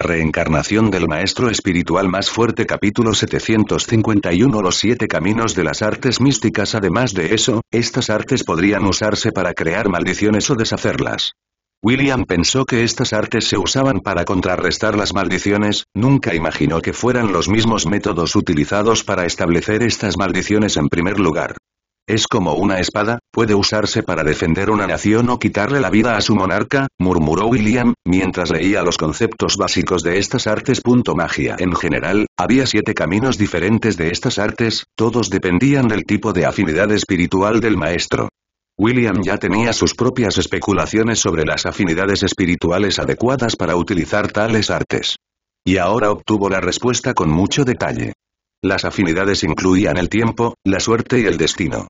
Reencarnación del Maestro Espiritual más fuerte capítulo 751 Los siete caminos de las artes místicas Además de eso, estas artes podrían usarse para crear maldiciones o deshacerlas. William pensó que estas artes se usaban para contrarrestar las maldiciones, nunca imaginó que fueran los mismos métodos utilizados para establecer estas maldiciones en primer lugar. Es como una espada, puede usarse para defender una nación o quitarle la vida a su monarca, murmuró William, mientras leía los conceptos básicos de estas artes. Magia En general, había siete caminos diferentes de estas artes, todos dependían del tipo de afinidad espiritual del maestro. William ya tenía sus propias especulaciones sobre las afinidades espirituales adecuadas para utilizar tales artes. Y ahora obtuvo la respuesta con mucho detalle. Las afinidades incluían el tiempo, la suerte y el destino.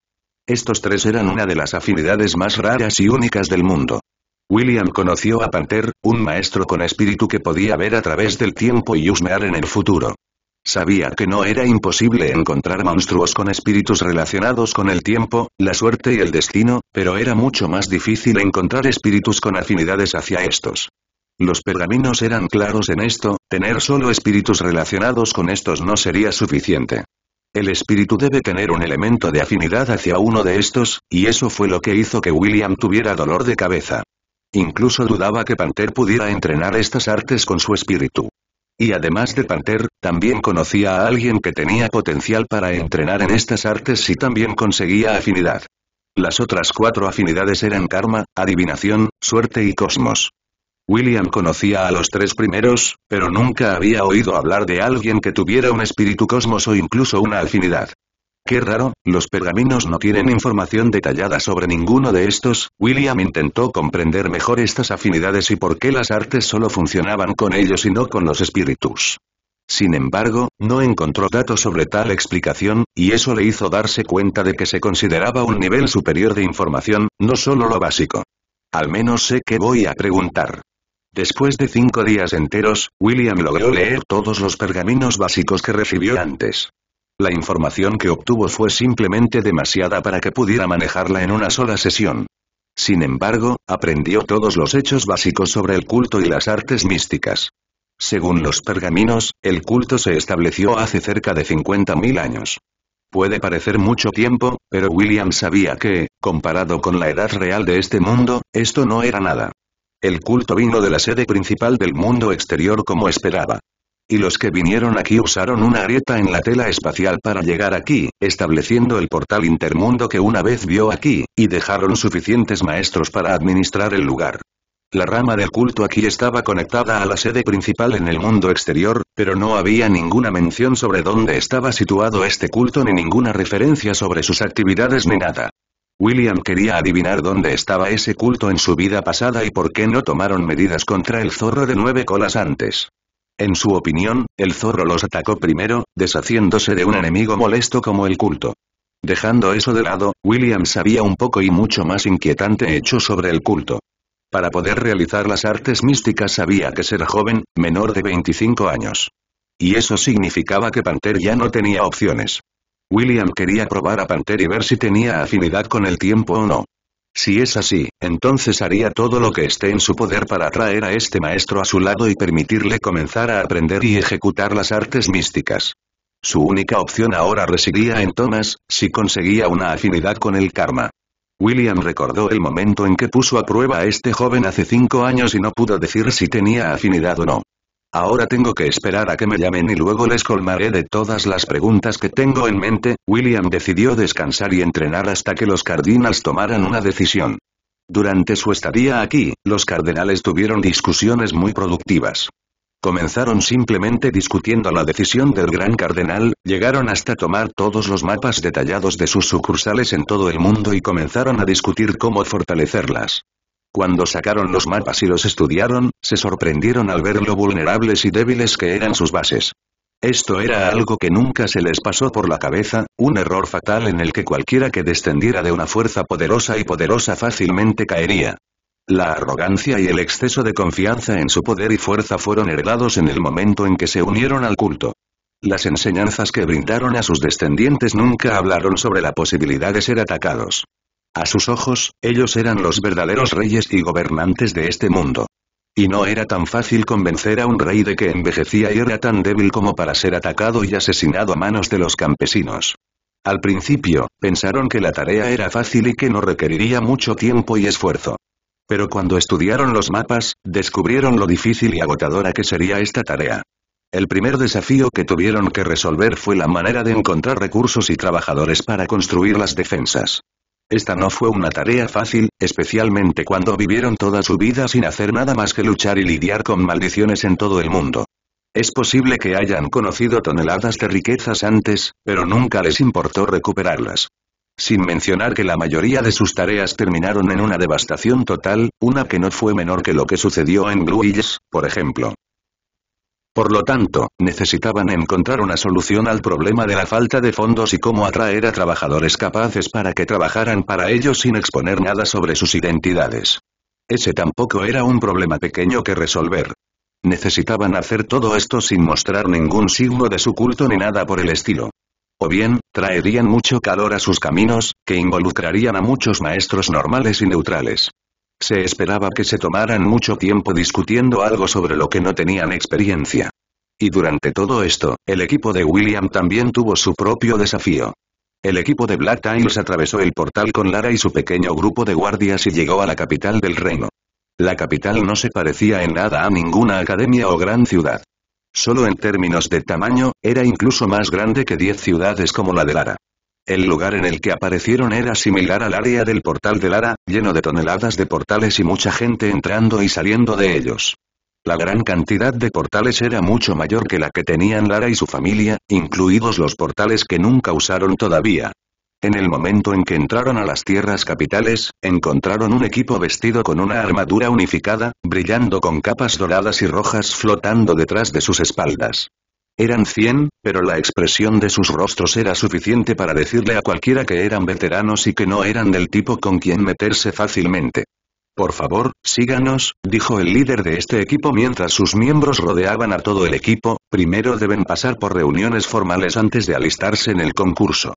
Estos tres eran una de las afinidades más raras y únicas del mundo. William conoció a Panther, un maestro con espíritu que podía ver a través del tiempo y husmear en el futuro. Sabía que no era imposible encontrar monstruos con espíritus relacionados con el tiempo, la suerte y el destino, pero era mucho más difícil encontrar espíritus con afinidades hacia estos. Los pergaminos eran claros en esto, tener solo espíritus relacionados con estos no sería suficiente. El espíritu debe tener un elemento de afinidad hacia uno de estos, y eso fue lo que hizo que William tuviera dolor de cabeza. Incluso dudaba que Panther pudiera entrenar estas artes con su espíritu. Y además de Panther, también conocía a alguien que tenía potencial para entrenar en estas artes y también conseguía afinidad. Las otras cuatro afinidades eran karma, adivinación, suerte y cosmos. William conocía a los tres primeros, pero nunca había oído hablar de alguien que tuviera un espíritu cosmos o incluso una afinidad. Qué raro, los pergaminos no tienen información detallada sobre ninguno de estos, William intentó comprender mejor estas afinidades y por qué las artes solo funcionaban con ellos y no con los espíritus. Sin embargo, no encontró datos sobre tal explicación, y eso le hizo darse cuenta de que se consideraba un nivel superior de información, no solo lo básico. Al menos sé que voy a preguntar. Después de cinco días enteros, William logró leer todos los pergaminos básicos que recibió antes. La información que obtuvo fue simplemente demasiada para que pudiera manejarla en una sola sesión. Sin embargo, aprendió todos los hechos básicos sobre el culto y las artes místicas. Según los pergaminos, el culto se estableció hace cerca de 50.000 años. Puede parecer mucho tiempo, pero William sabía que, comparado con la edad real de este mundo, esto no era nada. El culto vino de la sede principal del mundo exterior como esperaba. Y los que vinieron aquí usaron una grieta en la tela espacial para llegar aquí, estableciendo el portal intermundo que una vez vio aquí, y dejaron suficientes maestros para administrar el lugar. La rama del culto aquí estaba conectada a la sede principal en el mundo exterior, pero no había ninguna mención sobre dónde estaba situado este culto ni ninguna referencia sobre sus actividades ni nada. William quería adivinar dónde estaba ese culto en su vida pasada y por qué no tomaron medidas contra el zorro de nueve colas antes. En su opinión, el zorro los atacó primero, deshaciéndose de un enemigo molesto como el culto. Dejando eso de lado, William sabía un poco y mucho más inquietante hecho sobre el culto. Para poder realizar las artes místicas había que ser joven, menor de 25 años. Y eso significaba que Panther ya no tenía opciones. William quería probar a Panther y ver si tenía afinidad con el tiempo o no. Si es así, entonces haría todo lo que esté en su poder para atraer a este maestro a su lado y permitirle comenzar a aprender y ejecutar las artes místicas. Su única opción ahora residía en Thomas, si conseguía una afinidad con el karma. William recordó el momento en que puso a prueba a este joven hace cinco años y no pudo decir si tenía afinidad o no. Ahora tengo que esperar a que me llamen y luego les colmaré de todas las preguntas que tengo en mente, William decidió descansar y entrenar hasta que los Cardinals tomaran una decisión. Durante su estadía aquí, los Cardenales tuvieron discusiones muy productivas. Comenzaron simplemente discutiendo la decisión del Gran Cardenal, llegaron hasta tomar todos los mapas detallados de sus sucursales en todo el mundo y comenzaron a discutir cómo fortalecerlas. Cuando sacaron los mapas y los estudiaron, se sorprendieron al ver lo vulnerables y débiles que eran sus bases. Esto era algo que nunca se les pasó por la cabeza, un error fatal en el que cualquiera que descendiera de una fuerza poderosa y poderosa fácilmente caería. La arrogancia y el exceso de confianza en su poder y fuerza fueron heredados en el momento en que se unieron al culto. Las enseñanzas que brindaron a sus descendientes nunca hablaron sobre la posibilidad de ser atacados. A sus ojos, ellos eran los verdaderos reyes y gobernantes de este mundo. Y no era tan fácil convencer a un rey de que envejecía y era tan débil como para ser atacado y asesinado a manos de los campesinos. Al principio, pensaron que la tarea era fácil y que no requeriría mucho tiempo y esfuerzo. Pero cuando estudiaron los mapas, descubrieron lo difícil y agotadora que sería esta tarea. El primer desafío que tuvieron que resolver fue la manera de encontrar recursos y trabajadores para construir las defensas. Esta no fue una tarea fácil, especialmente cuando vivieron toda su vida sin hacer nada más que luchar y lidiar con maldiciones en todo el mundo. Es posible que hayan conocido toneladas de riquezas antes, pero nunca les importó recuperarlas. Sin mencionar que la mayoría de sus tareas terminaron en una devastación total, una que no fue menor que lo que sucedió en Blue por ejemplo. Por lo tanto, necesitaban encontrar una solución al problema de la falta de fondos y cómo atraer a trabajadores capaces para que trabajaran para ellos sin exponer nada sobre sus identidades. Ese tampoco era un problema pequeño que resolver. Necesitaban hacer todo esto sin mostrar ningún signo de su culto ni nada por el estilo. O bien, traerían mucho calor a sus caminos, que involucrarían a muchos maestros normales y neutrales. Se esperaba que se tomaran mucho tiempo discutiendo algo sobre lo que no tenían experiencia. Y durante todo esto, el equipo de William también tuvo su propio desafío. El equipo de Black Tiles atravesó el portal con Lara y su pequeño grupo de guardias y llegó a la capital del reino. La capital no se parecía en nada a ninguna academia o gran ciudad. Solo en términos de tamaño, era incluso más grande que 10 ciudades como la de Lara. El lugar en el que aparecieron era similar al área del portal de Lara, lleno de toneladas de portales y mucha gente entrando y saliendo de ellos. La gran cantidad de portales era mucho mayor que la que tenían Lara y su familia, incluidos los portales que nunca usaron todavía. En el momento en que entraron a las tierras capitales, encontraron un equipo vestido con una armadura unificada, brillando con capas doradas y rojas flotando detrás de sus espaldas. Eran cien, pero la expresión de sus rostros era suficiente para decirle a cualquiera que eran veteranos y que no eran del tipo con quien meterse fácilmente. Por favor, síganos, dijo el líder de este equipo mientras sus miembros rodeaban a todo el equipo, primero deben pasar por reuniones formales antes de alistarse en el concurso.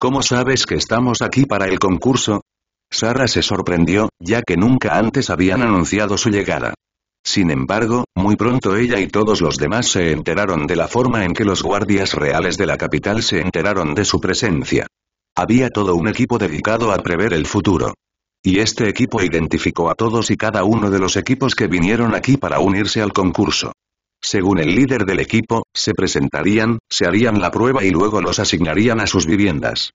¿Cómo sabes que estamos aquí para el concurso? Sara se sorprendió, ya que nunca antes habían anunciado su llegada. Sin embargo, muy pronto ella y todos los demás se enteraron de la forma en que los guardias reales de la capital se enteraron de su presencia. Había todo un equipo dedicado a prever el futuro. Y este equipo identificó a todos y cada uno de los equipos que vinieron aquí para unirse al concurso. Según el líder del equipo, se presentarían, se harían la prueba y luego los asignarían a sus viviendas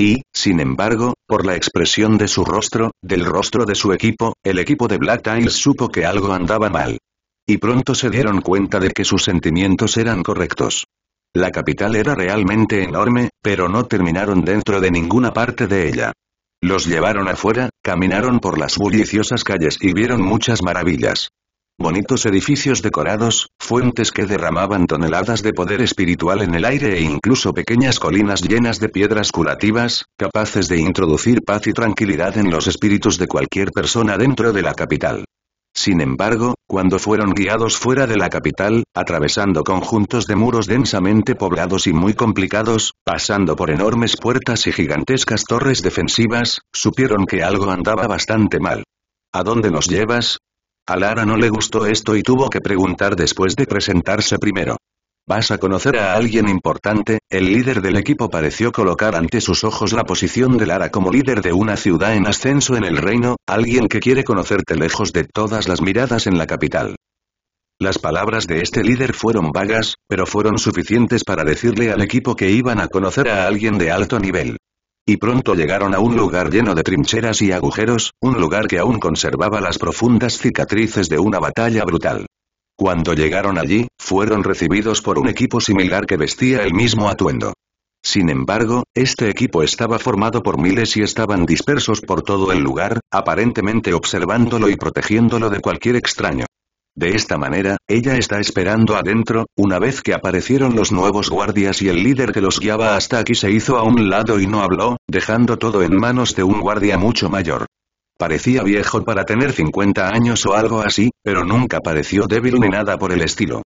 y, sin embargo, por la expresión de su rostro, del rostro de su equipo, el equipo de Black Tiles supo que algo andaba mal. Y pronto se dieron cuenta de que sus sentimientos eran correctos. La capital era realmente enorme, pero no terminaron dentro de ninguna parte de ella. Los llevaron afuera, caminaron por las bulliciosas calles y vieron muchas maravillas bonitos edificios decorados, fuentes que derramaban toneladas de poder espiritual en el aire e incluso pequeñas colinas llenas de piedras curativas, capaces de introducir paz y tranquilidad en los espíritus de cualquier persona dentro de la capital. Sin embargo, cuando fueron guiados fuera de la capital, atravesando conjuntos de muros densamente poblados y muy complicados, pasando por enormes puertas y gigantescas torres defensivas, supieron que algo andaba bastante mal. ¿A dónde nos llevas, a Lara no le gustó esto y tuvo que preguntar después de presentarse primero. ¿Vas a conocer a alguien importante? El líder del equipo pareció colocar ante sus ojos la posición de Lara como líder de una ciudad en ascenso en el reino, alguien que quiere conocerte lejos de todas las miradas en la capital. Las palabras de este líder fueron vagas, pero fueron suficientes para decirle al equipo que iban a conocer a alguien de alto nivel. Y pronto llegaron a un lugar lleno de trincheras y agujeros, un lugar que aún conservaba las profundas cicatrices de una batalla brutal. Cuando llegaron allí, fueron recibidos por un equipo similar que vestía el mismo atuendo. Sin embargo, este equipo estaba formado por miles y estaban dispersos por todo el lugar, aparentemente observándolo y protegiéndolo de cualquier extraño. De esta manera, ella está esperando adentro, una vez que aparecieron los nuevos guardias y el líder que los guiaba hasta aquí se hizo a un lado y no habló, dejando todo en manos de un guardia mucho mayor. Parecía viejo para tener 50 años o algo así, pero nunca pareció débil ni nada por el estilo.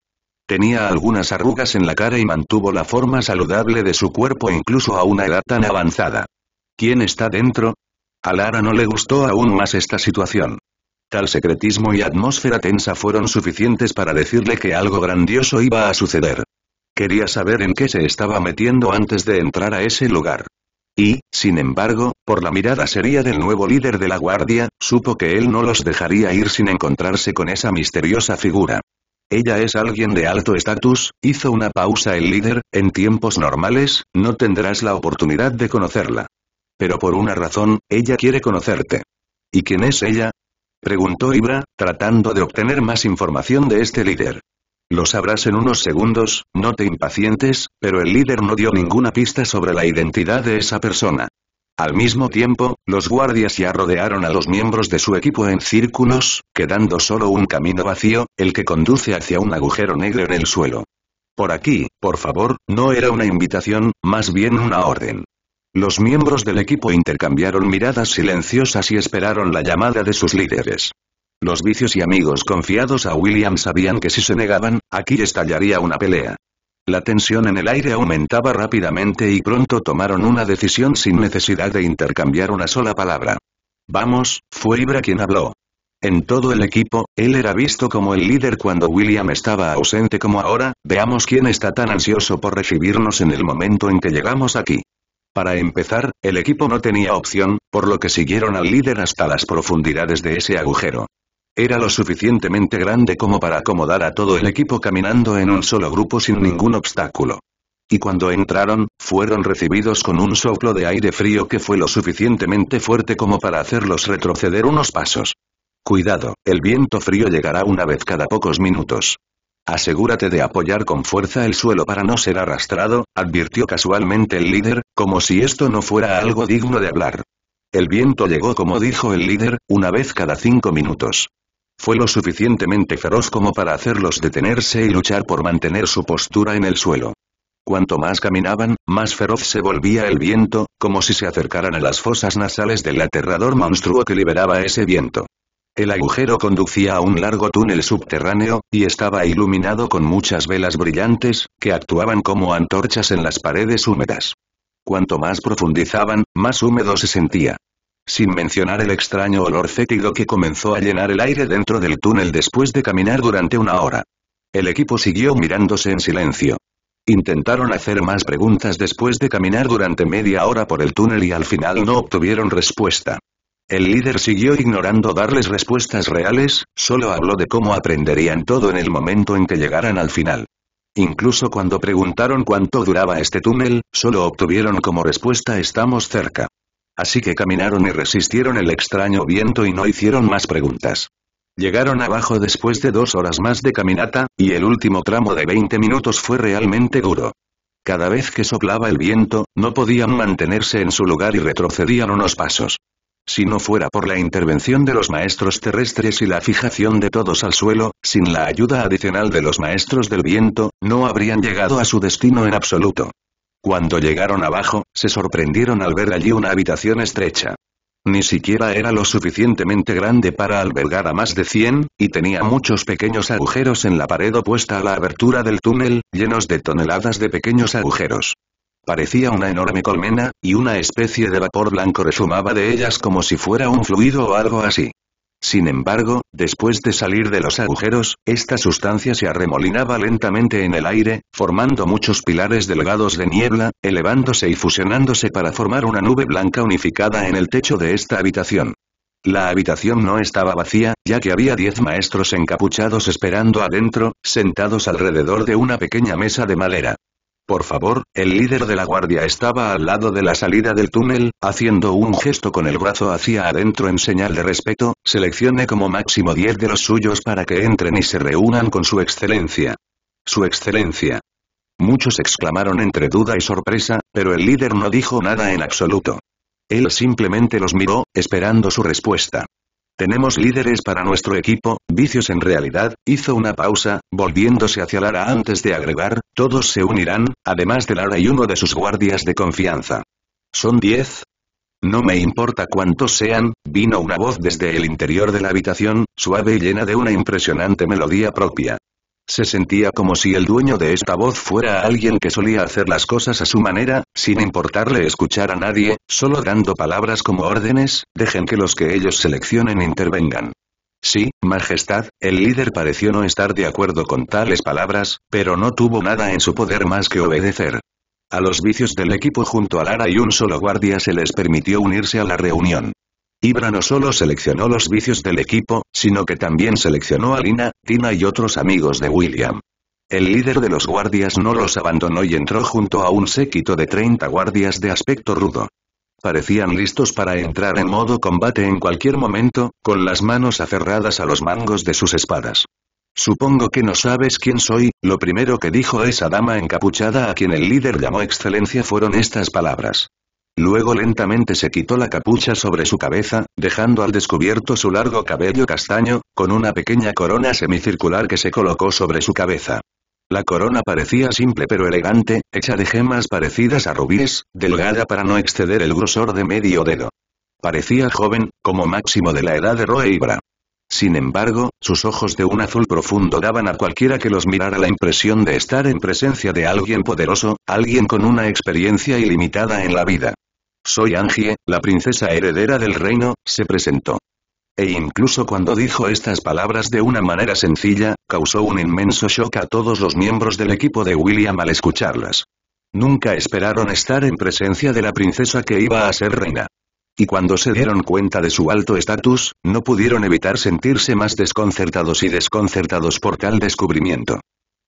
Tenía algunas arrugas en la cara y mantuvo la forma saludable de su cuerpo incluso a una edad tan avanzada. ¿Quién está dentro? A Lara no le gustó aún más esta situación. Tal secretismo y atmósfera tensa fueron suficientes para decirle que algo grandioso iba a suceder. Quería saber en qué se estaba metiendo antes de entrar a ese lugar. Y, sin embargo, por la mirada seria del nuevo líder de la guardia, supo que él no los dejaría ir sin encontrarse con esa misteriosa figura. Ella es alguien de alto estatus, hizo una pausa el líder, en tiempos normales, no tendrás la oportunidad de conocerla. Pero por una razón, ella quiere conocerte. ¿Y quién es ella? preguntó Ibra, tratando de obtener más información de este líder. Lo sabrás en unos segundos, no te impacientes, pero el líder no dio ninguna pista sobre la identidad de esa persona. Al mismo tiempo, los guardias ya rodearon a los miembros de su equipo en círculos, quedando solo un camino vacío, el que conduce hacia un agujero negro en el suelo. Por aquí, por favor, no era una invitación, más bien una orden. Los miembros del equipo intercambiaron miradas silenciosas y esperaron la llamada de sus líderes. Los vicios y amigos confiados a William sabían que si se negaban, aquí estallaría una pelea. La tensión en el aire aumentaba rápidamente y pronto tomaron una decisión sin necesidad de intercambiar una sola palabra. Vamos, fue Ibra quien habló. En todo el equipo, él era visto como el líder cuando William estaba ausente como ahora, veamos quién está tan ansioso por recibirnos en el momento en que llegamos aquí. Para empezar, el equipo no tenía opción, por lo que siguieron al líder hasta las profundidades de ese agujero. Era lo suficientemente grande como para acomodar a todo el equipo caminando en un solo grupo sin ningún obstáculo. Y cuando entraron, fueron recibidos con un soplo de aire frío que fue lo suficientemente fuerte como para hacerlos retroceder unos pasos. Cuidado, el viento frío llegará una vez cada pocos minutos. Asegúrate de apoyar con fuerza el suelo para no ser arrastrado, advirtió casualmente el líder, como si esto no fuera algo digno de hablar. El viento llegó como dijo el líder, una vez cada cinco minutos. Fue lo suficientemente feroz como para hacerlos detenerse y luchar por mantener su postura en el suelo. Cuanto más caminaban, más feroz se volvía el viento, como si se acercaran a las fosas nasales del aterrador monstruo que liberaba ese viento. El agujero conducía a un largo túnel subterráneo, y estaba iluminado con muchas velas brillantes, que actuaban como antorchas en las paredes húmedas. Cuanto más profundizaban, más húmedo se sentía. Sin mencionar el extraño olor fétido que comenzó a llenar el aire dentro del túnel después de caminar durante una hora. El equipo siguió mirándose en silencio. Intentaron hacer más preguntas después de caminar durante media hora por el túnel y al final no obtuvieron respuesta. El líder siguió ignorando darles respuestas reales, solo habló de cómo aprenderían todo en el momento en que llegaran al final. Incluso cuando preguntaron cuánto duraba este túnel, solo obtuvieron como respuesta estamos cerca. Así que caminaron y resistieron el extraño viento y no hicieron más preguntas. Llegaron abajo después de dos horas más de caminata, y el último tramo de 20 minutos fue realmente duro. Cada vez que soplaba el viento, no podían mantenerse en su lugar y retrocedían unos pasos. Si no fuera por la intervención de los maestros terrestres y la fijación de todos al suelo, sin la ayuda adicional de los maestros del viento, no habrían llegado a su destino en absoluto. Cuando llegaron abajo, se sorprendieron al ver allí una habitación estrecha. Ni siquiera era lo suficientemente grande para albergar a más de 100, y tenía muchos pequeños agujeros en la pared opuesta a la abertura del túnel, llenos de toneladas de pequeños agujeros. Parecía una enorme colmena, y una especie de vapor blanco resumaba de ellas como si fuera un fluido o algo así. Sin embargo, después de salir de los agujeros, esta sustancia se arremolinaba lentamente en el aire, formando muchos pilares delgados de niebla, elevándose y fusionándose para formar una nube blanca unificada en el techo de esta habitación. La habitación no estaba vacía, ya que había diez maestros encapuchados esperando adentro, sentados alrededor de una pequeña mesa de madera. Por favor, el líder de la guardia estaba al lado de la salida del túnel, haciendo un gesto con el brazo hacia adentro en señal de respeto, seleccione como máximo 10 de los suyos para que entren y se reúnan con su excelencia. Su excelencia. Muchos exclamaron entre duda y sorpresa, pero el líder no dijo nada en absoluto. Él simplemente los miró, esperando su respuesta. Tenemos líderes para nuestro equipo, Vicios en realidad, hizo una pausa, volviéndose hacia Lara antes de agregar, todos se unirán, además de Lara y uno de sus guardias de confianza. ¿Son diez? No me importa cuántos sean, vino una voz desde el interior de la habitación, suave y llena de una impresionante melodía propia. Se sentía como si el dueño de esta voz fuera alguien que solía hacer las cosas a su manera, sin importarle escuchar a nadie, solo dando palabras como órdenes, dejen que los que ellos seleccionen intervengan. Sí, Majestad, el líder pareció no estar de acuerdo con tales palabras, pero no tuvo nada en su poder más que obedecer. A los vicios del equipo junto a Lara y un solo guardia se les permitió unirse a la reunión. Ibra no solo seleccionó los vicios del equipo, sino que también seleccionó a Lina, Tina y otros amigos de William. El líder de los guardias no los abandonó y entró junto a un séquito de 30 guardias de aspecto rudo. Parecían listos para entrar en modo combate en cualquier momento, con las manos aferradas a los mangos de sus espadas. Supongo que no sabes quién soy, lo primero que dijo esa dama encapuchada a quien el líder llamó excelencia fueron estas palabras. Luego lentamente se quitó la capucha sobre su cabeza, dejando al descubierto su largo cabello castaño, con una pequeña corona semicircular que se colocó sobre su cabeza. La corona parecía simple pero elegante, hecha de gemas parecidas a rubíes, delgada para no exceder el grosor de medio dedo. Parecía joven, como máximo de la edad de Roe Roebra. Sin embargo, sus ojos de un azul profundo daban a cualquiera que los mirara la impresión de estar en presencia de alguien poderoso, alguien con una experiencia ilimitada en la vida. Soy Angie, la princesa heredera del reino, se presentó. E incluso cuando dijo estas palabras de una manera sencilla, causó un inmenso shock a todos los miembros del equipo de William al escucharlas. Nunca esperaron estar en presencia de la princesa que iba a ser reina. Y cuando se dieron cuenta de su alto estatus, no pudieron evitar sentirse más desconcertados y desconcertados por tal descubrimiento.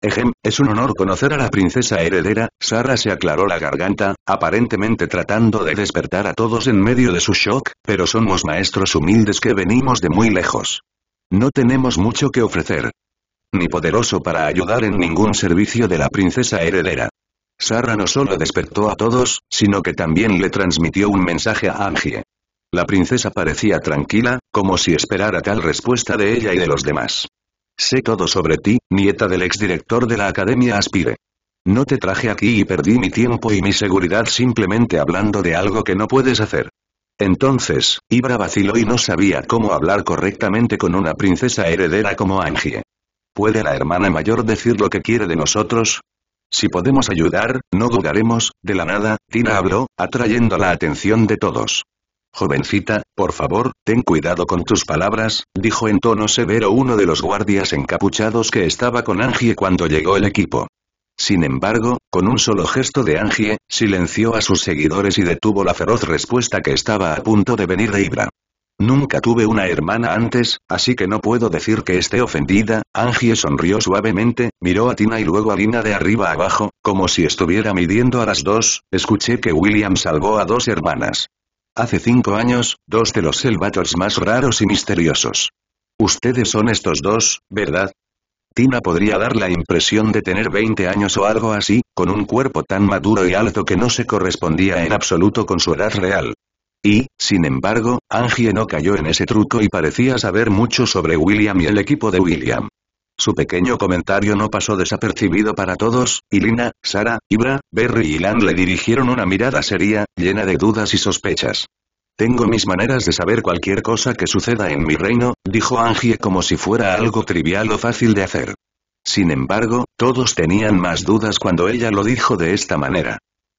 Ejem, es un honor conocer a la princesa heredera, Sara se aclaró la garganta, aparentemente tratando de despertar a todos en medio de su shock, pero somos maestros humildes que venimos de muy lejos. No tenemos mucho que ofrecer. Ni poderoso para ayudar en ningún servicio de la princesa heredera. Sara no solo despertó a todos, sino que también le transmitió un mensaje a Angie. La princesa parecía tranquila, como si esperara tal respuesta de ella y de los demás. Sé todo sobre ti, nieta del exdirector de la Academia Aspire. No te traje aquí y perdí mi tiempo y mi seguridad simplemente hablando de algo que no puedes hacer. Entonces, Ibra vaciló y no sabía cómo hablar correctamente con una princesa heredera como Angie. ¿Puede la hermana mayor decir lo que quiere de nosotros? Si podemos ayudar, no dudaremos, de la nada, Tina habló, atrayendo la atención de todos. Jovencita, por favor, ten cuidado con tus palabras, dijo en tono severo uno de los guardias encapuchados que estaba con Angie cuando llegó el equipo. Sin embargo, con un solo gesto de Angie, silenció a sus seguidores y detuvo la feroz respuesta que estaba a punto de venir de Ibra. Nunca tuve una hermana antes, así que no puedo decir que esté ofendida, Angie sonrió suavemente, miró a Tina y luego a Lina de arriba abajo, como si estuviera midiendo a las dos, escuché que William salvó a dos hermanas. Hace cinco años, dos de los Selvators más raros y misteriosos. Ustedes son estos dos, ¿verdad? Tina podría dar la impresión de tener 20 años o algo así, con un cuerpo tan maduro y alto que no se correspondía en absoluto con su edad real. Y, sin embargo, Angie no cayó en ese truco y parecía saber mucho sobre William y el equipo de William. Su pequeño comentario no pasó desapercibido para todos, y Lina, Sara, Ibra, Berry y Lan le dirigieron una mirada seria, llena de dudas y sospechas. Tengo mis maneras de saber cualquier cosa que suceda en mi reino, dijo Angie como si fuera algo trivial o fácil de hacer. Sin embargo, todos tenían más dudas cuando ella lo dijo de esta manera.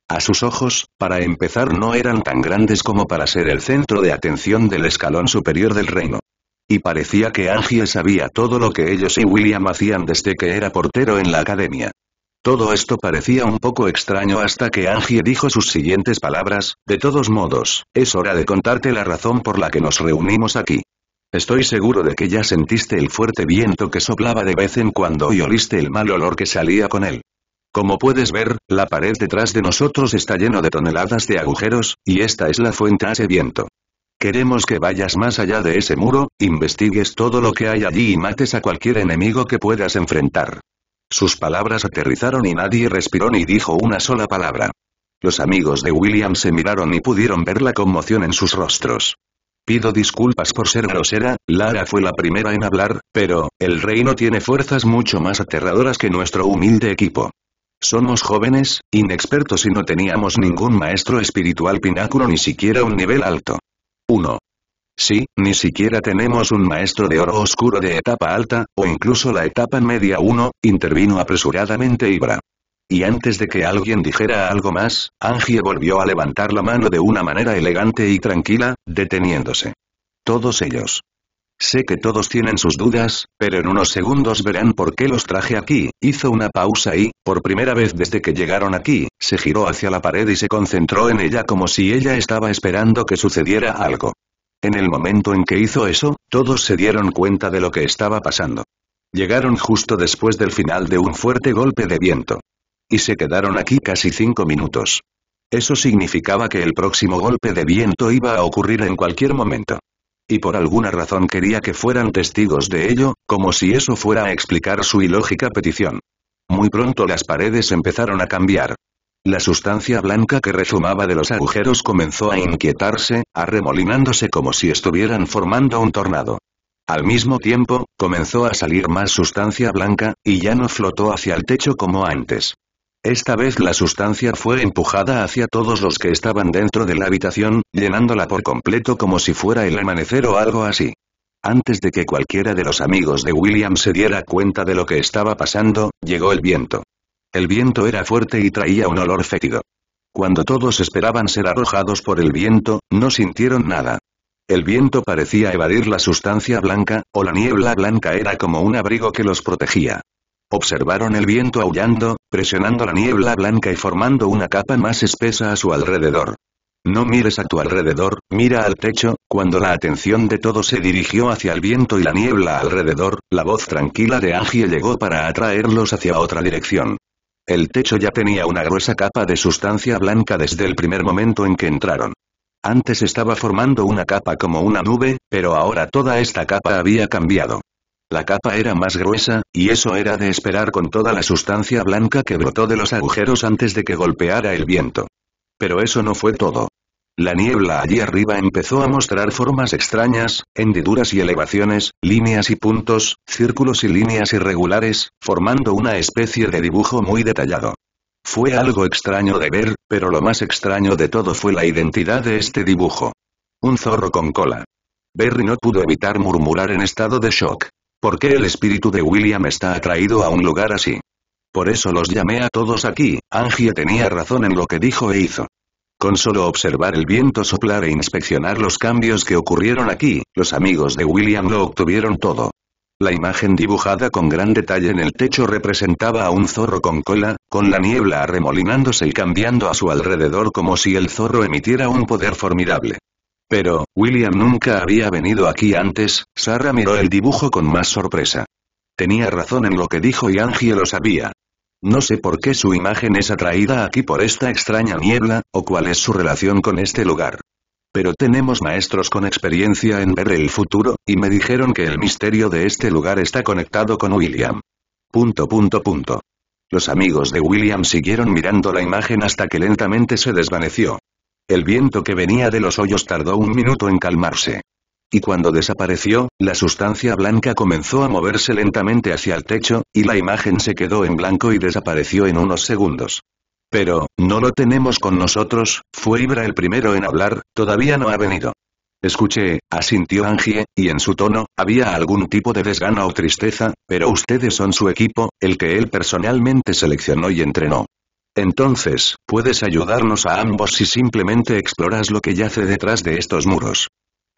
A sus ojos, para empezar no eran tan grandes como para ser el centro de atención del escalón superior del reino. Y parecía que Angie sabía todo lo que ellos y William hacían desde que era portero en la academia. Todo esto parecía un poco extraño hasta que Angie dijo sus siguientes palabras, de todos modos, es hora de contarte la razón por la que nos reunimos aquí. Estoy seguro de que ya sentiste el fuerte viento que soplaba de vez en cuando y oliste el mal olor que salía con él. Como puedes ver, la pared detrás de nosotros está lleno de toneladas de agujeros, y esta es la fuente hace viento. Queremos que vayas más allá de ese muro, investigues todo lo que hay allí y mates a cualquier enemigo que puedas enfrentar. Sus palabras aterrizaron y nadie respiró ni dijo una sola palabra. Los amigos de William se miraron y pudieron ver la conmoción en sus rostros. Pido disculpas por ser grosera, Lara fue la primera en hablar, pero, el reino tiene fuerzas mucho más aterradoras que nuestro humilde equipo. Somos jóvenes, inexpertos y no teníamos ningún maestro espiritual pináculo ni siquiera un nivel alto. 1. Sí, ni siquiera tenemos un maestro de oro oscuro de etapa alta, o incluso la etapa media 1, intervino apresuradamente Ibra. Y antes de que alguien dijera algo más, Angie volvió a levantar la mano de una manera elegante y tranquila, deteniéndose. Todos ellos. Sé que todos tienen sus dudas, pero en unos segundos verán por qué los traje aquí, hizo una pausa y, por primera vez desde que llegaron aquí, se giró hacia la pared y se concentró en ella como si ella estaba esperando que sucediera algo. En el momento en que hizo eso, todos se dieron cuenta de lo que estaba pasando. Llegaron justo después del final de un fuerte golpe de viento. Y se quedaron aquí casi cinco minutos. Eso significaba que el próximo golpe de viento iba a ocurrir en cualquier momento y por alguna razón quería que fueran testigos de ello, como si eso fuera a explicar su ilógica petición. Muy pronto las paredes empezaron a cambiar. La sustancia blanca que rezumaba de los agujeros comenzó a inquietarse, arremolinándose como si estuvieran formando un tornado. Al mismo tiempo, comenzó a salir más sustancia blanca, y ya no flotó hacia el techo como antes. Esta vez la sustancia fue empujada hacia todos los que estaban dentro de la habitación, llenándola por completo como si fuera el amanecer o algo así. Antes de que cualquiera de los amigos de William se diera cuenta de lo que estaba pasando, llegó el viento. El viento era fuerte y traía un olor fétido. Cuando todos esperaban ser arrojados por el viento, no sintieron nada. El viento parecía evadir la sustancia blanca, o la niebla blanca era como un abrigo que los protegía. Observaron el viento aullando, presionando la niebla blanca y formando una capa más espesa a su alrededor. No mires a tu alrededor, mira al techo, cuando la atención de todos se dirigió hacia el viento y la niebla alrededor, la voz tranquila de Angie llegó para atraerlos hacia otra dirección. El techo ya tenía una gruesa capa de sustancia blanca desde el primer momento en que entraron. Antes estaba formando una capa como una nube, pero ahora toda esta capa había cambiado. La capa era más gruesa, y eso era de esperar con toda la sustancia blanca que brotó de los agujeros antes de que golpeara el viento. Pero eso no fue todo. La niebla allí arriba empezó a mostrar formas extrañas, hendiduras y elevaciones, líneas y puntos, círculos y líneas irregulares, formando una especie de dibujo muy detallado. Fue algo extraño de ver, pero lo más extraño de todo fue la identidad de este dibujo. Un zorro con cola. Berry no pudo evitar murmurar en estado de shock. ¿Por qué el espíritu de William está atraído a un lugar así? Por eso los llamé a todos aquí, Angie tenía razón en lo que dijo e hizo. Con solo observar el viento soplar e inspeccionar los cambios que ocurrieron aquí, los amigos de William lo obtuvieron todo. La imagen dibujada con gran detalle en el techo representaba a un zorro con cola, con la niebla arremolinándose y cambiando a su alrededor como si el zorro emitiera un poder formidable. Pero, William nunca había venido aquí antes, Sara miró el dibujo con más sorpresa. Tenía razón en lo que dijo y Angie lo sabía. No sé por qué su imagen es atraída aquí por esta extraña niebla, o cuál es su relación con este lugar. Pero tenemos maestros con experiencia en ver el futuro, y me dijeron que el misterio de este lugar está conectado con William. Punto punto punto. Los amigos de William siguieron mirando la imagen hasta que lentamente se desvaneció. El viento que venía de los hoyos tardó un minuto en calmarse. Y cuando desapareció, la sustancia blanca comenzó a moverse lentamente hacia el techo, y la imagen se quedó en blanco y desapareció en unos segundos. Pero, no lo tenemos con nosotros, fue Ibra el primero en hablar, todavía no ha venido. Escuché, asintió Angie, y en su tono, había algún tipo de desgana o tristeza, pero ustedes son su equipo, el que él personalmente seleccionó y entrenó. Entonces, puedes ayudarnos a ambos si simplemente exploras lo que yace detrás de estos muros.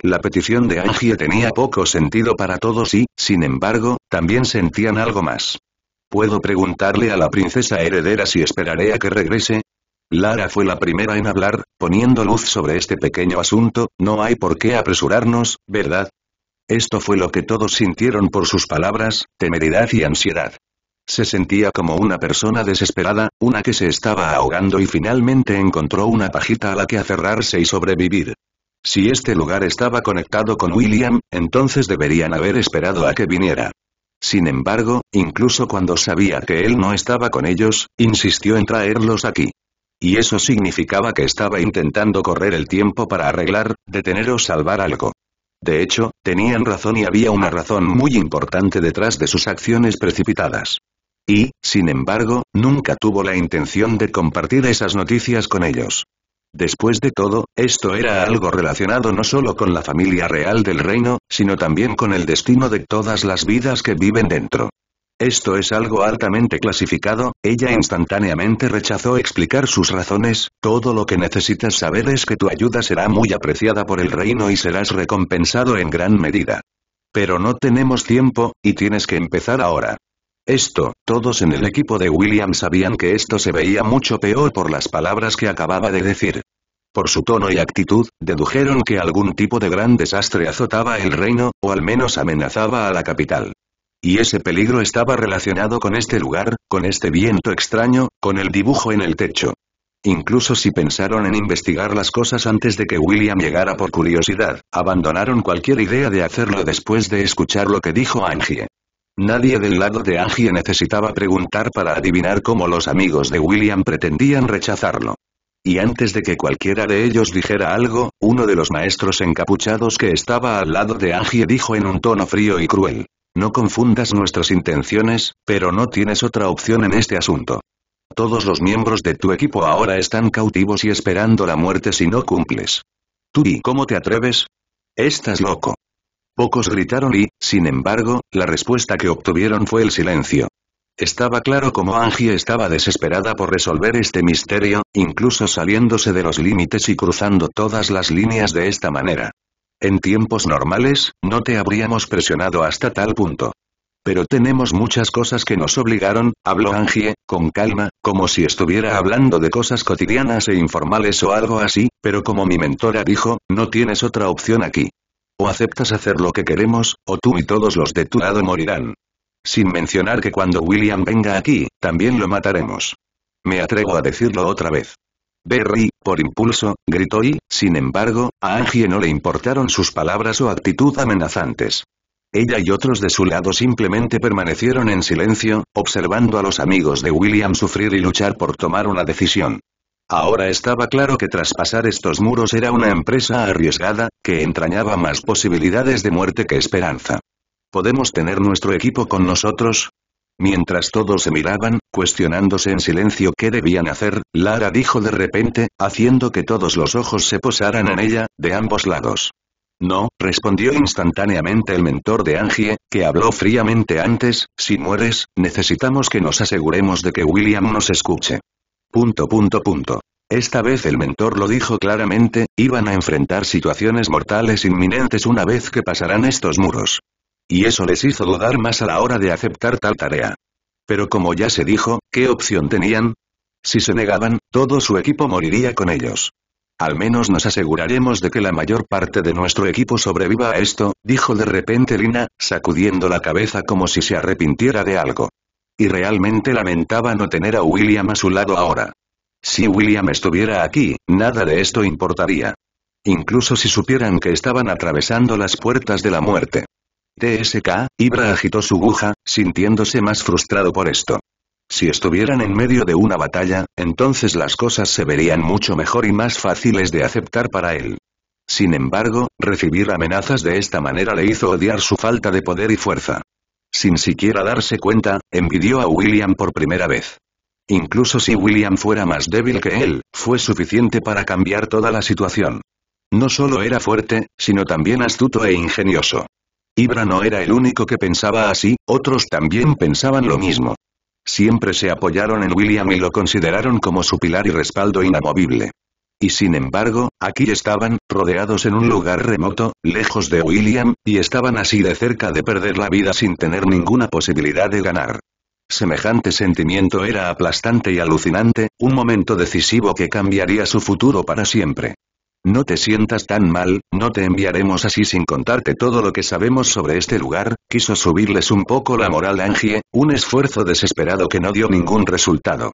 La petición de Angie tenía poco sentido para todos y, sin embargo, también sentían algo más. ¿Puedo preguntarle a la princesa heredera si esperaré a que regrese? Lara fue la primera en hablar, poniendo luz sobre este pequeño asunto, no hay por qué apresurarnos, ¿verdad? Esto fue lo que todos sintieron por sus palabras, temeridad y ansiedad. Se sentía como una persona desesperada, una que se estaba ahogando y finalmente encontró una pajita a la que aferrarse y sobrevivir. Si este lugar estaba conectado con William, entonces deberían haber esperado a que viniera. Sin embargo, incluso cuando sabía que él no estaba con ellos, insistió en traerlos aquí. Y eso significaba que estaba intentando correr el tiempo para arreglar, detener o salvar algo. De hecho, tenían razón y había una razón muy importante detrás de sus acciones precipitadas. Y, sin embargo, nunca tuvo la intención de compartir esas noticias con ellos. Después de todo, esto era algo relacionado no solo con la familia real del reino, sino también con el destino de todas las vidas que viven dentro. Esto es algo altamente clasificado, ella instantáneamente rechazó explicar sus razones, todo lo que necesitas saber es que tu ayuda será muy apreciada por el reino y serás recompensado en gran medida. Pero no tenemos tiempo, y tienes que empezar ahora. Esto, todos en el equipo de William sabían que esto se veía mucho peor por las palabras que acababa de decir. Por su tono y actitud, dedujeron que algún tipo de gran desastre azotaba el reino, o al menos amenazaba a la capital. Y ese peligro estaba relacionado con este lugar, con este viento extraño, con el dibujo en el techo. Incluso si pensaron en investigar las cosas antes de que William llegara por curiosidad, abandonaron cualquier idea de hacerlo después de escuchar lo que dijo Angie. Nadie del lado de Angie necesitaba preguntar para adivinar cómo los amigos de William pretendían rechazarlo. Y antes de que cualquiera de ellos dijera algo, uno de los maestros encapuchados que estaba al lado de Angie dijo en un tono frío y cruel. No confundas nuestras intenciones, pero no tienes otra opción en este asunto. Todos los miembros de tu equipo ahora están cautivos y esperando la muerte si no cumples. Tú y cómo te atreves? Estás loco. Pocos gritaron y, sin embargo, la respuesta que obtuvieron fue el silencio. Estaba claro como Angie estaba desesperada por resolver este misterio, incluso saliéndose de los límites y cruzando todas las líneas de esta manera. En tiempos normales, no te habríamos presionado hasta tal punto. Pero tenemos muchas cosas que nos obligaron, habló Angie, con calma, como si estuviera hablando de cosas cotidianas e informales o algo así, pero como mi mentora dijo, no tienes otra opción aquí. O aceptas hacer lo que queremos, o tú y todos los de tu lado morirán. Sin mencionar que cuando William venga aquí, también lo mataremos. Me atrevo a decirlo otra vez. Berry, por impulso, gritó y, sin embargo, a Angie no le importaron sus palabras o actitud amenazantes. Ella y otros de su lado simplemente permanecieron en silencio, observando a los amigos de William sufrir y luchar por tomar una decisión. Ahora estaba claro que traspasar estos muros era una empresa arriesgada, que entrañaba más posibilidades de muerte que esperanza. ¿Podemos tener nuestro equipo con nosotros? Mientras todos se miraban, cuestionándose en silencio qué debían hacer, Lara dijo de repente, haciendo que todos los ojos se posaran en ella, de ambos lados. No, respondió instantáneamente el mentor de Angie, que habló fríamente antes, si mueres, necesitamos que nos aseguremos de que William nos escuche. Punto punto punto. Esta vez el mentor lo dijo claramente, iban a enfrentar situaciones mortales inminentes una vez que pasaran estos muros. Y eso les hizo dudar más a la hora de aceptar tal tarea. Pero como ya se dijo, ¿qué opción tenían? Si se negaban, todo su equipo moriría con ellos. Al menos nos aseguraremos de que la mayor parte de nuestro equipo sobreviva a esto, dijo de repente Lina, sacudiendo la cabeza como si se arrepintiera de algo. Y realmente lamentaba no tener a William a su lado ahora. Si William estuviera aquí, nada de esto importaría. Incluso si supieran que estaban atravesando las puertas de la muerte. TSK, Ibra agitó su aguja, sintiéndose más frustrado por esto. Si estuvieran en medio de una batalla, entonces las cosas se verían mucho mejor y más fáciles de aceptar para él. Sin embargo, recibir amenazas de esta manera le hizo odiar su falta de poder y fuerza. Sin siquiera darse cuenta, envidió a William por primera vez. Incluso si William fuera más débil que él, fue suficiente para cambiar toda la situación. No solo era fuerte, sino también astuto e ingenioso. Ibra no era el único que pensaba así, otros también pensaban lo mismo. Siempre se apoyaron en William y lo consideraron como su pilar y respaldo inamovible y sin embargo, aquí estaban, rodeados en un lugar remoto, lejos de William, y estaban así de cerca de perder la vida sin tener ninguna posibilidad de ganar. Semejante sentimiento era aplastante y alucinante, un momento decisivo que cambiaría su futuro para siempre. No te sientas tan mal, no te enviaremos así sin contarte todo lo que sabemos sobre este lugar, quiso subirles un poco la moral Angie, un esfuerzo desesperado que no dio ningún resultado.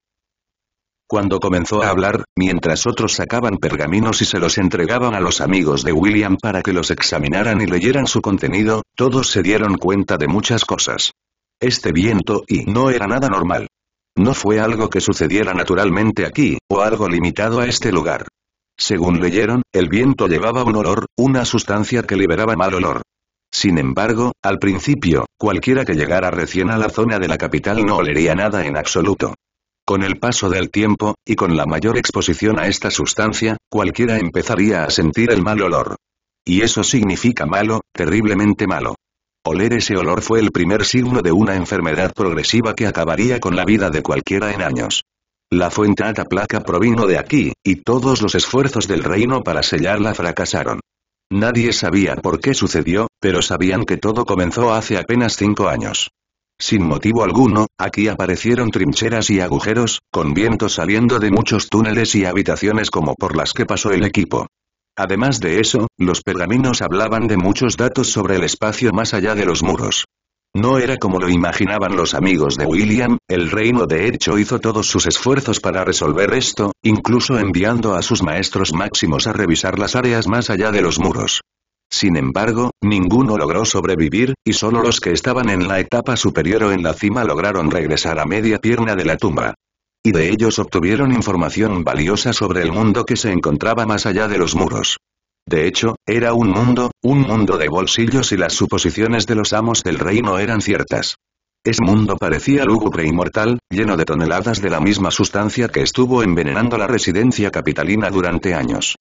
Cuando comenzó a hablar, mientras otros sacaban pergaminos y se los entregaban a los amigos de William para que los examinaran y leyeran su contenido, todos se dieron cuenta de muchas cosas. Este viento y no era nada normal. No fue algo que sucediera naturalmente aquí, o algo limitado a este lugar. Según leyeron, el viento llevaba un olor, una sustancia que liberaba mal olor. Sin embargo, al principio, cualquiera que llegara recién a la zona de la capital no olería nada en absoluto. Con el paso del tiempo, y con la mayor exposición a esta sustancia, cualquiera empezaría a sentir el mal olor. Y eso significa malo, terriblemente malo. Oler ese olor fue el primer signo de una enfermedad progresiva que acabaría con la vida de cualquiera en años. La fuente placa provino de aquí, y todos los esfuerzos del reino para sellarla fracasaron. Nadie sabía por qué sucedió, pero sabían que todo comenzó hace apenas cinco años. Sin motivo alguno, aquí aparecieron trincheras y agujeros, con vientos saliendo de muchos túneles y habitaciones como por las que pasó el equipo. Además de eso, los pergaminos hablaban de muchos datos sobre el espacio más allá de los muros. No era como lo imaginaban los amigos de William, el reino de hecho hizo todos sus esfuerzos para resolver esto, incluso enviando a sus maestros máximos a revisar las áreas más allá de los muros. Sin embargo, ninguno logró sobrevivir, y solo los que estaban en la etapa superior o en la cima lograron regresar a media pierna de la tumba. Y de ellos obtuvieron información valiosa sobre el mundo que se encontraba más allá de los muros. De hecho, era un mundo, un mundo de bolsillos y las suposiciones de los amos del reino eran ciertas. Ese mundo parecía lúgubre y mortal, lleno de toneladas de la misma sustancia que estuvo envenenando la residencia capitalina durante años.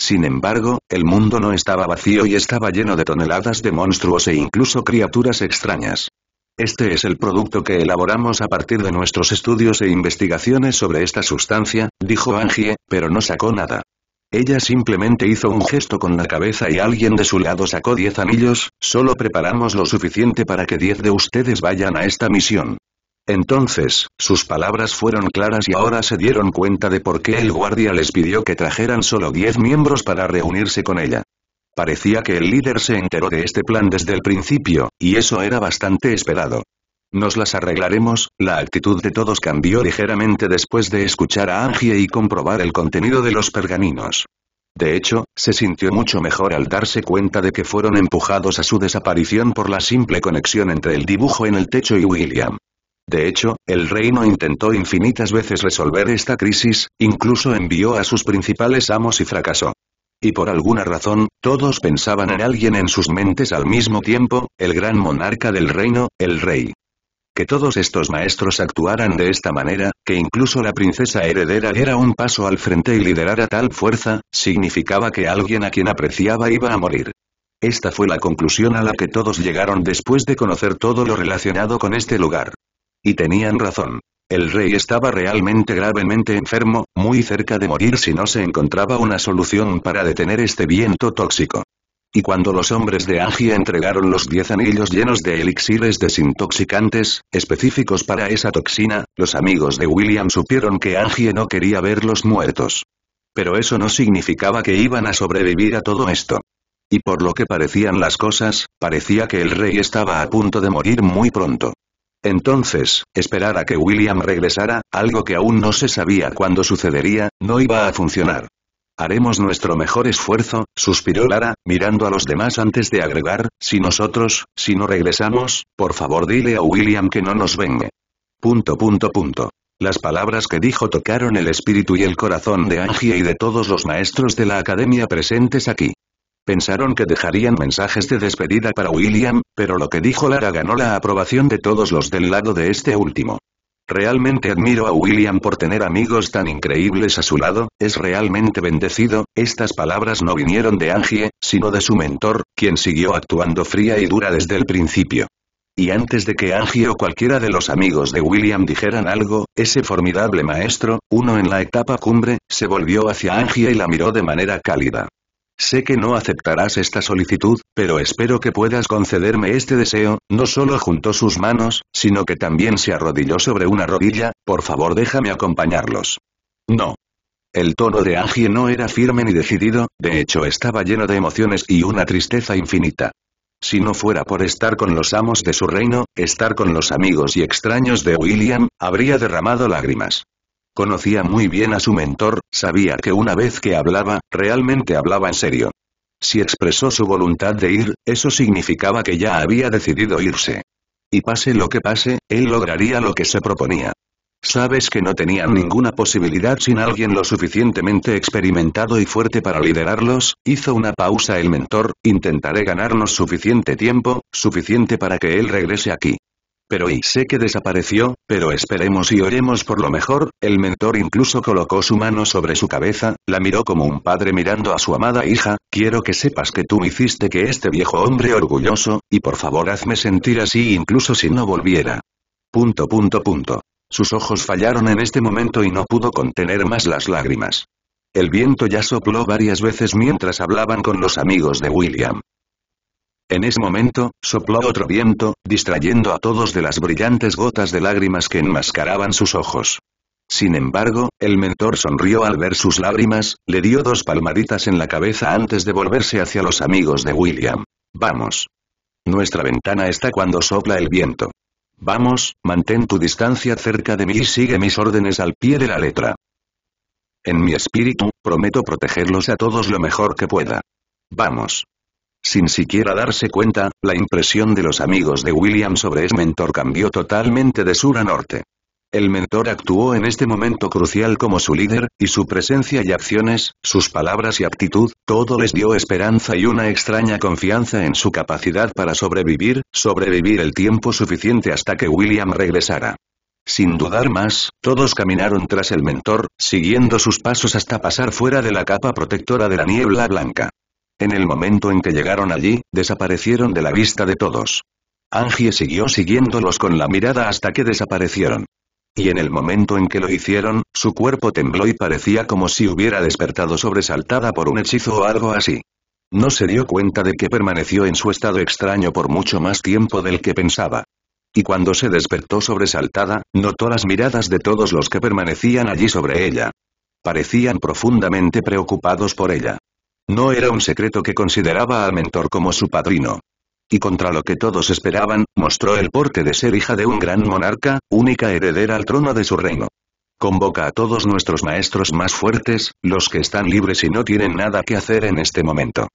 Sin embargo, el mundo no estaba vacío y estaba lleno de toneladas de monstruos e incluso criaturas extrañas. Este es el producto que elaboramos a partir de nuestros estudios e investigaciones sobre esta sustancia, dijo Angie, pero no sacó nada. Ella simplemente hizo un gesto con la cabeza y alguien de su lado sacó 10 anillos, solo preparamos lo suficiente para que diez de ustedes vayan a esta misión. Entonces, sus palabras fueron claras y ahora se dieron cuenta de por qué el guardia les pidió que trajeran solo 10 miembros para reunirse con ella. Parecía que el líder se enteró de este plan desde el principio, y eso era bastante esperado. Nos las arreglaremos, la actitud de todos cambió ligeramente después de escuchar a Angie y comprobar el contenido de los pergaminos. De hecho, se sintió mucho mejor al darse cuenta de que fueron empujados a su desaparición por la simple conexión entre el dibujo en el techo y William. De hecho, el reino intentó infinitas veces resolver esta crisis, incluso envió a sus principales amos y fracasó. Y por alguna razón, todos pensaban en alguien en sus mentes al mismo tiempo, el gran monarca del reino, el rey. Que todos estos maestros actuaran de esta manera, que incluso la princesa heredera era un paso al frente y liderara tal fuerza, significaba que alguien a quien apreciaba iba a morir. Esta fue la conclusión a la que todos llegaron después de conocer todo lo relacionado con este lugar. Y tenían razón. El rey estaba realmente gravemente enfermo, muy cerca de morir si no se encontraba una solución para detener este viento tóxico. Y cuando los hombres de angie entregaron los diez anillos llenos de elixires desintoxicantes, específicos para esa toxina, los amigos de William supieron que angie no quería verlos muertos. Pero eso no significaba que iban a sobrevivir a todo esto. Y por lo que parecían las cosas, parecía que el rey estaba a punto de morir muy pronto. Entonces, esperar a que William regresara, algo que aún no se sabía cuándo sucedería, no iba a funcionar. Haremos nuestro mejor esfuerzo, suspiró Lara, mirando a los demás antes de agregar, si nosotros, si no regresamos, por favor dile a William que no nos venga Punto punto punto. Las palabras que dijo tocaron el espíritu y el corazón de Angie y de todos los maestros de la academia presentes aquí. Pensaron que dejarían mensajes de despedida para William, pero lo que dijo Lara ganó la aprobación de todos los del lado de este último. Realmente admiro a William por tener amigos tan increíbles a su lado, es realmente bendecido, estas palabras no vinieron de Angie, sino de su mentor, quien siguió actuando fría y dura desde el principio. Y antes de que Angie o cualquiera de los amigos de William dijeran algo, ese formidable maestro, uno en la etapa cumbre, se volvió hacia Angie y la miró de manera cálida. Sé que no aceptarás esta solicitud, pero espero que puedas concederme este deseo, no solo juntó sus manos, sino que también se arrodilló sobre una rodilla, por favor déjame acompañarlos. No. El tono de Angie no era firme ni decidido, de hecho estaba lleno de emociones y una tristeza infinita. Si no fuera por estar con los amos de su reino, estar con los amigos y extraños de William, habría derramado lágrimas. Conocía muy bien a su mentor, sabía que una vez que hablaba, realmente hablaba en serio. Si expresó su voluntad de ir, eso significaba que ya había decidido irse. Y pase lo que pase, él lograría lo que se proponía. Sabes que no tenían ninguna posibilidad sin alguien lo suficientemente experimentado y fuerte para liderarlos, hizo una pausa el mentor, intentaré ganarnos suficiente tiempo, suficiente para que él regrese aquí pero y sé que desapareció, pero esperemos y oremos por lo mejor, el mentor incluso colocó su mano sobre su cabeza, la miró como un padre mirando a su amada hija, quiero que sepas que tú hiciste que este viejo hombre orgulloso, y por favor hazme sentir así incluso si no volviera. Punto punto punto. Sus ojos fallaron en este momento y no pudo contener más las lágrimas. El viento ya sopló varias veces mientras hablaban con los amigos de William. En ese momento, sopló otro viento, distrayendo a todos de las brillantes gotas de lágrimas que enmascaraban sus ojos. Sin embargo, el mentor sonrió al ver sus lágrimas, le dio dos palmaditas en la cabeza antes de volverse hacia los amigos de William. Vamos. Nuestra ventana está cuando sopla el viento. Vamos, mantén tu distancia cerca de mí y sigue mis órdenes al pie de la letra. En mi espíritu, prometo protegerlos a todos lo mejor que pueda. Vamos. Sin siquiera darse cuenta, la impresión de los amigos de William sobre ese mentor cambió totalmente de sur a norte. El mentor actuó en este momento crucial como su líder, y su presencia y acciones, sus palabras y actitud, todo les dio esperanza y una extraña confianza en su capacidad para sobrevivir, sobrevivir el tiempo suficiente hasta que William regresara. Sin dudar más, todos caminaron tras el mentor, siguiendo sus pasos hasta pasar fuera de la capa protectora de la niebla blanca. En el momento en que llegaron allí, desaparecieron de la vista de todos. Angie siguió siguiéndolos con la mirada hasta que desaparecieron. Y en el momento en que lo hicieron, su cuerpo tembló y parecía como si hubiera despertado sobresaltada por un hechizo o algo así. No se dio cuenta de que permaneció en su estado extraño por mucho más tiempo del que pensaba. Y cuando se despertó sobresaltada, notó las miradas de todos los que permanecían allí sobre ella. Parecían profundamente preocupados por ella. No era un secreto que consideraba a Mentor como su padrino. Y contra lo que todos esperaban, mostró el porte de ser hija de un gran monarca, única heredera al trono de su reino. Convoca a todos nuestros maestros más fuertes, los que están libres y no tienen nada que hacer en este momento.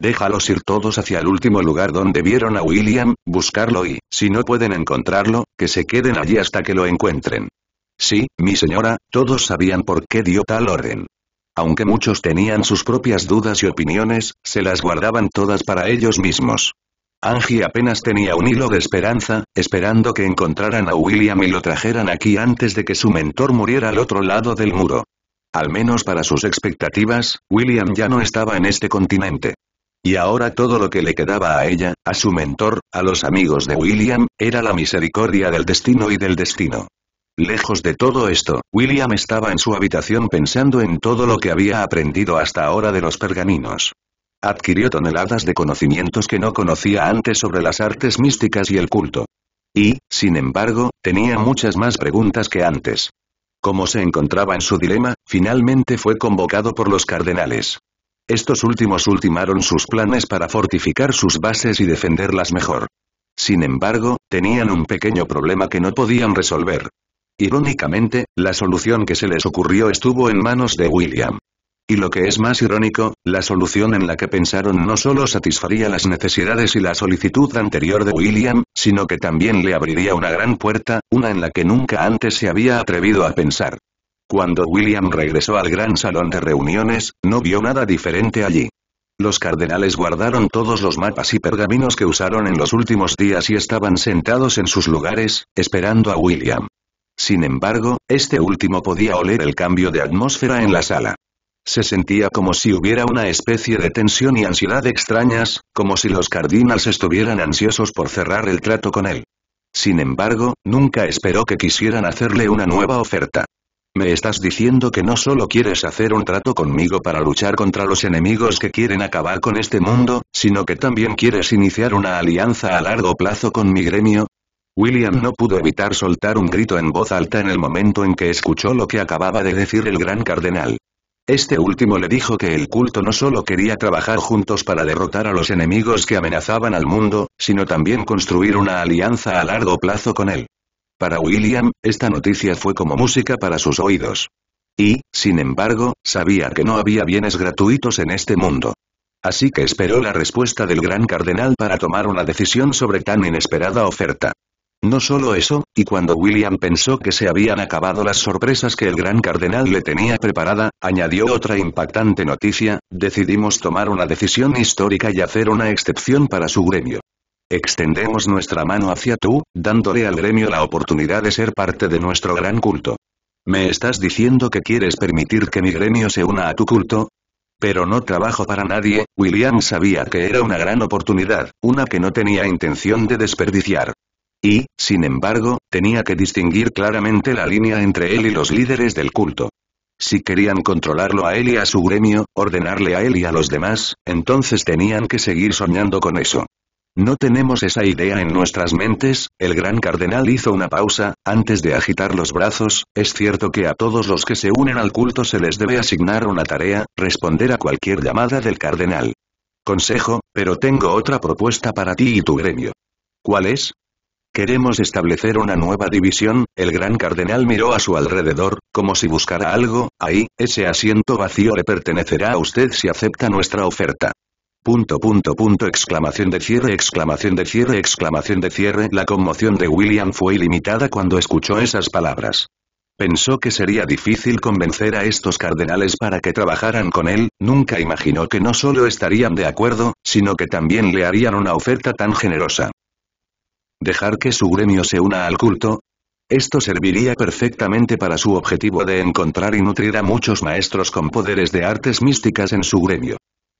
Déjalos ir todos hacia el último lugar donde vieron a William, buscarlo y, si no pueden encontrarlo, que se queden allí hasta que lo encuentren. Sí, mi señora, todos sabían por qué dio tal orden aunque muchos tenían sus propias dudas y opiniones, se las guardaban todas para ellos mismos. Angie apenas tenía un hilo de esperanza, esperando que encontraran a William y lo trajeran aquí antes de que su mentor muriera al otro lado del muro. Al menos para sus expectativas, William ya no estaba en este continente. Y ahora todo lo que le quedaba a ella, a su mentor, a los amigos de William, era la misericordia del destino y del destino. Lejos de todo esto, William estaba en su habitación pensando en todo lo que había aprendido hasta ahora de los pergaminos. Adquirió toneladas de conocimientos que no conocía antes sobre las artes místicas y el culto. Y, sin embargo, tenía muchas más preguntas que antes. Como se encontraba en su dilema, finalmente fue convocado por los cardenales. Estos últimos ultimaron sus planes para fortificar sus bases y defenderlas mejor. Sin embargo, tenían un pequeño problema que no podían resolver. Irónicamente, la solución que se les ocurrió estuvo en manos de William. Y lo que es más irónico, la solución en la que pensaron no solo satisfaría las necesidades y la solicitud anterior de William, sino que también le abriría una gran puerta, una en la que nunca antes se había atrevido a pensar. Cuando William regresó al gran salón de reuniones, no vio nada diferente allí. Los cardenales guardaron todos los mapas y pergaminos que usaron en los últimos días y estaban sentados en sus lugares, esperando a William. Sin embargo, este último podía oler el cambio de atmósfera en la sala. Se sentía como si hubiera una especie de tensión y ansiedad extrañas, como si los cardinals estuvieran ansiosos por cerrar el trato con él. Sin embargo, nunca esperó que quisieran hacerle una nueva oferta. Me estás diciendo que no solo quieres hacer un trato conmigo para luchar contra los enemigos que quieren acabar con este mundo, sino que también quieres iniciar una alianza a largo plazo con mi gremio, William no pudo evitar soltar un grito en voz alta en el momento en que escuchó lo que acababa de decir el gran cardenal. Este último le dijo que el culto no solo quería trabajar juntos para derrotar a los enemigos que amenazaban al mundo, sino también construir una alianza a largo plazo con él. Para William, esta noticia fue como música para sus oídos. Y, sin embargo, sabía que no había bienes gratuitos en este mundo. Así que esperó la respuesta del gran cardenal para tomar una decisión sobre tan inesperada oferta. No solo eso, y cuando William pensó que se habían acabado las sorpresas que el gran cardenal le tenía preparada, añadió otra impactante noticia, decidimos tomar una decisión histórica y hacer una excepción para su gremio. Extendemos nuestra mano hacia tú, dándole al gremio la oportunidad de ser parte de nuestro gran culto. ¿Me estás diciendo que quieres permitir que mi gremio se una a tu culto? Pero no trabajo para nadie, William sabía que era una gran oportunidad, una que no tenía intención de desperdiciar y, sin embargo, tenía que distinguir claramente la línea entre él y los líderes del culto. Si querían controlarlo a él y a su gremio, ordenarle a él y a los demás, entonces tenían que seguir soñando con eso. No tenemos esa idea en nuestras mentes, el gran cardenal hizo una pausa, antes de agitar los brazos, es cierto que a todos los que se unen al culto se les debe asignar una tarea, responder a cualquier llamada del cardenal. Consejo, pero tengo otra propuesta para ti y tu gremio. ¿Cuál es? Queremos establecer una nueva división, el gran cardenal miró a su alrededor, como si buscara algo, ahí, ese asiento vacío le pertenecerá a usted si acepta nuestra oferta. Punto punto punto exclamación de cierre exclamación de cierre exclamación de cierre La conmoción de William fue ilimitada cuando escuchó esas palabras. Pensó que sería difícil convencer a estos cardenales para que trabajaran con él, nunca imaginó que no solo estarían de acuerdo, sino que también le harían una oferta tan generosa. ¿Dejar que su gremio se una al culto? Esto serviría perfectamente para su objetivo de encontrar y nutrir a muchos maestros con poderes de artes místicas en su gremio.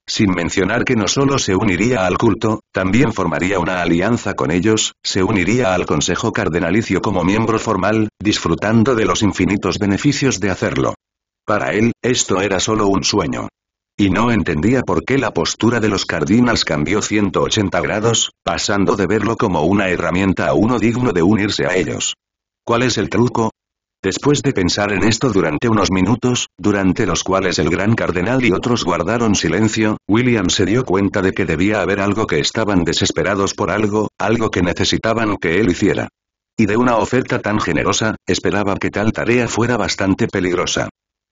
Sin mencionar que no solo se uniría al culto, también formaría una alianza con ellos, se uniría al Consejo Cardenalicio como miembro formal, disfrutando de los infinitos beneficios de hacerlo. Para él, esto era solo un sueño y no entendía por qué la postura de los Cardinals cambió 180 grados, pasando de verlo como una herramienta a uno digno de unirse a ellos. ¿Cuál es el truco? Después de pensar en esto durante unos minutos, durante los cuales el gran cardenal y otros guardaron silencio, William se dio cuenta de que debía haber algo que estaban desesperados por algo, algo que necesitaban que él hiciera. Y de una oferta tan generosa, esperaba que tal tarea fuera bastante peligrosa.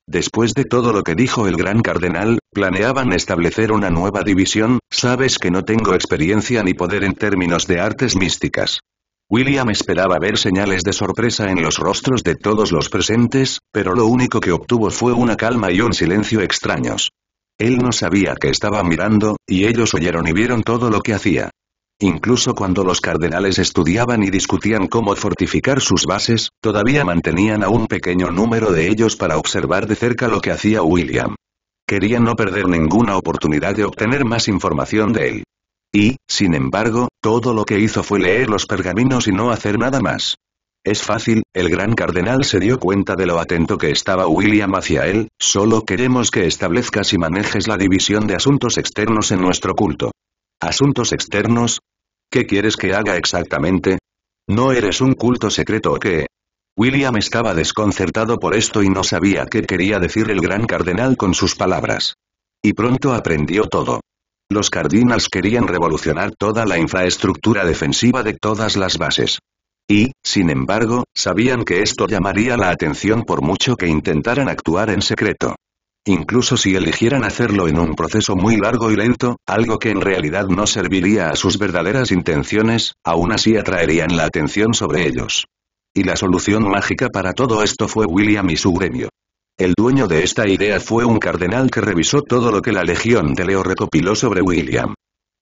Después de todo lo que dijo el gran cardenal, planeaban establecer una nueva división, sabes que no tengo experiencia ni poder en términos de artes místicas. William esperaba ver señales de sorpresa en los rostros de todos los presentes, pero lo único que obtuvo fue una calma y un silencio extraños. Él no sabía que estaba mirando, y ellos oyeron y vieron todo lo que hacía. Incluso cuando los cardenales estudiaban y discutían cómo fortificar sus bases, todavía mantenían a un pequeño número de ellos para observar de cerca lo que hacía William. Querían no perder ninguna oportunidad de obtener más información de él. Y, sin embargo, todo lo que hizo fue leer los pergaminos y no hacer nada más. Es fácil, el gran cardenal se dio cuenta de lo atento que estaba William hacia él, solo queremos que establezcas y manejes la división de asuntos externos en nuestro culto. ¿Asuntos externos? ¿Qué quieres que haga exactamente? ¿No eres un culto secreto o qué? William estaba desconcertado por esto y no sabía qué quería decir el gran cardenal con sus palabras. Y pronto aprendió todo. Los cardinals querían revolucionar toda la infraestructura defensiva de todas las bases. Y, sin embargo, sabían que esto llamaría la atención por mucho que intentaran actuar en secreto. Incluso si eligieran hacerlo en un proceso muy largo y lento, algo que en realidad no serviría a sus verdaderas intenciones, aún así atraerían la atención sobre ellos. Y la solución mágica para todo esto fue William y su gremio. El dueño de esta idea fue un cardenal que revisó todo lo que la Legión de Leo recopiló sobre William.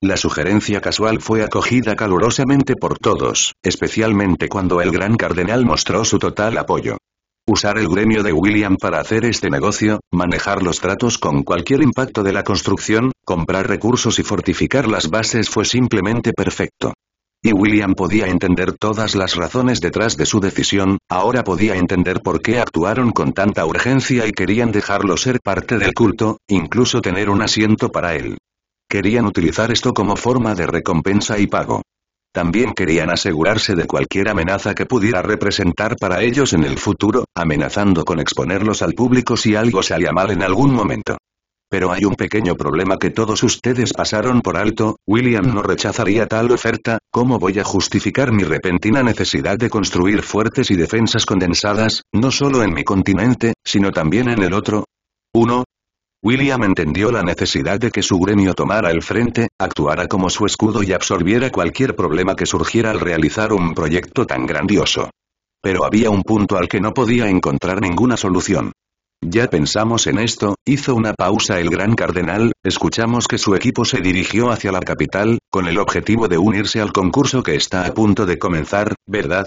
La sugerencia casual fue acogida calurosamente por todos, especialmente cuando el gran cardenal mostró su total apoyo. Usar el gremio de William para hacer este negocio, manejar los tratos con cualquier impacto de la construcción, comprar recursos y fortificar las bases fue simplemente perfecto. Y William podía entender todas las razones detrás de su decisión, ahora podía entender por qué actuaron con tanta urgencia y querían dejarlo ser parte del culto, incluso tener un asiento para él. Querían utilizar esto como forma de recompensa y pago. También querían asegurarse de cualquier amenaza que pudiera representar para ellos en el futuro, amenazando con exponerlos al público si algo salía mal en algún momento. Pero hay un pequeño problema que todos ustedes pasaron por alto, William no rechazaría tal oferta, ¿cómo voy a justificar mi repentina necesidad de construir fuertes y defensas condensadas, no solo en mi continente, sino también en el otro? 1. William entendió la necesidad de que su gremio tomara el frente, actuara como su escudo y absorbiera cualquier problema que surgiera al realizar un proyecto tan grandioso. Pero había un punto al que no podía encontrar ninguna solución. Ya pensamos en esto, hizo una pausa el gran cardenal, escuchamos que su equipo se dirigió hacia la capital, con el objetivo de unirse al concurso que está a punto de comenzar, ¿verdad?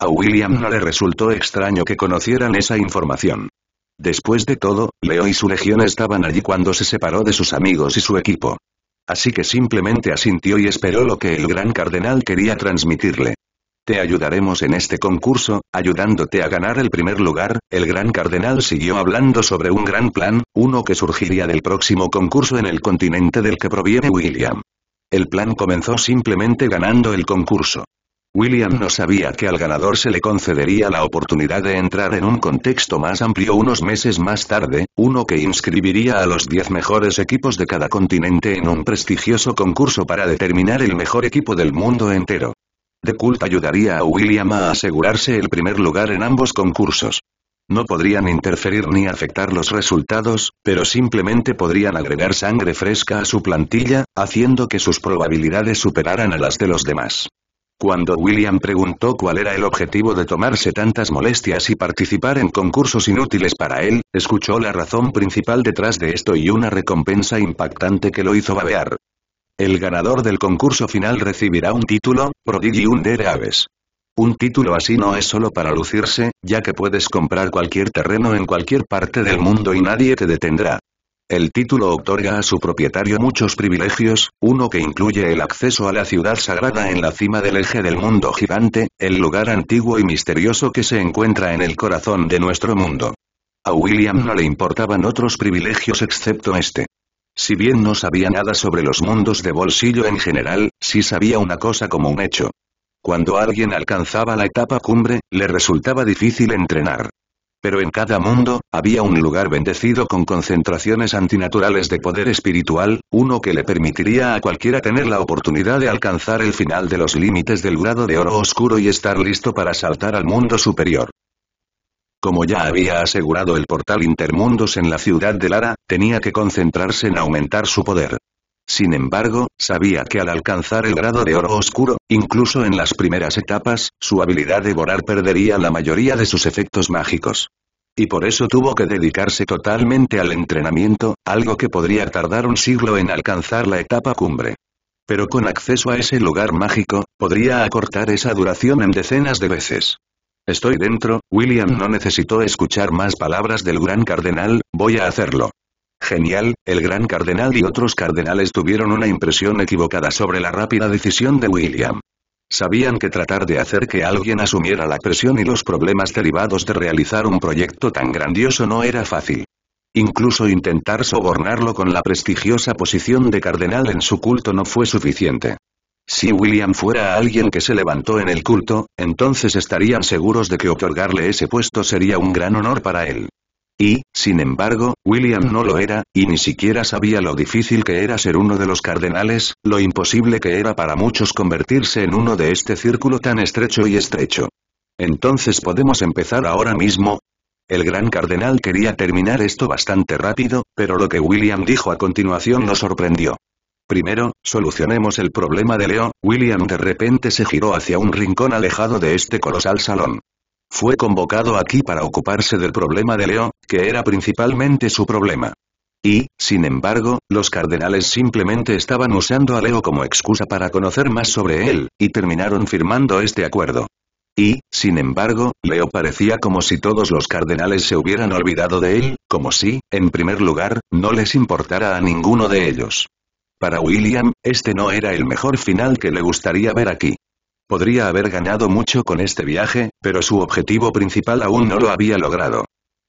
A William no le resultó extraño que conocieran esa información. Después de todo, Leo y su legión estaban allí cuando se separó de sus amigos y su equipo. Así que simplemente asintió y esperó lo que el gran cardenal quería transmitirle. Te ayudaremos en este concurso, ayudándote a ganar el primer lugar, el gran cardenal siguió hablando sobre un gran plan, uno que surgiría del próximo concurso en el continente del que proviene William. El plan comenzó simplemente ganando el concurso. William no sabía que al ganador se le concedería la oportunidad de entrar en un contexto más amplio unos meses más tarde, uno que inscribiría a los 10 mejores equipos de cada continente en un prestigioso concurso para determinar el mejor equipo del mundo entero. The Cult ayudaría a William a asegurarse el primer lugar en ambos concursos. No podrían interferir ni afectar los resultados, pero simplemente podrían agregar sangre fresca a su plantilla, haciendo que sus probabilidades superaran a las de los demás. Cuando William preguntó cuál era el objetivo de tomarse tantas molestias y participar en concursos inútiles para él, escuchó la razón principal detrás de esto y una recompensa impactante que lo hizo babear. El ganador del concurso final recibirá un título, Prodigium de Aves. Un título así no es solo para lucirse, ya que puedes comprar cualquier terreno en cualquier parte del mundo y nadie te detendrá. El título otorga a su propietario muchos privilegios, uno que incluye el acceso a la ciudad sagrada en la cima del eje del mundo gigante, el lugar antiguo y misterioso que se encuentra en el corazón de nuestro mundo. A William no le importaban otros privilegios excepto este. Si bien no sabía nada sobre los mundos de bolsillo en general, sí sabía una cosa como un hecho. Cuando alguien alcanzaba la etapa cumbre, le resultaba difícil entrenar. Pero en cada mundo, había un lugar bendecido con concentraciones antinaturales de poder espiritual, uno que le permitiría a cualquiera tener la oportunidad de alcanzar el final de los límites del grado de oro oscuro y estar listo para saltar al mundo superior. Como ya había asegurado el portal Intermundos en la ciudad de Lara, tenía que concentrarse en aumentar su poder. Sin embargo, sabía que al alcanzar el grado de oro oscuro, incluso en las primeras etapas, su habilidad de volar perdería la mayoría de sus efectos mágicos. Y por eso tuvo que dedicarse totalmente al entrenamiento, algo que podría tardar un siglo en alcanzar la etapa cumbre. Pero con acceso a ese lugar mágico, podría acortar esa duración en decenas de veces. Estoy dentro, William no necesitó escuchar más palabras del gran cardenal, voy a hacerlo. Genial, el gran cardenal y otros cardenales tuvieron una impresión equivocada sobre la rápida decisión de William. Sabían que tratar de hacer que alguien asumiera la presión y los problemas derivados de realizar un proyecto tan grandioso no era fácil. Incluso intentar sobornarlo con la prestigiosa posición de cardenal en su culto no fue suficiente. Si William fuera alguien que se levantó en el culto, entonces estarían seguros de que otorgarle ese puesto sería un gran honor para él. Y, sin embargo, William no lo era, y ni siquiera sabía lo difícil que era ser uno de los cardenales, lo imposible que era para muchos convertirse en uno de este círculo tan estrecho y estrecho. Entonces podemos empezar ahora mismo, el gran cardenal quería terminar esto bastante rápido, pero lo que William dijo a continuación lo sorprendió. Primero, solucionemos el problema de Leo, William de repente se giró hacia un rincón alejado de este colosal salón. Fue convocado aquí para ocuparse del problema de Leo, que era principalmente su problema. Y, sin embargo, los cardenales simplemente estaban usando a Leo como excusa para conocer más sobre él, y terminaron firmando este acuerdo. Y, sin embargo, Leo parecía como si todos los cardenales se hubieran olvidado de él, como si, en primer lugar, no les importara a ninguno de ellos. Para William, este no era el mejor final que le gustaría ver aquí. Podría haber ganado mucho con este viaje, pero su objetivo principal aún no lo había logrado.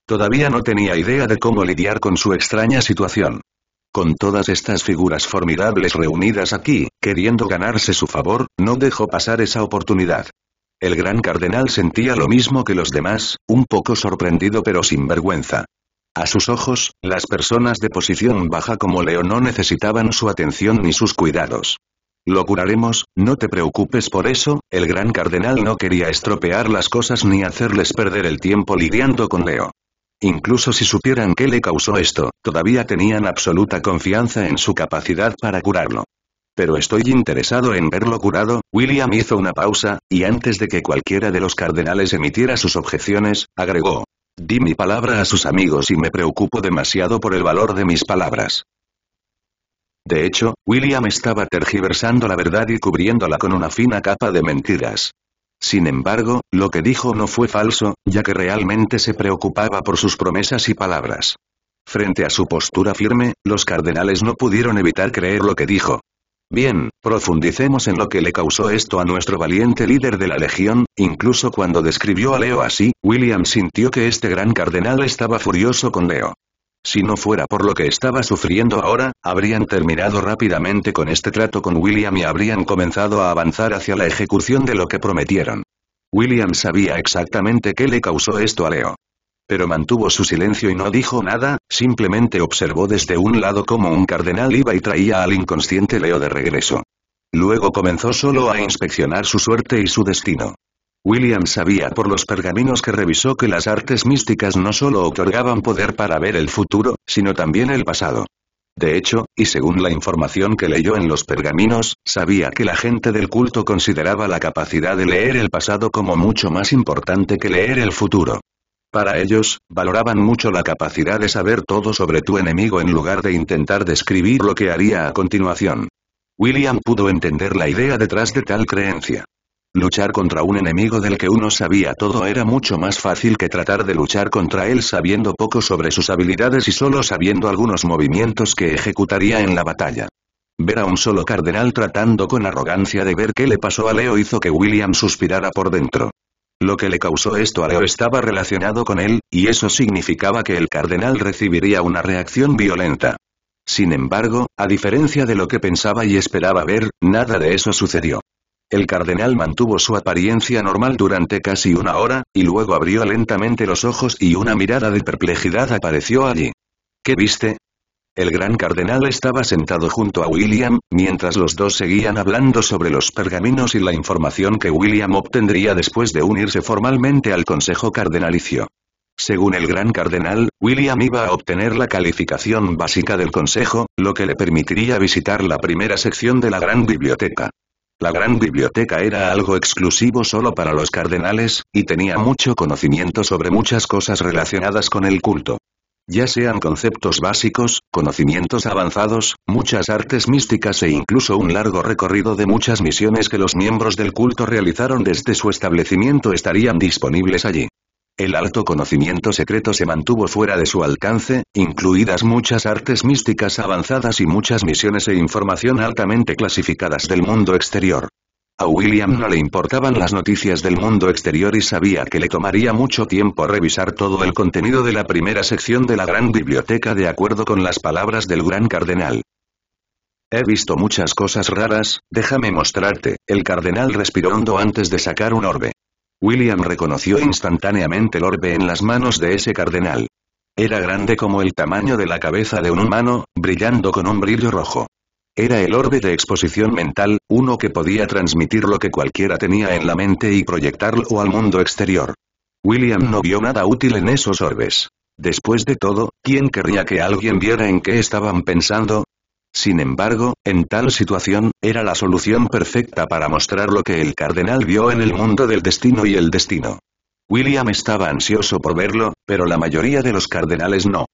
Todavía no tenía idea de cómo lidiar con su extraña situación. Con todas estas figuras formidables reunidas aquí, queriendo ganarse su favor, no dejó pasar esa oportunidad. El gran cardenal sentía lo mismo que los demás, un poco sorprendido pero sin vergüenza. A sus ojos, las personas de posición baja como Leo no necesitaban su atención ni sus cuidados. Lo curaremos, no te preocupes por eso, el gran cardenal no quería estropear las cosas ni hacerles perder el tiempo lidiando con Leo. Incluso si supieran qué le causó esto, todavía tenían absoluta confianza en su capacidad para curarlo. Pero estoy interesado en verlo curado, William hizo una pausa, y antes de que cualquiera de los cardenales emitiera sus objeciones, agregó. Di mi palabra a sus amigos y me preocupo demasiado por el valor de mis palabras. De hecho, William estaba tergiversando la verdad y cubriéndola con una fina capa de mentiras. Sin embargo, lo que dijo no fue falso, ya que realmente se preocupaba por sus promesas y palabras. Frente a su postura firme, los cardenales no pudieron evitar creer lo que dijo. Bien, profundicemos en lo que le causó esto a nuestro valiente líder de la Legión, incluso cuando describió a Leo así, William sintió que este gran cardenal estaba furioso con Leo. Si no fuera por lo que estaba sufriendo ahora, habrían terminado rápidamente con este trato con William y habrían comenzado a avanzar hacia la ejecución de lo que prometieron. William sabía exactamente qué le causó esto a Leo. Pero mantuvo su silencio y no dijo nada, simplemente observó desde un lado cómo un cardenal iba y traía al inconsciente Leo de regreso. Luego comenzó solo a inspeccionar su suerte y su destino. William sabía por los pergaminos que revisó que las artes místicas no solo otorgaban poder para ver el futuro, sino también el pasado. De hecho, y según la información que leyó en los pergaminos, sabía que la gente del culto consideraba la capacidad de leer el pasado como mucho más importante que leer el futuro. Para ellos, valoraban mucho la capacidad de saber todo sobre tu enemigo en lugar de intentar describir lo que haría a continuación. William pudo entender la idea detrás de tal creencia. Luchar contra un enemigo del que uno sabía todo era mucho más fácil que tratar de luchar contra él sabiendo poco sobre sus habilidades y solo sabiendo algunos movimientos que ejecutaría en la batalla. Ver a un solo cardenal tratando con arrogancia de ver qué le pasó a Leo hizo que William suspirara por dentro. Lo que le causó esto a Leo estaba relacionado con él, y eso significaba que el cardenal recibiría una reacción violenta. Sin embargo, a diferencia de lo que pensaba y esperaba ver, nada de eso sucedió. El cardenal mantuvo su apariencia normal durante casi una hora, y luego abrió lentamente los ojos y una mirada de perplejidad apareció allí. ¿Qué viste? El gran cardenal estaba sentado junto a William, mientras los dos seguían hablando sobre los pergaminos y la información que William obtendría después de unirse formalmente al Consejo Cardenalicio. Según el gran cardenal, William iba a obtener la calificación básica del Consejo, lo que le permitiría visitar la primera sección de la gran biblioteca. La gran biblioteca era algo exclusivo solo para los cardenales, y tenía mucho conocimiento sobre muchas cosas relacionadas con el culto. Ya sean conceptos básicos, conocimientos avanzados, muchas artes místicas e incluso un largo recorrido de muchas misiones que los miembros del culto realizaron desde su establecimiento estarían disponibles allí. El alto conocimiento secreto se mantuvo fuera de su alcance, incluidas muchas artes místicas avanzadas y muchas misiones e información altamente clasificadas del mundo exterior. A William no le importaban las noticias del mundo exterior y sabía que le tomaría mucho tiempo revisar todo el contenido de la primera sección de la gran biblioteca de acuerdo con las palabras del gran cardenal. He visto muchas cosas raras, déjame mostrarte, el cardenal respiró hondo antes de sacar un orbe. William reconoció instantáneamente el orbe en las manos de ese cardenal. Era grande como el tamaño de la cabeza de un humano, brillando con un brillo rojo. Era el orbe de exposición mental, uno que podía transmitir lo que cualquiera tenía en la mente y proyectarlo al mundo exterior. William no vio nada útil en esos orbes. Después de todo, ¿quién querría que alguien viera en qué estaban pensando? Sin embargo, en tal situación, era la solución perfecta para mostrar lo que el cardenal vio en el mundo del destino y el destino. William estaba ansioso por verlo, pero la mayoría de los cardenales no.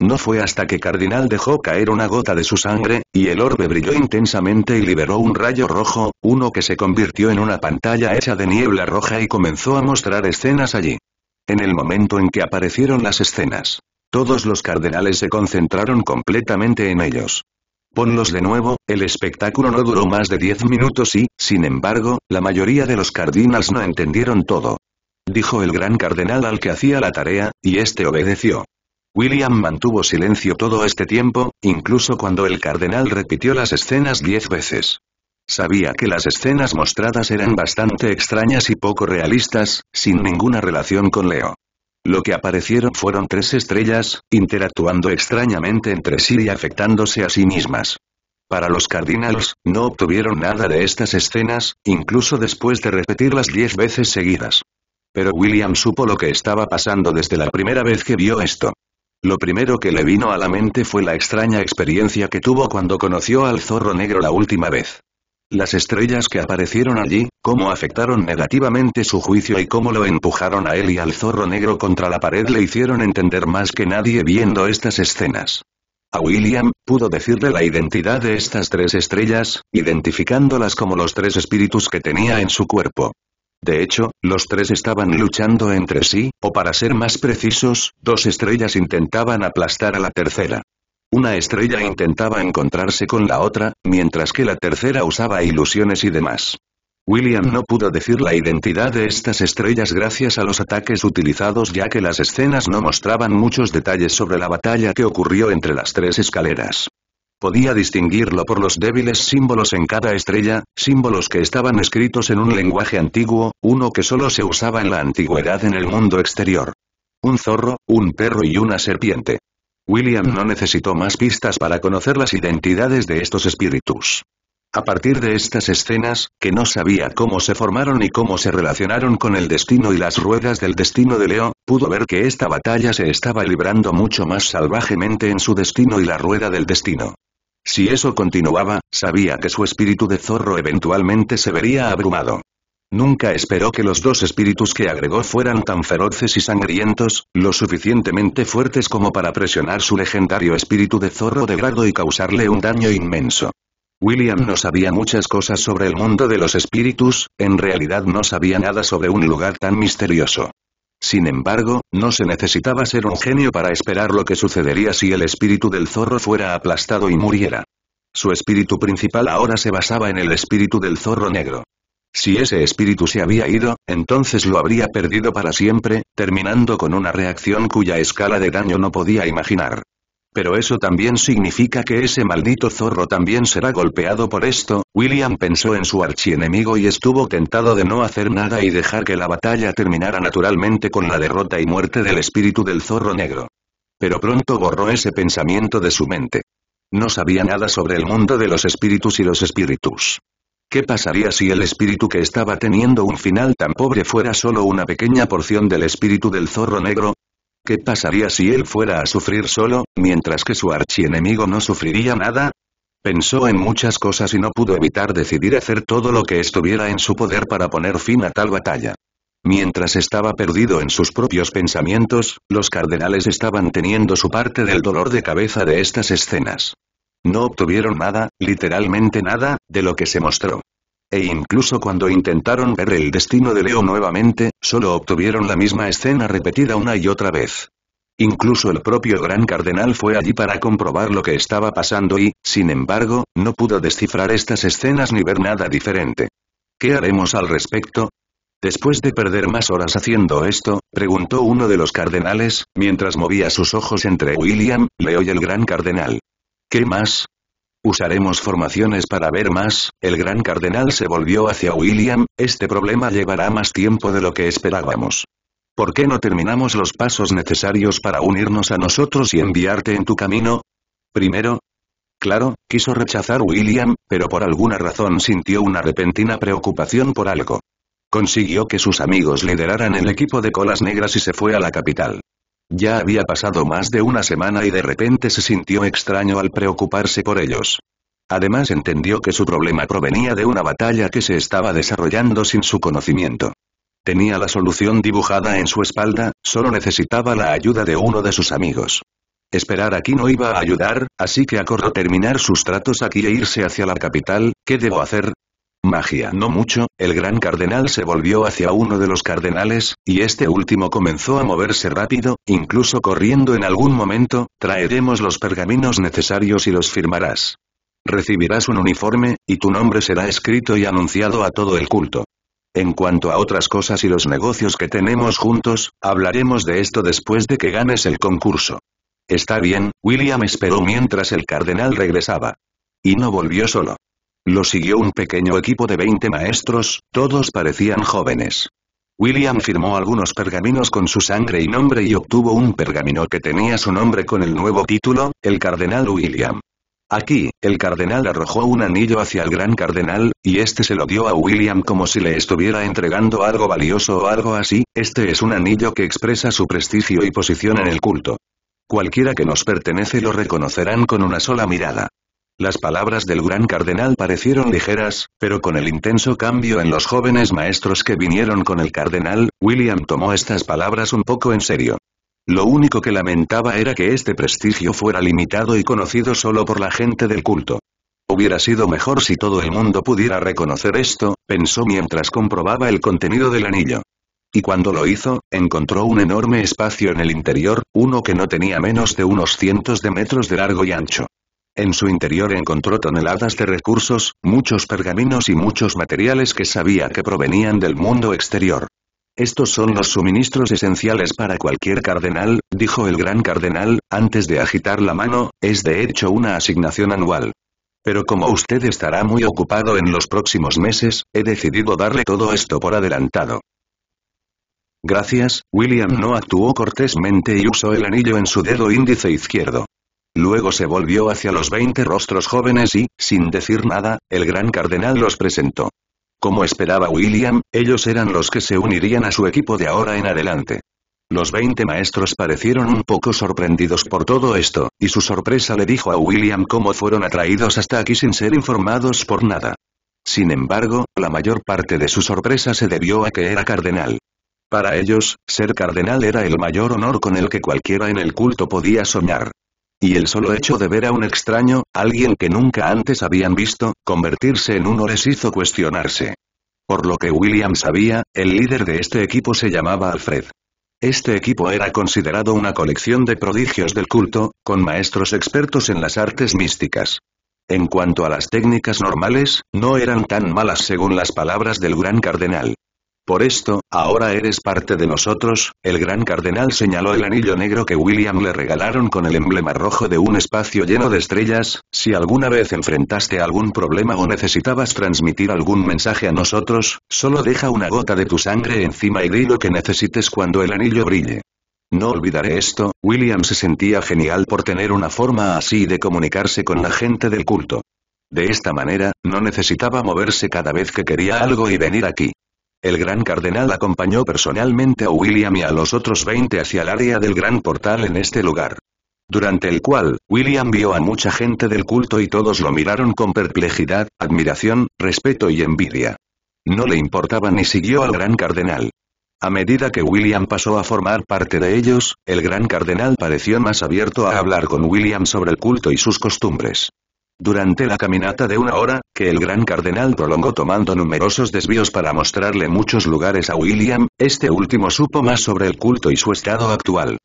No fue hasta que cardenal dejó caer una gota de su sangre, y el orbe brilló intensamente y liberó un rayo rojo, uno que se convirtió en una pantalla hecha de niebla roja y comenzó a mostrar escenas allí. En el momento en que aparecieron las escenas, todos los cardenales se concentraron completamente en ellos. Ponlos de nuevo, el espectáculo no duró más de diez minutos y, sin embargo, la mayoría de los cardinals no entendieron todo. Dijo el gran cardenal al que hacía la tarea, y este obedeció. William mantuvo silencio todo este tiempo, incluso cuando el cardenal repitió las escenas diez veces. Sabía que las escenas mostradas eran bastante extrañas y poco realistas, sin ninguna relación con Leo. Lo que aparecieron fueron tres estrellas, interactuando extrañamente entre sí y afectándose a sí mismas. Para los Cardinals, no obtuvieron nada de estas escenas, incluso después de repetirlas diez veces seguidas. Pero William supo lo que estaba pasando desde la primera vez que vio esto. Lo primero que le vino a la mente fue la extraña experiencia que tuvo cuando conoció al zorro negro la última vez. Las estrellas que aparecieron allí, cómo afectaron negativamente su juicio y cómo lo empujaron a él y al zorro negro contra la pared le hicieron entender más que nadie viendo estas escenas. A William, pudo decirle la identidad de estas tres estrellas, identificándolas como los tres espíritus que tenía en su cuerpo. De hecho, los tres estaban luchando entre sí, o para ser más precisos, dos estrellas intentaban aplastar a la tercera. Una estrella intentaba encontrarse con la otra, mientras que la tercera usaba ilusiones y demás. William no pudo decir la identidad de estas estrellas gracias a los ataques utilizados ya que las escenas no mostraban muchos detalles sobre la batalla que ocurrió entre las tres escaleras. Podía distinguirlo por los débiles símbolos en cada estrella, símbolos que estaban escritos en un lenguaje antiguo, uno que solo se usaba en la antigüedad en el mundo exterior. Un zorro, un perro y una serpiente. William no necesitó más pistas para conocer las identidades de estos espíritus. A partir de estas escenas, que no sabía cómo se formaron y cómo se relacionaron con el destino y las ruedas del destino de Leo, pudo ver que esta batalla se estaba librando mucho más salvajemente en su destino y la rueda del destino. Si eso continuaba, sabía que su espíritu de zorro eventualmente se vería abrumado. Nunca esperó que los dos espíritus que agregó fueran tan feroces y sangrientos, lo suficientemente fuertes como para presionar su legendario espíritu de zorro de grado y causarle un daño inmenso. William no sabía muchas cosas sobre el mundo de los espíritus, en realidad no sabía nada sobre un lugar tan misterioso. Sin embargo, no se necesitaba ser un genio para esperar lo que sucedería si el espíritu del zorro fuera aplastado y muriera. Su espíritu principal ahora se basaba en el espíritu del zorro negro. Si ese espíritu se había ido, entonces lo habría perdido para siempre, terminando con una reacción cuya escala de daño no podía imaginar. Pero eso también significa que ese maldito zorro también será golpeado por esto, William pensó en su archienemigo y estuvo tentado de no hacer nada y dejar que la batalla terminara naturalmente con la derrota y muerte del espíritu del zorro negro. Pero pronto borró ese pensamiento de su mente. No sabía nada sobre el mundo de los espíritus y los espíritus. ¿Qué pasaría si el espíritu que estaba teniendo un final tan pobre fuera solo una pequeña porción del espíritu del zorro negro? ¿Qué pasaría si él fuera a sufrir solo, mientras que su archienemigo no sufriría nada? Pensó en muchas cosas y no pudo evitar decidir hacer todo lo que estuviera en su poder para poner fin a tal batalla. Mientras estaba perdido en sus propios pensamientos, los cardenales estaban teniendo su parte del dolor de cabeza de estas escenas. No obtuvieron nada, literalmente nada, de lo que se mostró. E incluso cuando intentaron ver el destino de Leo nuevamente, solo obtuvieron la misma escena repetida una y otra vez. Incluso el propio gran cardenal fue allí para comprobar lo que estaba pasando y, sin embargo, no pudo descifrar estas escenas ni ver nada diferente. ¿Qué haremos al respecto? Después de perder más horas haciendo esto, preguntó uno de los cardenales, mientras movía sus ojos entre William, Leo y el gran cardenal. ¿Qué más? Usaremos formaciones para ver más, el gran cardenal se volvió hacia William, este problema llevará más tiempo de lo que esperábamos. ¿Por qué no terminamos los pasos necesarios para unirnos a nosotros y enviarte en tu camino? Primero, Claro, quiso rechazar William, pero por alguna razón sintió una repentina preocupación por algo. Consiguió que sus amigos lideraran el equipo de colas negras y se fue a la capital. Ya había pasado más de una semana y de repente se sintió extraño al preocuparse por ellos. Además entendió que su problema provenía de una batalla que se estaba desarrollando sin su conocimiento. Tenía la solución dibujada en su espalda, solo necesitaba la ayuda de uno de sus amigos. Esperar aquí no iba a ayudar, así que acordó terminar sus tratos aquí e irse hacia la capital, ¿qué debo hacer? Magia no mucho, el gran cardenal se volvió hacia uno de los cardenales, y este último comenzó a moverse rápido, incluso corriendo en algún momento, traeremos los pergaminos necesarios y los firmarás. Recibirás un uniforme, y tu nombre será escrito y anunciado a todo el culto. En cuanto a otras cosas y los negocios que tenemos juntos, hablaremos de esto después de que ganes el concurso. Está bien, William esperó mientras el cardenal regresaba. Y no volvió solo. Lo siguió un pequeño equipo de 20 maestros, todos parecían jóvenes. William firmó algunos pergaminos con su sangre y nombre y obtuvo un pergamino que tenía su nombre con el nuevo título, el Cardenal William. Aquí, el cardenal arrojó un anillo hacia el gran cardenal, y este se lo dio a William como si le estuviera entregando algo valioso o algo así, este es un anillo que expresa su prestigio y posición en el culto. Cualquiera que nos pertenece lo reconocerán con una sola mirada. Las palabras del gran cardenal parecieron ligeras, pero con el intenso cambio en los jóvenes maestros que vinieron con el cardenal, William tomó estas palabras un poco en serio. Lo único que lamentaba era que este prestigio fuera limitado y conocido solo por la gente del culto. Hubiera sido mejor si todo el mundo pudiera reconocer esto, pensó mientras comprobaba el contenido del anillo. Y cuando lo hizo, encontró un enorme espacio en el interior, uno que no tenía menos de unos cientos de metros de largo y ancho. En su interior encontró toneladas de recursos, muchos pergaminos y muchos materiales que sabía que provenían del mundo exterior. Estos son los suministros esenciales para cualquier cardenal, dijo el gran cardenal, antes de agitar la mano, es de hecho una asignación anual. Pero como usted estará muy ocupado en los próximos meses, he decidido darle todo esto por adelantado. Gracias, William no actuó cortésmente y usó el anillo en su dedo índice izquierdo. Luego se volvió hacia los veinte rostros jóvenes y, sin decir nada, el gran cardenal los presentó. Como esperaba William, ellos eran los que se unirían a su equipo de ahora en adelante. Los veinte maestros parecieron un poco sorprendidos por todo esto, y su sorpresa le dijo a William cómo fueron atraídos hasta aquí sin ser informados por nada. Sin embargo, la mayor parte de su sorpresa se debió a que era cardenal. Para ellos, ser cardenal era el mayor honor con el que cualquiera en el culto podía soñar. Y el solo hecho de ver a un extraño, alguien que nunca antes habían visto, convertirse en uno les hizo cuestionarse. Por lo que William sabía, el líder de este equipo se llamaba Alfred. Este equipo era considerado una colección de prodigios del culto, con maestros expertos en las artes místicas. En cuanto a las técnicas normales, no eran tan malas según las palabras del gran cardenal. Por esto, ahora eres parte de nosotros, el gran cardenal señaló el anillo negro que William le regalaron con el emblema rojo de un espacio lleno de estrellas, si alguna vez enfrentaste algún problema o necesitabas transmitir algún mensaje a nosotros, solo deja una gota de tu sangre encima y di lo que necesites cuando el anillo brille. No olvidaré esto, William se sentía genial por tener una forma así de comunicarse con la gente del culto. De esta manera, no necesitaba moverse cada vez que quería algo y venir aquí. El gran cardenal acompañó personalmente a William y a los otros 20 hacia el área del gran portal en este lugar. Durante el cual, William vio a mucha gente del culto y todos lo miraron con perplejidad, admiración, respeto y envidia. No le importaba ni siguió al gran cardenal. A medida que William pasó a formar parte de ellos, el gran cardenal pareció más abierto a hablar con William sobre el culto y sus costumbres. Durante la caminata de una hora, que el gran cardenal prolongó tomando numerosos desvíos para mostrarle muchos lugares a William, este último supo más sobre el culto y su estado actual.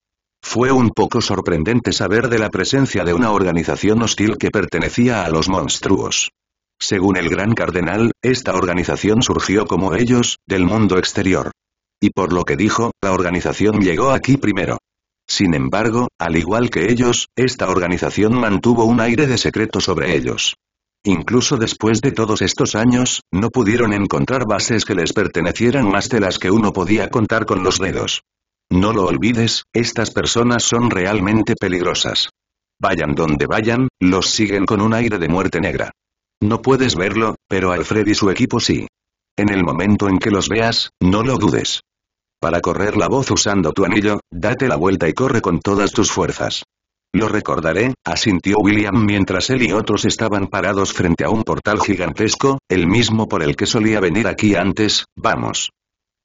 Fue un poco sorprendente saber de la presencia de una organización hostil que pertenecía a los monstruos. Según el gran cardenal, esta organización surgió como ellos, del mundo exterior. Y por lo que dijo, la organización llegó aquí primero. Sin embargo, al igual que ellos, esta organización mantuvo un aire de secreto sobre ellos. Incluso después de todos estos años, no pudieron encontrar bases que les pertenecieran más de las que uno podía contar con los dedos. No lo olvides, estas personas son realmente peligrosas. Vayan donde vayan, los siguen con un aire de muerte negra. No puedes verlo, pero Alfred y su equipo sí. En el momento en que los veas, no lo dudes. Para correr la voz usando tu anillo, date la vuelta y corre con todas tus fuerzas. Lo recordaré, asintió William mientras él y otros estaban parados frente a un portal gigantesco, el mismo por el que solía venir aquí antes, vamos.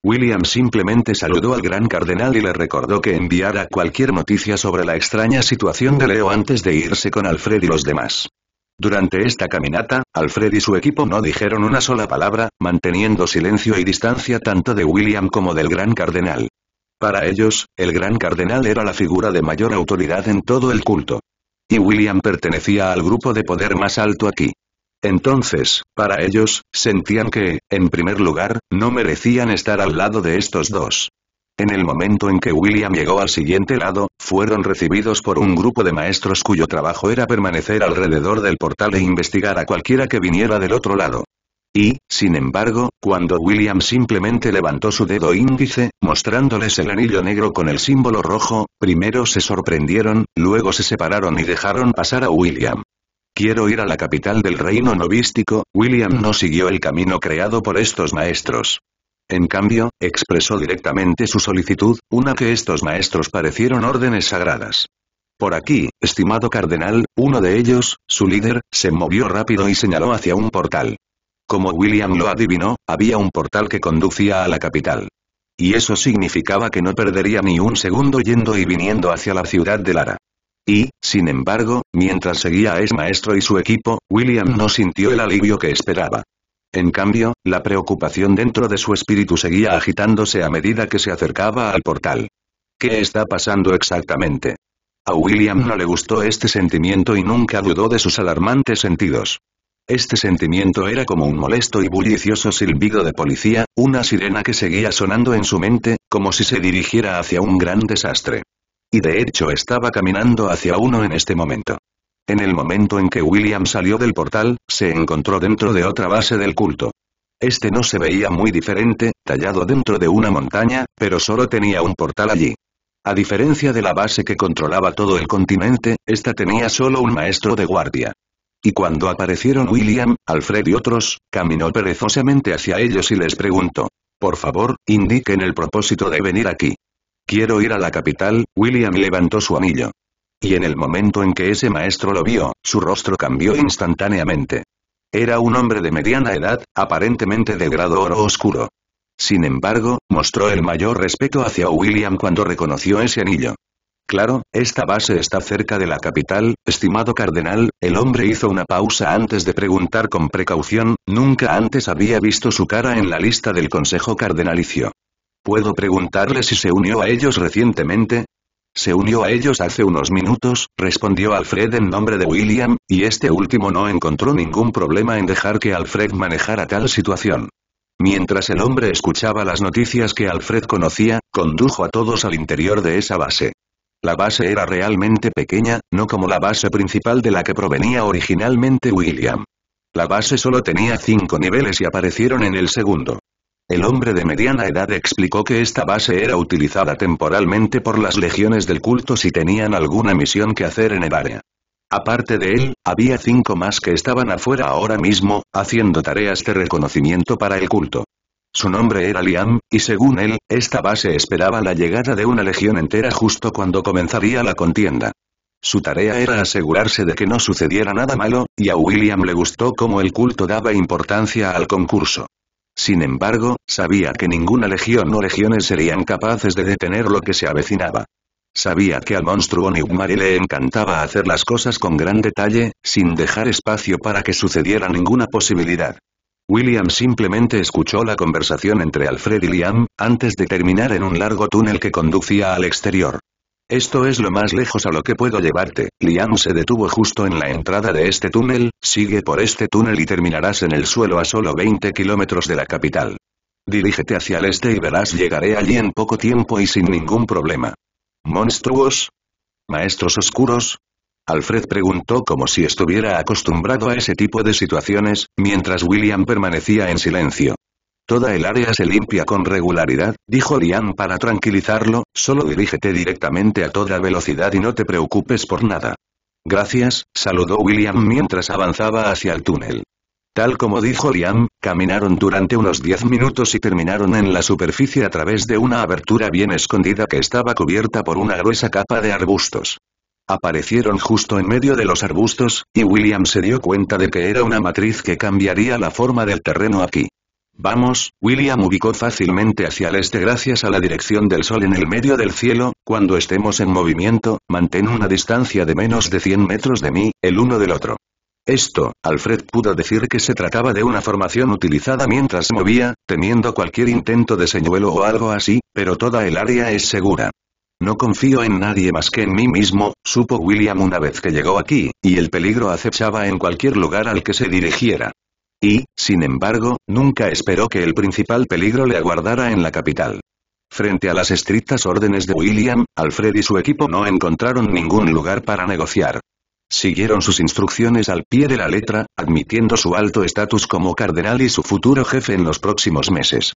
William simplemente saludó al gran cardenal y le recordó que enviara cualquier noticia sobre la extraña situación de Leo antes de irse con Alfred y los demás. Durante esta caminata, Alfred y su equipo no dijeron una sola palabra, manteniendo silencio y distancia tanto de William como del gran cardenal. Para ellos, el gran cardenal era la figura de mayor autoridad en todo el culto. Y William pertenecía al grupo de poder más alto aquí. Entonces, para ellos, sentían que, en primer lugar, no merecían estar al lado de estos dos. En el momento en que William llegó al siguiente lado, fueron recibidos por un grupo de maestros cuyo trabajo era permanecer alrededor del portal e investigar a cualquiera que viniera del otro lado. Y, sin embargo, cuando William simplemente levantó su dedo índice, mostrándoles el anillo negro con el símbolo rojo, primero se sorprendieron, luego se separaron y dejaron pasar a William. Quiero ir a la capital del reino novístico, William no siguió el camino creado por estos maestros. En cambio, expresó directamente su solicitud, una que estos maestros parecieron órdenes sagradas. Por aquí, estimado cardenal, uno de ellos, su líder, se movió rápido y señaló hacia un portal. Como William lo adivinó, había un portal que conducía a la capital. Y eso significaba que no perdería ni un segundo yendo y viniendo hacia la ciudad de Lara. Y, sin embargo, mientras seguía a ese maestro y su equipo, William no sintió el alivio que esperaba. En cambio, la preocupación dentro de su espíritu seguía agitándose a medida que se acercaba al portal. ¿Qué está pasando exactamente? A William no le gustó este sentimiento y nunca dudó de sus alarmantes sentidos. Este sentimiento era como un molesto y bullicioso silbido de policía, una sirena que seguía sonando en su mente, como si se dirigiera hacia un gran desastre. Y de hecho estaba caminando hacia uno en este momento. En el momento en que William salió del portal, se encontró dentro de otra base del culto. Este no se veía muy diferente, tallado dentro de una montaña, pero solo tenía un portal allí. A diferencia de la base que controlaba todo el continente, esta tenía solo un maestro de guardia. Y cuando aparecieron William, Alfred y otros, caminó perezosamente hacia ellos y les preguntó. Por favor, indiquen el propósito de venir aquí. Quiero ir a la capital, William levantó su anillo. Y en el momento en que ese maestro lo vio, su rostro cambió instantáneamente. Era un hombre de mediana edad, aparentemente de grado oro oscuro. Sin embargo, mostró el mayor respeto hacia William cuando reconoció ese anillo. Claro, esta base está cerca de la capital, estimado cardenal, el hombre hizo una pausa antes de preguntar con precaución, nunca antes había visto su cara en la lista del consejo cardenalicio. ¿Puedo preguntarle si se unió a ellos recientemente? Se unió a ellos hace unos minutos, respondió Alfred en nombre de William, y este último no encontró ningún problema en dejar que Alfred manejara tal situación. Mientras el hombre escuchaba las noticias que Alfred conocía, condujo a todos al interior de esa base. La base era realmente pequeña, no como la base principal de la que provenía originalmente William. La base solo tenía cinco niveles y aparecieron en el segundo. El hombre de mediana edad explicó que esta base era utilizada temporalmente por las legiones del culto si tenían alguna misión que hacer en el área. Aparte de él, había cinco más que estaban afuera ahora mismo, haciendo tareas de reconocimiento para el culto. Su nombre era Liam, y según él, esta base esperaba la llegada de una legión entera justo cuando comenzaría la contienda. Su tarea era asegurarse de que no sucediera nada malo, y a William le gustó cómo el culto daba importancia al concurso. Sin embargo, sabía que ninguna legión o legiones serían capaces de detener lo que se avecinaba. Sabía que al monstruo Nigmari le encantaba hacer las cosas con gran detalle, sin dejar espacio para que sucediera ninguna posibilidad. William simplemente escuchó la conversación entre Alfred y Liam, antes de terminar en un largo túnel que conducía al exterior. Esto es lo más lejos a lo que puedo llevarte. Liam se detuvo justo en la entrada de este túnel, sigue por este túnel y terminarás en el suelo a solo 20 kilómetros de la capital. Dirígete hacia el este y verás llegaré allí en poco tiempo y sin ningún problema. ¿Monstruos? ¿Maestros oscuros? Alfred preguntó como si estuviera acostumbrado a ese tipo de situaciones, mientras William permanecía en silencio. Toda el área se limpia con regularidad, dijo Liam para tranquilizarlo, solo dirígete directamente a toda velocidad y no te preocupes por nada. Gracias, saludó William mientras avanzaba hacia el túnel. Tal como dijo Liam, caminaron durante unos diez minutos y terminaron en la superficie a través de una abertura bien escondida que estaba cubierta por una gruesa capa de arbustos. Aparecieron justo en medio de los arbustos, y William se dio cuenta de que era una matriz que cambiaría la forma del terreno aquí. Vamos, William ubicó fácilmente hacia el este gracias a la dirección del sol en el medio del cielo, cuando estemos en movimiento, mantén una distancia de menos de 100 metros de mí, el uno del otro. Esto, Alfred pudo decir que se trataba de una formación utilizada mientras movía, teniendo cualquier intento de señuelo o algo así, pero toda el área es segura. No confío en nadie más que en mí mismo, supo William una vez que llegó aquí, y el peligro acechaba en cualquier lugar al que se dirigiera y, sin embargo, nunca esperó que el principal peligro le aguardara en la capital. Frente a las estrictas órdenes de William, Alfred y su equipo no encontraron ningún lugar para negociar. Siguieron sus instrucciones al pie de la letra, admitiendo su alto estatus como cardenal y su futuro jefe en los próximos meses.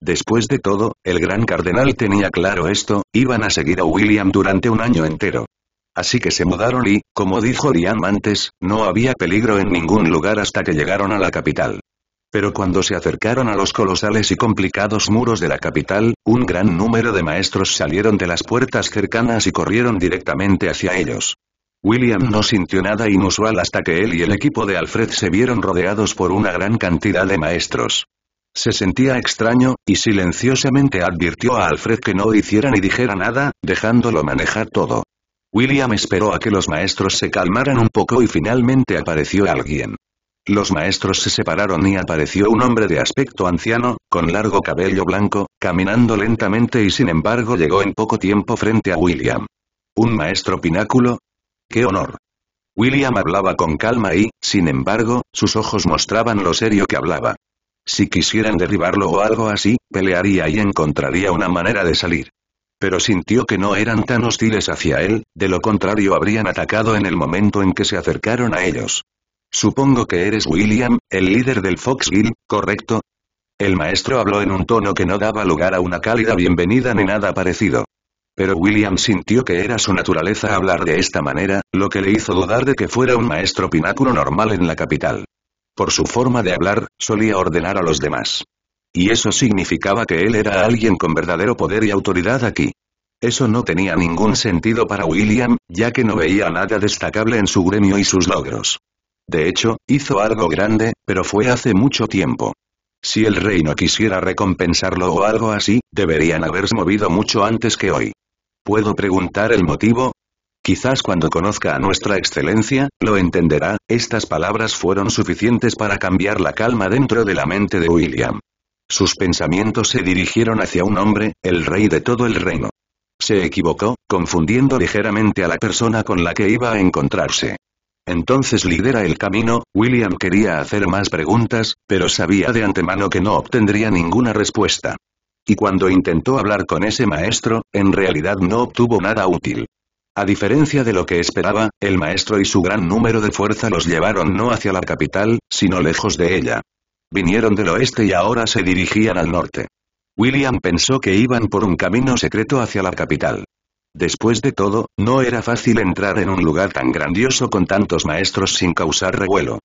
Después de todo, el gran cardenal tenía claro esto, iban a seguir a William durante un año entero. Así que se mudaron y, como dijo Liam antes, no había peligro en ningún lugar hasta que llegaron a la capital. Pero cuando se acercaron a los colosales y complicados muros de la capital, un gran número de maestros salieron de las puertas cercanas y corrieron directamente hacia ellos. William no sintió nada inusual hasta que él y el equipo de Alfred se vieron rodeados por una gran cantidad de maestros. Se sentía extraño, y silenciosamente advirtió a Alfred que no hiciera ni dijera nada, dejándolo manejar todo. William esperó a que los maestros se calmaran un poco y finalmente apareció alguien. Los maestros se separaron y apareció un hombre de aspecto anciano, con largo cabello blanco, caminando lentamente y sin embargo llegó en poco tiempo frente a William. ¿Un maestro pináculo? ¡Qué honor! William hablaba con calma y, sin embargo, sus ojos mostraban lo serio que hablaba. Si quisieran derribarlo o algo así, pelearía y encontraría una manera de salir pero sintió que no eran tan hostiles hacia él, de lo contrario habrían atacado en el momento en que se acercaron a ellos. Supongo que eres William, el líder del Foxgill, ¿correcto? El maestro habló en un tono que no daba lugar a una cálida bienvenida ni nada parecido. Pero William sintió que era su naturaleza hablar de esta manera, lo que le hizo dudar de que fuera un maestro pináculo normal en la capital. Por su forma de hablar, solía ordenar a los demás. Y eso significaba que él era alguien con verdadero poder y autoridad aquí. Eso no tenía ningún sentido para William, ya que no veía nada destacable en su gremio y sus logros. De hecho, hizo algo grande, pero fue hace mucho tiempo. Si el reino quisiera recompensarlo o algo así, deberían haberse movido mucho antes que hoy. ¿Puedo preguntar el motivo? Quizás cuando conozca a nuestra excelencia, lo entenderá, estas palabras fueron suficientes para cambiar la calma dentro de la mente de William. Sus pensamientos se dirigieron hacia un hombre, el rey de todo el reino. Se equivocó, confundiendo ligeramente a la persona con la que iba a encontrarse. Entonces lidera el camino, William quería hacer más preguntas, pero sabía de antemano que no obtendría ninguna respuesta. Y cuando intentó hablar con ese maestro, en realidad no obtuvo nada útil. A diferencia de lo que esperaba, el maestro y su gran número de fuerza los llevaron no hacia la capital, sino lejos de ella. Vinieron del oeste y ahora se dirigían al norte. William pensó que iban por un camino secreto hacia la capital. Después de todo, no era fácil entrar en un lugar tan grandioso con tantos maestros sin causar revuelo.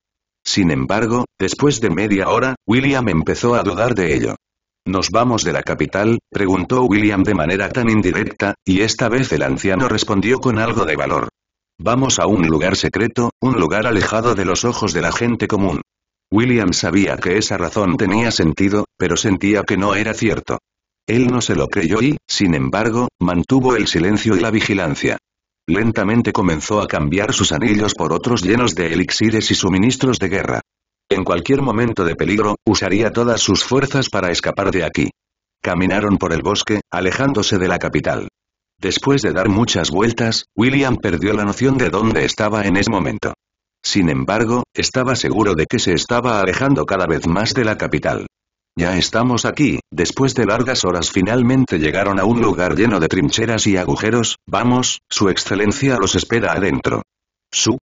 Sin embargo, después de media hora, William empezó a dudar de ello. ¿Nos vamos de la capital? preguntó William de manera tan indirecta, y esta vez el anciano respondió con algo de valor. Vamos a un lugar secreto, un lugar alejado de los ojos de la gente común. William sabía que esa razón tenía sentido, pero sentía que no era cierto. Él no se lo creyó y, sin embargo, mantuvo el silencio y la vigilancia. Lentamente comenzó a cambiar sus anillos por otros llenos de elixires y suministros de guerra. En cualquier momento de peligro, usaría todas sus fuerzas para escapar de aquí. Caminaron por el bosque, alejándose de la capital. Después de dar muchas vueltas, William perdió la noción de dónde estaba en ese momento. Sin embargo, estaba seguro de que se estaba alejando cada vez más de la capital. Ya estamos aquí, después de largas horas finalmente llegaron a un lugar lleno de trincheras y agujeros, vamos, su excelencia los espera adentro. Su.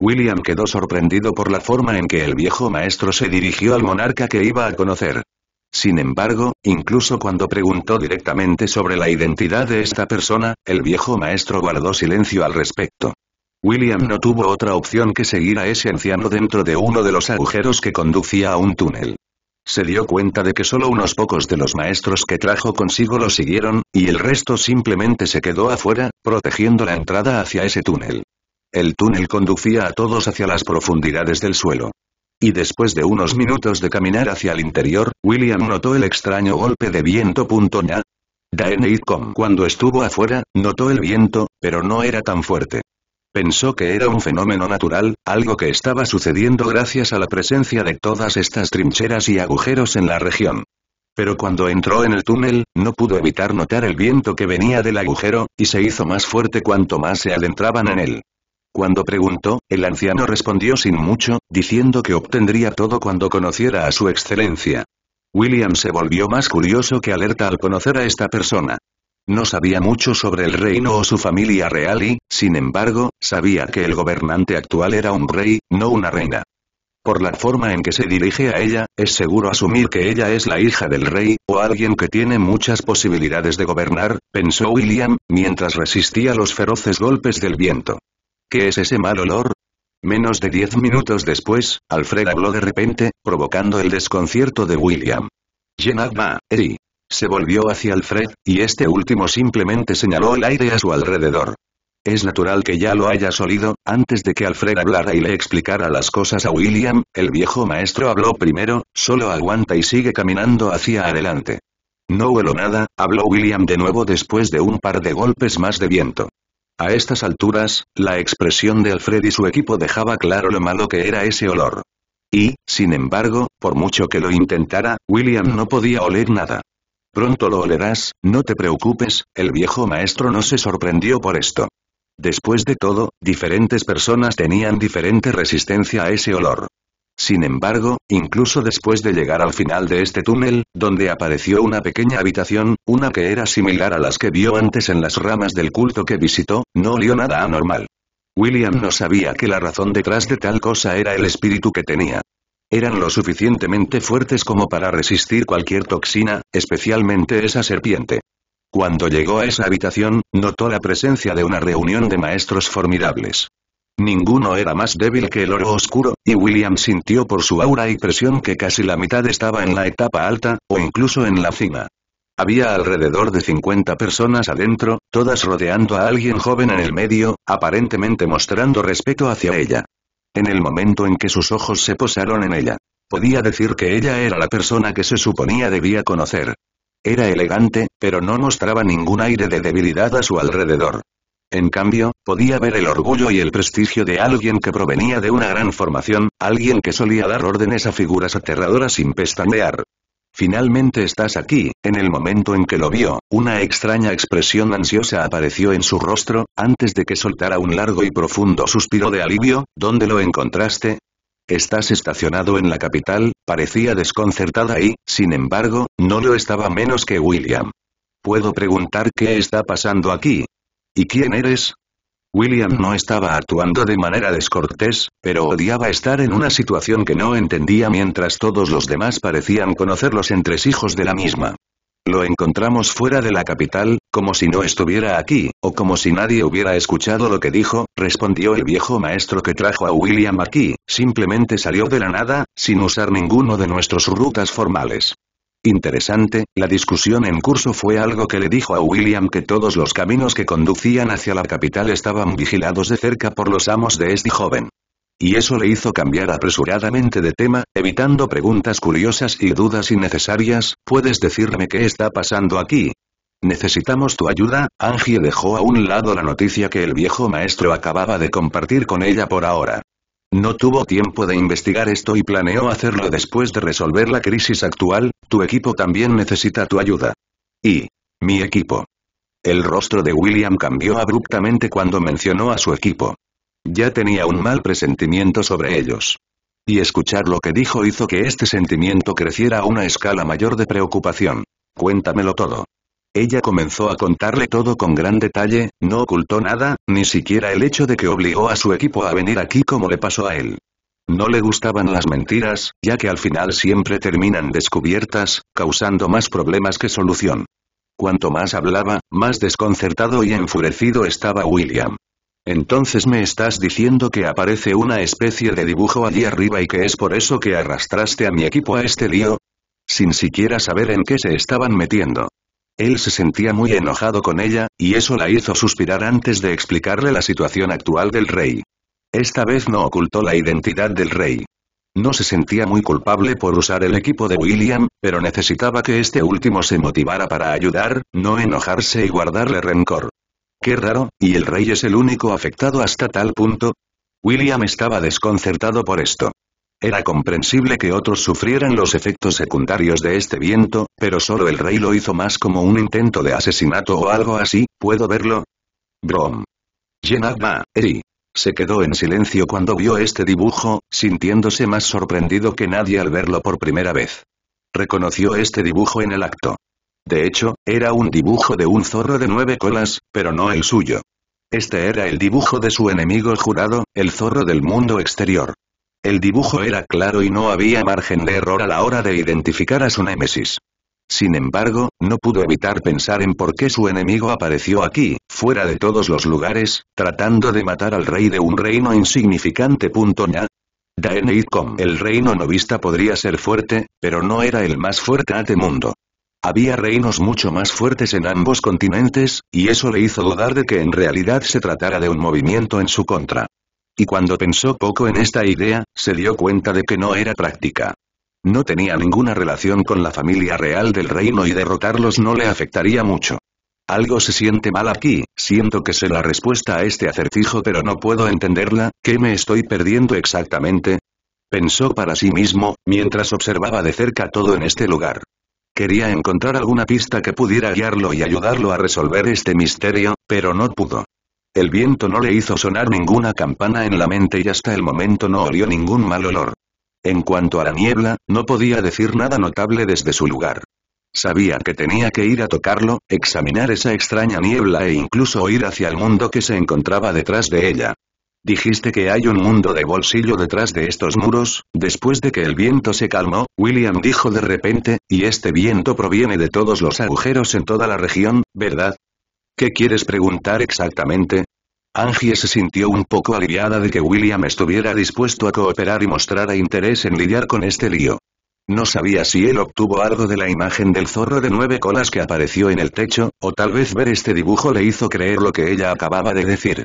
William quedó sorprendido por la forma en que el viejo maestro se dirigió al monarca que iba a conocer. Sin embargo, incluso cuando preguntó directamente sobre la identidad de esta persona, el viejo maestro guardó silencio al respecto. William no tuvo otra opción que seguir a ese anciano dentro de uno de los agujeros que conducía a un túnel. Se dio cuenta de que solo unos pocos de los maestros que trajo consigo lo siguieron, y el resto simplemente se quedó afuera, protegiendo la entrada hacia ese túnel. El túnel conducía a todos hacia las profundidades del suelo. Y después de unos minutos de caminar hacia el interior, William notó el extraño golpe de viento. Com Cuando estuvo afuera, notó el viento, pero no era tan fuerte. Pensó que era un fenómeno natural, algo que estaba sucediendo gracias a la presencia de todas estas trincheras y agujeros en la región. Pero cuando entró en el túnel, no pudo evitar notar el viento que venía del agujero, y se hizo más fuerte cuanto más se adentraban en él. Cuando preguntó, el anciano respondió sin mucho, diciendo que obtendría todo cuando conociera a su excelencia. William se volvió más curioso que alerta al conocer a esta persona. No sabía mucho sobre el reino o su familia real y, sin embargo, sabía que el gobernante actual era un rey, no una reina. Por la forma en que se dirige a ella, es seguro asumir que ella es la hija del rey, o alguien que tiene muchas posibilidades de gobernar, pensó William, mientras resistía los feroces golpes del viento. ¿Qué es ese mal olor? Menos de diez minutos después, Alfred habló de repente, provocando el desconcierto de William. Jenagma, Eri, se volvió hacia Alfred, y este último simplemente señaló el aire a su alrededor. Es natural que ya lo hayas olido, antes de que Alfred hablara y le explicara las cosas a William, el viejo maestro habló primero, solo aguanta y sigue caminando hacia adelante. No huelo nada, habló William de nuevo después de un par de golpes más de viento. A estas alturas, la expresión de Alfred y su equipo dejaba claro lo malo que era ese olor. Y, sin embargo, por mucho que lo intentara, William no podía oler nada. Pronto lo olerás, no te preocupes, el viejo maestro no se sorprendió por esto. Después de todo, diferentes personas tenían diferente resistencia a ese olor. Sin embargo, incluso después de llegar al final de este túnel, donde apareció una pequeña habitación, una que era similar a las que vio antes en las ramas del culto que visitó, no olió nada anormal. William no sabía que la razón detrás de tal cosa era el espíritu que tenía eran lo suficientemente fuertes como para resistir cualquier toxina, especialmente esa serpiente. Cuando llegó a esa habitación, notó la presencia de una reunión de maestros formidables. Ninguno era más débil que el oro oscuro, y William sintió por su aura y presión que casi la mitad estaba en la etapa alta, o incluso en la cima. Había alrededor de 50 personas adentro, todas rodeando a alguien joven en el medio, aparentemente mostrando respeto hacia ella. En el momento en que sus ojos se posaron en ella, podía decir que ella era la persona que se suponía debía conocer. Era elegante, pero no mostraba ningún aire de debilidad a su alrededor. En cambio, podía ver el orgullo y el prestigio de alguien que provenía de una gran formación, alguien que solía dar órdenes a figuras aterradoras sin pestañear. Finalmente estás aquí, en el momento en que lo vio, una extraña expresión ansiosa apareció en su rostro, antes de que soltara un largo y profundo suspiro de alivio, ¿dónde lo encontraste? Estás estacionado en la capital, parecía desconcertada y, sin embargo, no lo estaba menos que William. ¿Puedo preguntar qué está pasando aquí? ¿Y quién eres? William no estaba actuando de manera descortés, pero odiaba estar en una situación que no entendía mientras todos los demás parecían conocer los entresijos de la misma. Lo encontramos fuera de la capital, como si no estuviera aquí, o como si nadie hubiera escuchado lo que dijo, respondió el viejo maestro que trajo a William aquí, simplemente salió de la nada, sin usar ninguno de nuestros rutas formales. Interesante, la discusión en curso fue algo que le dijo a William que todos los caminos que conducían hacia la capital estaban vigilados de cerca por los amos de este joven. Y eso le hizo cambiar apresuradamente de tema, evitando preguntas curiosas y dudas innecesarias, ¿puedes decirme qué está pasando aquí? Necesitamos tu ayuda, Angie dejó a un lado la noticia que el viejo maestro acababa de compartir con ella por ahora. No tuvo tiempo de investigar esto y planeó hacerlo después de resolver la crisis actual, tu equipo también necesita tu ayuda. Y... mi equipo. El rostro de William cambió abruptamente cuando mencionó a su equipo. Ya tenía un mal presentimiento sobre ellos. Y escuchar lo que dijo hizo que este sentimiento creciera a una escala mayor de preocupación. Cuéntamelo todo. Ella comenzó a contarle todo con gran detalle, no ocultó nada, ni siquiera el hecho de que obligó a su equipo a venir aquí como le pasó a él. No le gustaban las mentiras, ya que al final siempre terminan descubiertas, causando más problemas que solución. Cuanto más hablaba, más desconcertado y enfurecido estaba William. Entonces me estás diciendo que aparece una especie de dibujo allí arriba y que es por eso que arrastraste a mi equipo a este lío? Sin siquiera saber en qué se estaban metiendo. Él se sentía muy enojado con ella, y eso la hizo suspirar antes de explicarle la situación actual del rey. Esta vez no ocultó la identidad del rey. No se sentía muy culpable por usar el equipo de William, pero necesitaba que este último se motivara para ayudar, no enojarse y guardarle rencor. Qué raro, y el rey es el único afectado hasta tal punto. William estaba desconcertado por esto. Era comprensible que otros sufrieran los efectos secundarios de este viento, pero solo el rey lo hizo más como un intento de asesinato o algo así, ¿puedo verlo? Brom. Yenagma, Eri. Se quedó en silencio cuando vio este dibujo, sintiéndose más sorprendido que nadie al verlo por primera vez. Reconoció este dibujo en el acto. De hecho, era un dibujo de un zorro de nueve colas, pero no el suyo. Este era el dibujo de su enemigo jurado, el zorro del mundo exterior. El dibujo era claro y no había margen de error a la hora de identificar a su némesis. Sin embargo, no pudo evitar pensar en por qué su enemigo apareció aquí, fuera de todos los lugares, tratando de matar al rey de un reino insignificante. Ña. El reino novista podría ser fuerte, pero no era el más fuerte ate mundo. Había reinos mucho más fuertes en ambos continentes, y eso le hizo dudar de que en realidad se tratara de un movimiento en su contra. Y cuando pensó poco en esta idea, se dio cuenta de que no era práctica. No tenía ninguna relación con la familia real del reino y derrotarlos no le afectaría mucho. Algo se siente mal aquí, siento que sé la respuesta a este acertijo pero no puedo entenderla, ¿qué me estoy perdiendo exactamente? Pensó para sí mismo, mientras observaba de cerca todo en este lugar. Quería encontrar alguna pista que pudiera guiarlo y ayudarlo a resolver este misterio, pero no pudo. El viento no le hizo sonar ninguna campana en la mente y hasta el momento no olió ningún mal olor. En cuanto a la niebla, no podía decir nada notable desde su lugar. Sabía que tenía que ir a tocarlo, examinar esa extraña niebla e incluso ir hacia el mundo que se encontraba detrás de ella. Dijiste que hay un mundo de bolsillo detrás de estos muros, después de que el viento se calmó, William dijo de repente, y este viento proviene de todos los agujeros en toda la región, ¿verdad? ¿Qué quieres preguntar exactamente? Angie se sintió un poco aliviada de que William estuviera dispuesto a cooperar y mostrara interés en lidiar con este lío. No sabía si él obtuvo algo de la imagen del zorro de nueve colas que apareció en el techo, o tal vez ver este dibujo le hizo creer lo que ella acababa de decir.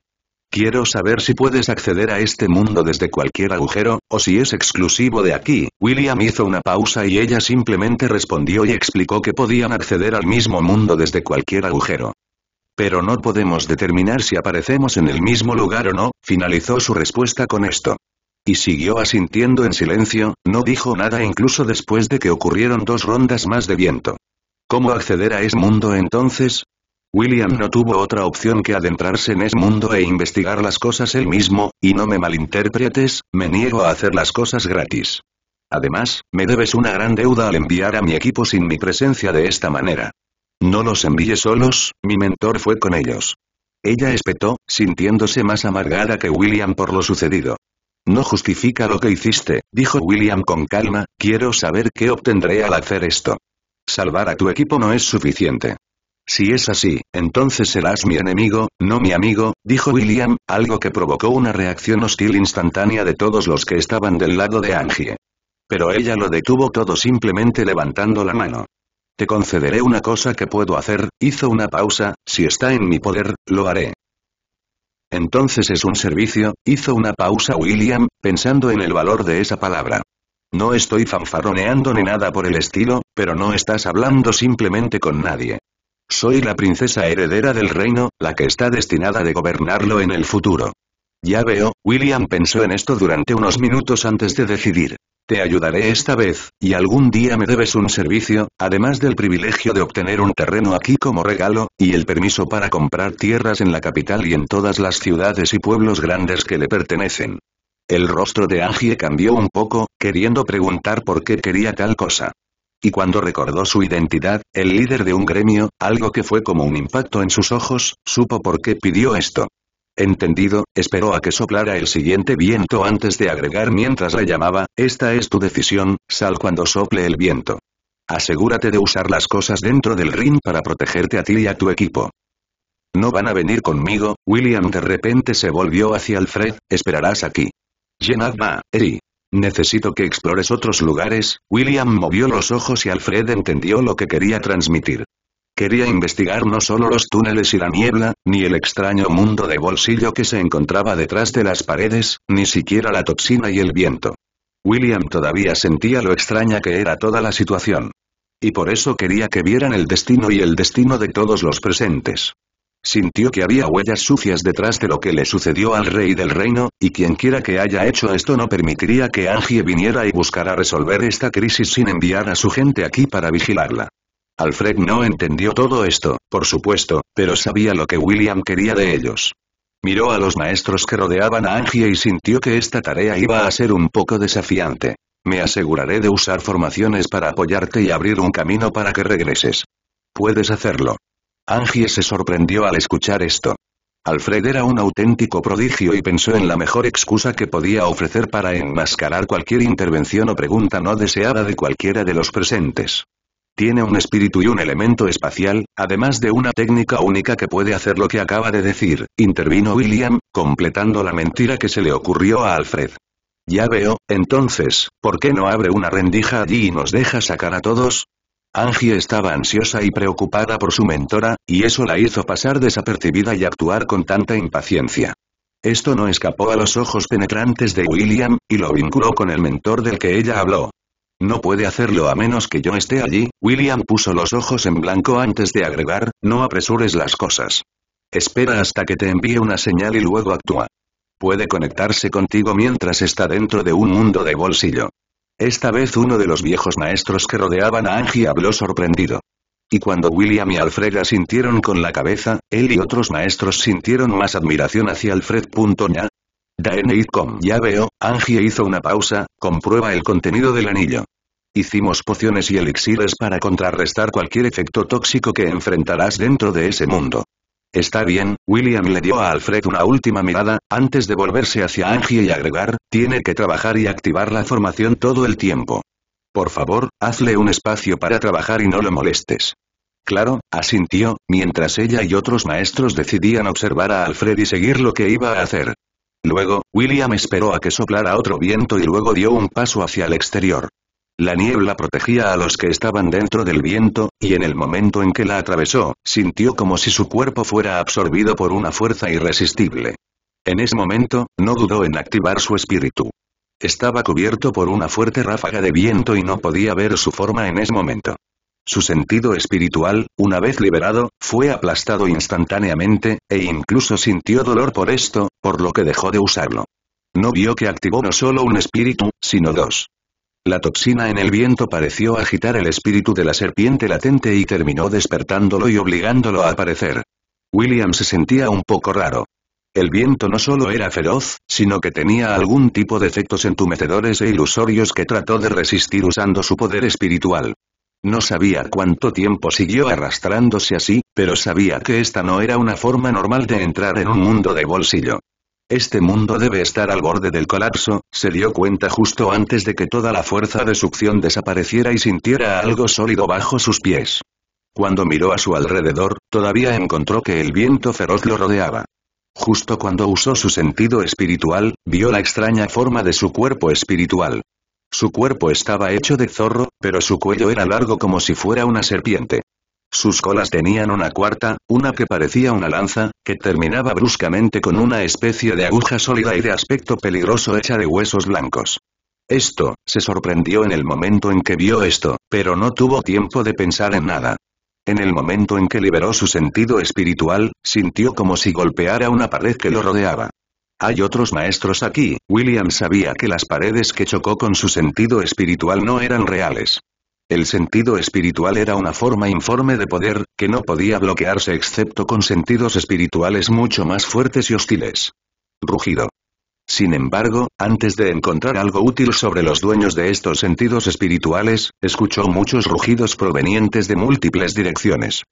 Quiero saber si puedes acceder a este mundo desde cualquier agujero, o si es exclusivo de aquí. William hizo una pausa y ella simplemente respondió y explicó que podían acceder al mismo mundo desde cualquier agujero. Pero no podemos determinar si aparecemos en el mismo lugar o no, finalizó su respuesta con esto. Y siguió asintiendo en silencio, no dijo nada incluso después de que ocurrieron dos rondas más de viento. ¿Cómo acceder a ese mundo entonces? William no tuvo otra opción que adentrarse en ese mundo e investigar las cosas él mismo, y no me malinterpretes, me niego a hacer las cosas gratis. Además, me debes una gran deuda al enviar a mi equipo sin mi presencia de esta manera. No los envíe solos, mi mentor fue con ellos. Ella espetó, sintiéndose más amargada que William por lo sucedido. No justifica lo que hiciste, dijo William con calma, quiero saber qué obtendré al hacer esto. Salvar a tu equipo no es suficiente. Si es así, entonces serás mi enemigo, no mi amigo, dijo William, algo que provocó una reacción hostil instantánea de todos los que estaban del lado de Angie. Pero ella lo detuvo todo simplemente levantando la mano. Te concederé una cosa que puedo hacer, hizo una pausa, si está en mi poder, lo haré. Entonces es un servicio, hizo una pausa William, pensando en el valor de esa palabra. No estoy fanfaroneando ni nada por el estilo, pero no estás hablando simplemente con nadie. Soy la princesa heredera del reino, la que está destinada de gobernarlo en el futuro. Ya veo, William pensó en esto durante unos minutos antes de decidir. Te ayudaré esta vez, y algún día me debes un servicio, además del privilegio de obtener un terreno aquí como regalo, y el permiso para comprar tierras en la capital y en todas las ciudades y pueblos grandes que le pertenecen. El rostro de Angie cambió un poco, queriendo preguntar por qué quería tal cosa. Y cuando recordó su identidad, el líder de un gremio, algo que fue como un impacto en sus ojos, supo por qué pidió esto. Entendido, esperó a que soplara el siguiente viento antes de agregar mientras la llamaba, esta es tu decisión, sal cuando sople el viento. Asegúrate de usar las cosas dentro del ring para protegerte a ti y a tu equipo. No van a venir conmigo, William de repente se volvió hacia Alfred, esperarás aquí. Llenad Eri. Necesito que explores otros lugares, William movió los ojos y Alfred entendió lo que quería transmitir. Quería investigar no solo los túneles y la niebla, ni el extraño mundo de bolsillo que se encontraba detrás de las paredes, ni siquiera la toxina y el viento. William todavía sentía lo extraña que era toda la situación. Y por eso quería que vieran el destino y el destino de todos los presentes. Sintió que había huellas sucias detrás de lo que le sucedió al rey del reino, y quienquiera que haya hecho esto no permitiría que Angie viniera y buscara resolver esta crisis sin enviar a su gente aquí para vigilarla. Alfred no entendió todo esto, por supuesto, pero sabía lo que William quería de ellos. Miró a los maestros que rodeaban a Angie y sintió que esta tarea iba a ser un poco desafiante. Me aseguraré de usar formaciones para apoyarte y abrir un camino para que regreses. Puedes hacerlo. Angie se sorprendió al escuchar esto. Alfred era un auténtico prodigio y pensó en la mejor excusa que podía ofrecer para enmascarar cualquier intervención o pregunta no deseada de cualquiera de los presentes. Tiene un espíritu y un elemento espacial, además de una técnica única que puede hacer lo que acaba de decir, intervino William, completando la mentira que se le ocurrió a Alfred. Ya veo, entonces, ¿por qué no abre una rendija allí y nos deja sacar a todos? Angie estaba ansiosa y preocupada por su mentora, y eso la hizo pasar desapercibida y actuar con tanta impaciencia. Esto no escapó a los ojos penetrantes de William, y lo vinculó con el mentor del que ella habló. No puede hacerlo a menos que yo esté allí, William puso los ojos en blanco antes de agregar, no apresures las cosas. Espera hasta que te envíe una señal y luego actúa. Puede conectarse contigo mientras está dentro de un mundo de bolsillo. Esta vez uno de los viejos maestros que rodeaban a Angie habló sorprendido. Y cuando William y Alfred sintieron con la cabeza, él y otros maestros sintieron más admiración hacia Alfred com. Ya veo, Angie hizo una pausa, comprueba el contenido del anillo. Hicimos pociones y elixires para contrarrestar cualquier efecto tóxico que enfrentarás dentro de ese mundo. Está bien, William le dio a Alfred una última mirada, antes de volverse hacia Angie y agregar, tiene que trabajar y activar la formación todo el tiempo. Por favor, hazle un espacio para trabajar y no lo molestes. Claro, asintió, mientras ella y otros maestros decidían observar a Alfred y seguir lo que iba a hacer. Luego, William esperó a que soplara otro viento y luego dio un paso hacia el exterior. La niebla protegía a los que estaban dentro del viento, y en el momento en que la atravesó, sintió como si su cuerpo fuera absorbido por una fuerza irresistible. En ese momento, no dudó en activar su espíritu. Estaba cubierto por una fuerte ráfaga de viento y no podía ver su forma en ese momento. Su sentido espiritual, una vez liberado, fue aplastado instantáneamente, e incluso sintió dolor por esto, por lo que dejó de usarlo. No vio que activó no solo un espíritu, sino dos. La toxina en el viento pareció agitar el espíritu de la serpiente latente y terminó despertándolo y obligándolo a aparecer. William se sentía un poco raro. El viento no solo era feroz, sino que tenía algún tipo de efectos entumecedores e ilusorios que trató de resistir usando su poder espiritual. No sabía cuánto tiempo siguió arrastrándose así, pero sabía que esta no era una forma normal de entrar en un mundo de bolsillo. Este mundo debe estar al borde del colapso, se dio cuenta justo antes de que toda la fuerza de succión desapareciera y sintiera algo sólido bajo sus pies. Cuando miró a su alrededor, todavía encontró que el viento feroz lo rodeaba. Justo cuando usó su sentido espiritual, vio la extraña forma de su cuerpo espiritual. Su cuerpo estaba hecho de zorro, pero su cuello era largo como si fuera una serpiente. Sus colas tenían una cuarta, una que parecía una lanza, que terminaba bruscamente con una especie de aguja sólida y de aspecto peligroso hecha de huesos blancos. Esto, se sorprendió en el momento en que vio esto, pero no tuvo tiempo de pensar en nada. En el momento en que liberó su sentido espiritual, sintió como si golpeara una pared que lo rodeaba. Hay otros maestros aquí, William sabía que las paredes que chocó con su sentido espiritual no eran reales. El sentido espiritual era una forma informe de poder, que no podía bloquearse excepto con sentidos espirituales mucho más fuertes y hostiles. Rugido. Sin embargo, antes de encontrar algo útil sobre los dueños de estos sentidos espirituales, escuchó muchos rugidos provenientes de múltiples direcciones.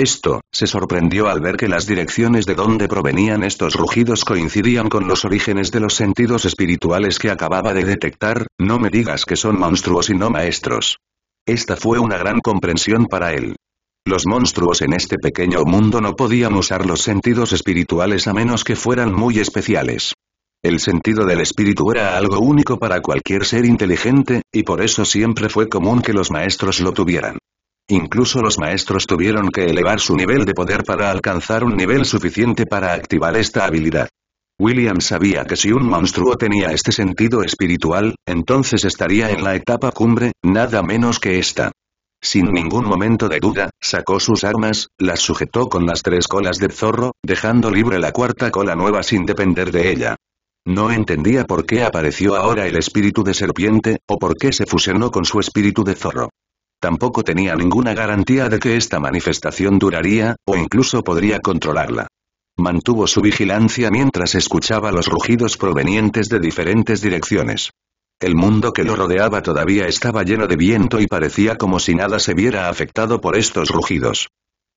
Esto, se sorprendió al ver que las direcciones de donde provenían estos rugidos coincidían con los orígenes de los sentidos espirituales que acababa de detectar, no me digas que son monstruos y no maestros. Esta fue una gran comprensión para él. Los monstruos en este pequeño mundo no podían usar los sentidos espirituales a menos que fueran muy especiales. El sentido del espíritu era algo único para cualquier ser inteligente, y por eso siempre fue común que los maestros lo tuvieran. Incluso los maestros tuvieron que elevar su nivel de poder para alcanzar un nivel suficiente para activar esta habilidad. William sabía que si un monstruo tenía este sentido espiritual, entonces estaría en la etapa cumbre, nada menos que esta. Sin ningún momento de duda, sacó sus armas, las sujetó con las tres colas de zorro, dejando libre la cuarta cola nueva sin depender de ella. No entendía por qué apareció ahora el espíritu de serpiente, o por qué se fusionó con su espíritu de zorro. Tampoco tenía ninguna garantía de que esta manifestación duraría, o incluso podría controlarla. Mantuvo su vigilancia mientras escuchaba los rugidos provenientes de diferentes direcciones. El mundo que lo rodeaba todavía estaba lleno de viento y parecía como si nada se viera afectado por estos rugidos.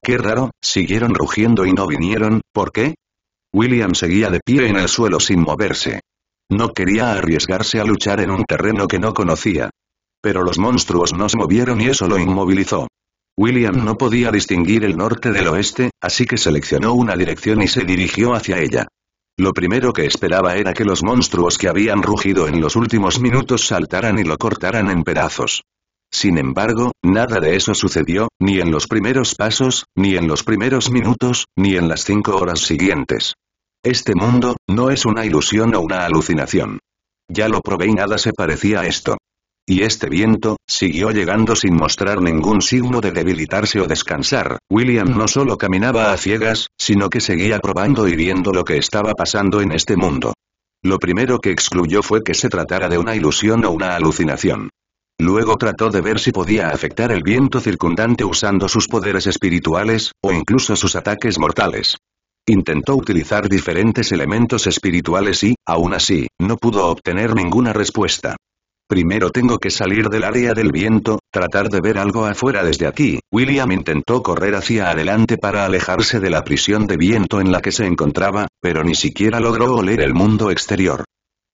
Qué raro, siguieron rugiendo y no vinieron, ¿por qué? William seguía de pie en el suelo sin moverse. No quería arriesgarse a luchar en un terreno que no conocía. Pero los monstruos no se movieron y eso lo inmovilizó. William no podía distinguir el norte del oeste, así que seleccionó una dirección y se dirigió hacia ella. Lo primero que esperaba era que los monstruos que habían rugido en los últimos minutos saltaran y lo cortaran en pedazos. Sin embargo, nada de eso sucedió, ni en los primeros pasos, ni en los primeros minutos, ni en las cinco horas siguientes. Este mundo, no es una ilusión o una alucinación. Ya lo probé y nada se parecía a esto. Y este viento, siguió llegando sin mostrar ningún signo de debilitarse o descansar. William no solo caminaba a ciegas, sino que seguía probando y viendo lo que estaba pasando en este mundo. Lo primero que excluyó fue que se tratara de una ilusión o una alucinación. Luego trató de ver si podía afectar el viento circundante usando sus poderes espirituales, o incluso sus ataques mortales. Intentó utilizar diferentes elementos espirituales y, aún así, no pudo obtener ninguna respuesta. Primero tengo que salir del área del viento, tratar de ver algo afuera desde aquí. William intentó correr hacia adelante para alejarse de la prisión de viento en la que se encontraba, pero ni siquiera logró oler el mundo exterior.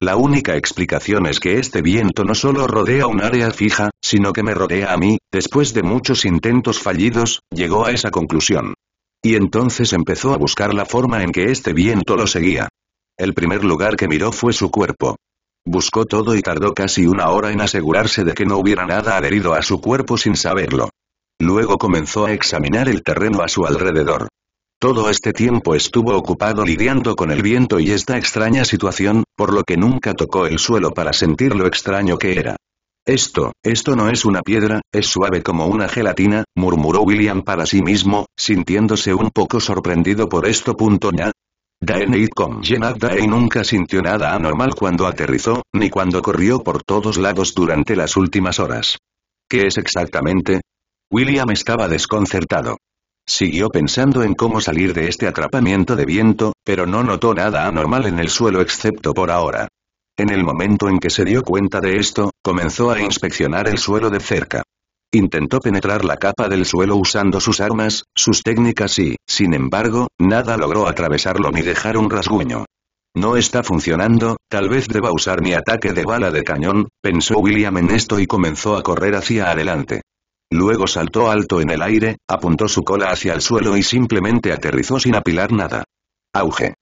La única explicación es que este viento no solo rodea un área fija, sino que me rodea a mí, después de muchos intentos fallidos, llegó a esa conclusión. Y entonces empezó a buscar la forma en que este viento lo seguía. El primer lugar que miró fue su cuerpo. Buscó todo y tardó casi una hora en asegurarse de que no hubiera nada adherido a su cuerpo sin saberlo. Luego comenzó a examinar el terreno a su alrededor. Todo este tiempo estuvo ocupado lidiando con el viento y esta extraña situación, por lo que nunca tocó el suelo para sentir lo extraño que era. Esto, esto no es una piedra, es suave como una gelatina, murmuró William para sí mismo, sintiéndose un poco sorprendido por esto. Ya, Daenerys con y nunca sintió nada anormal cuando aterrizó, ni cuando corrió por todos lados durante las últimas horas. ¿Qué es exactamente? William estaba desconcertado. Siguió pensando en cómo salir de este atrapamiento de viento, pero no notó nada anormal en el suelo excepto por ahora. En el momento en que se dio cuenta de esto, comenzó a inspeccionar el suelo de cerca. Intentó penetrar la capa del suelo usando sus armas, sus técnicas y, sin embargo, nada logró atravesarlo ni dejar un rasguño. No está funcionando, tal vez deba usar mi ataque de bala de cañón, pensó William en esto y comenzó a correr hacia adelante. Luego saltó alto en el aire, apuntó su cola hacia el suelo y simplemente aterrizó sin apilar nada. Auge.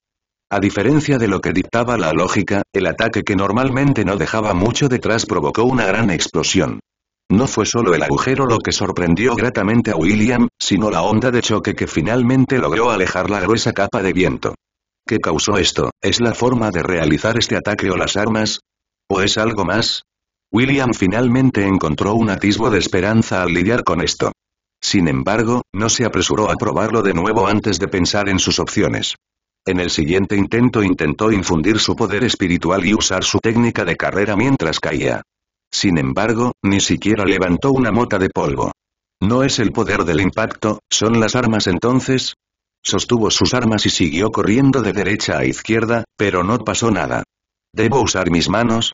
A diferencia de lo que dictaba la lógica, el ataque que normalmente no dejaba mucho detrás provocó una gran explosión. No fue solo el agujero lo que sorprendió gratamente a William, sino la onda de choque que finalmente logró alejar la gruesa capa de viento. ¿Qué causó esto? ¿Es la forma de realizar este ataque o las armas? ¿O es algo más? William finalmente encontró un atisbo de esperanza al lidiar con esto. Sin embargo, no se apresuró a probarlo de nuevo antes de pensar en sus opciones. En el siguiente intento intentó infundir su poder espiritual y usar su técnica de carrera mientras caía. Sin embargo, ni siquiera levantó una mota de polvo. ¿No es el poder del impacto, son las armas entonces? Sostuvo sus armas y siguió corriendo de derecha a izquierda, pero no pasó nada. ¿Debo usar mis manos?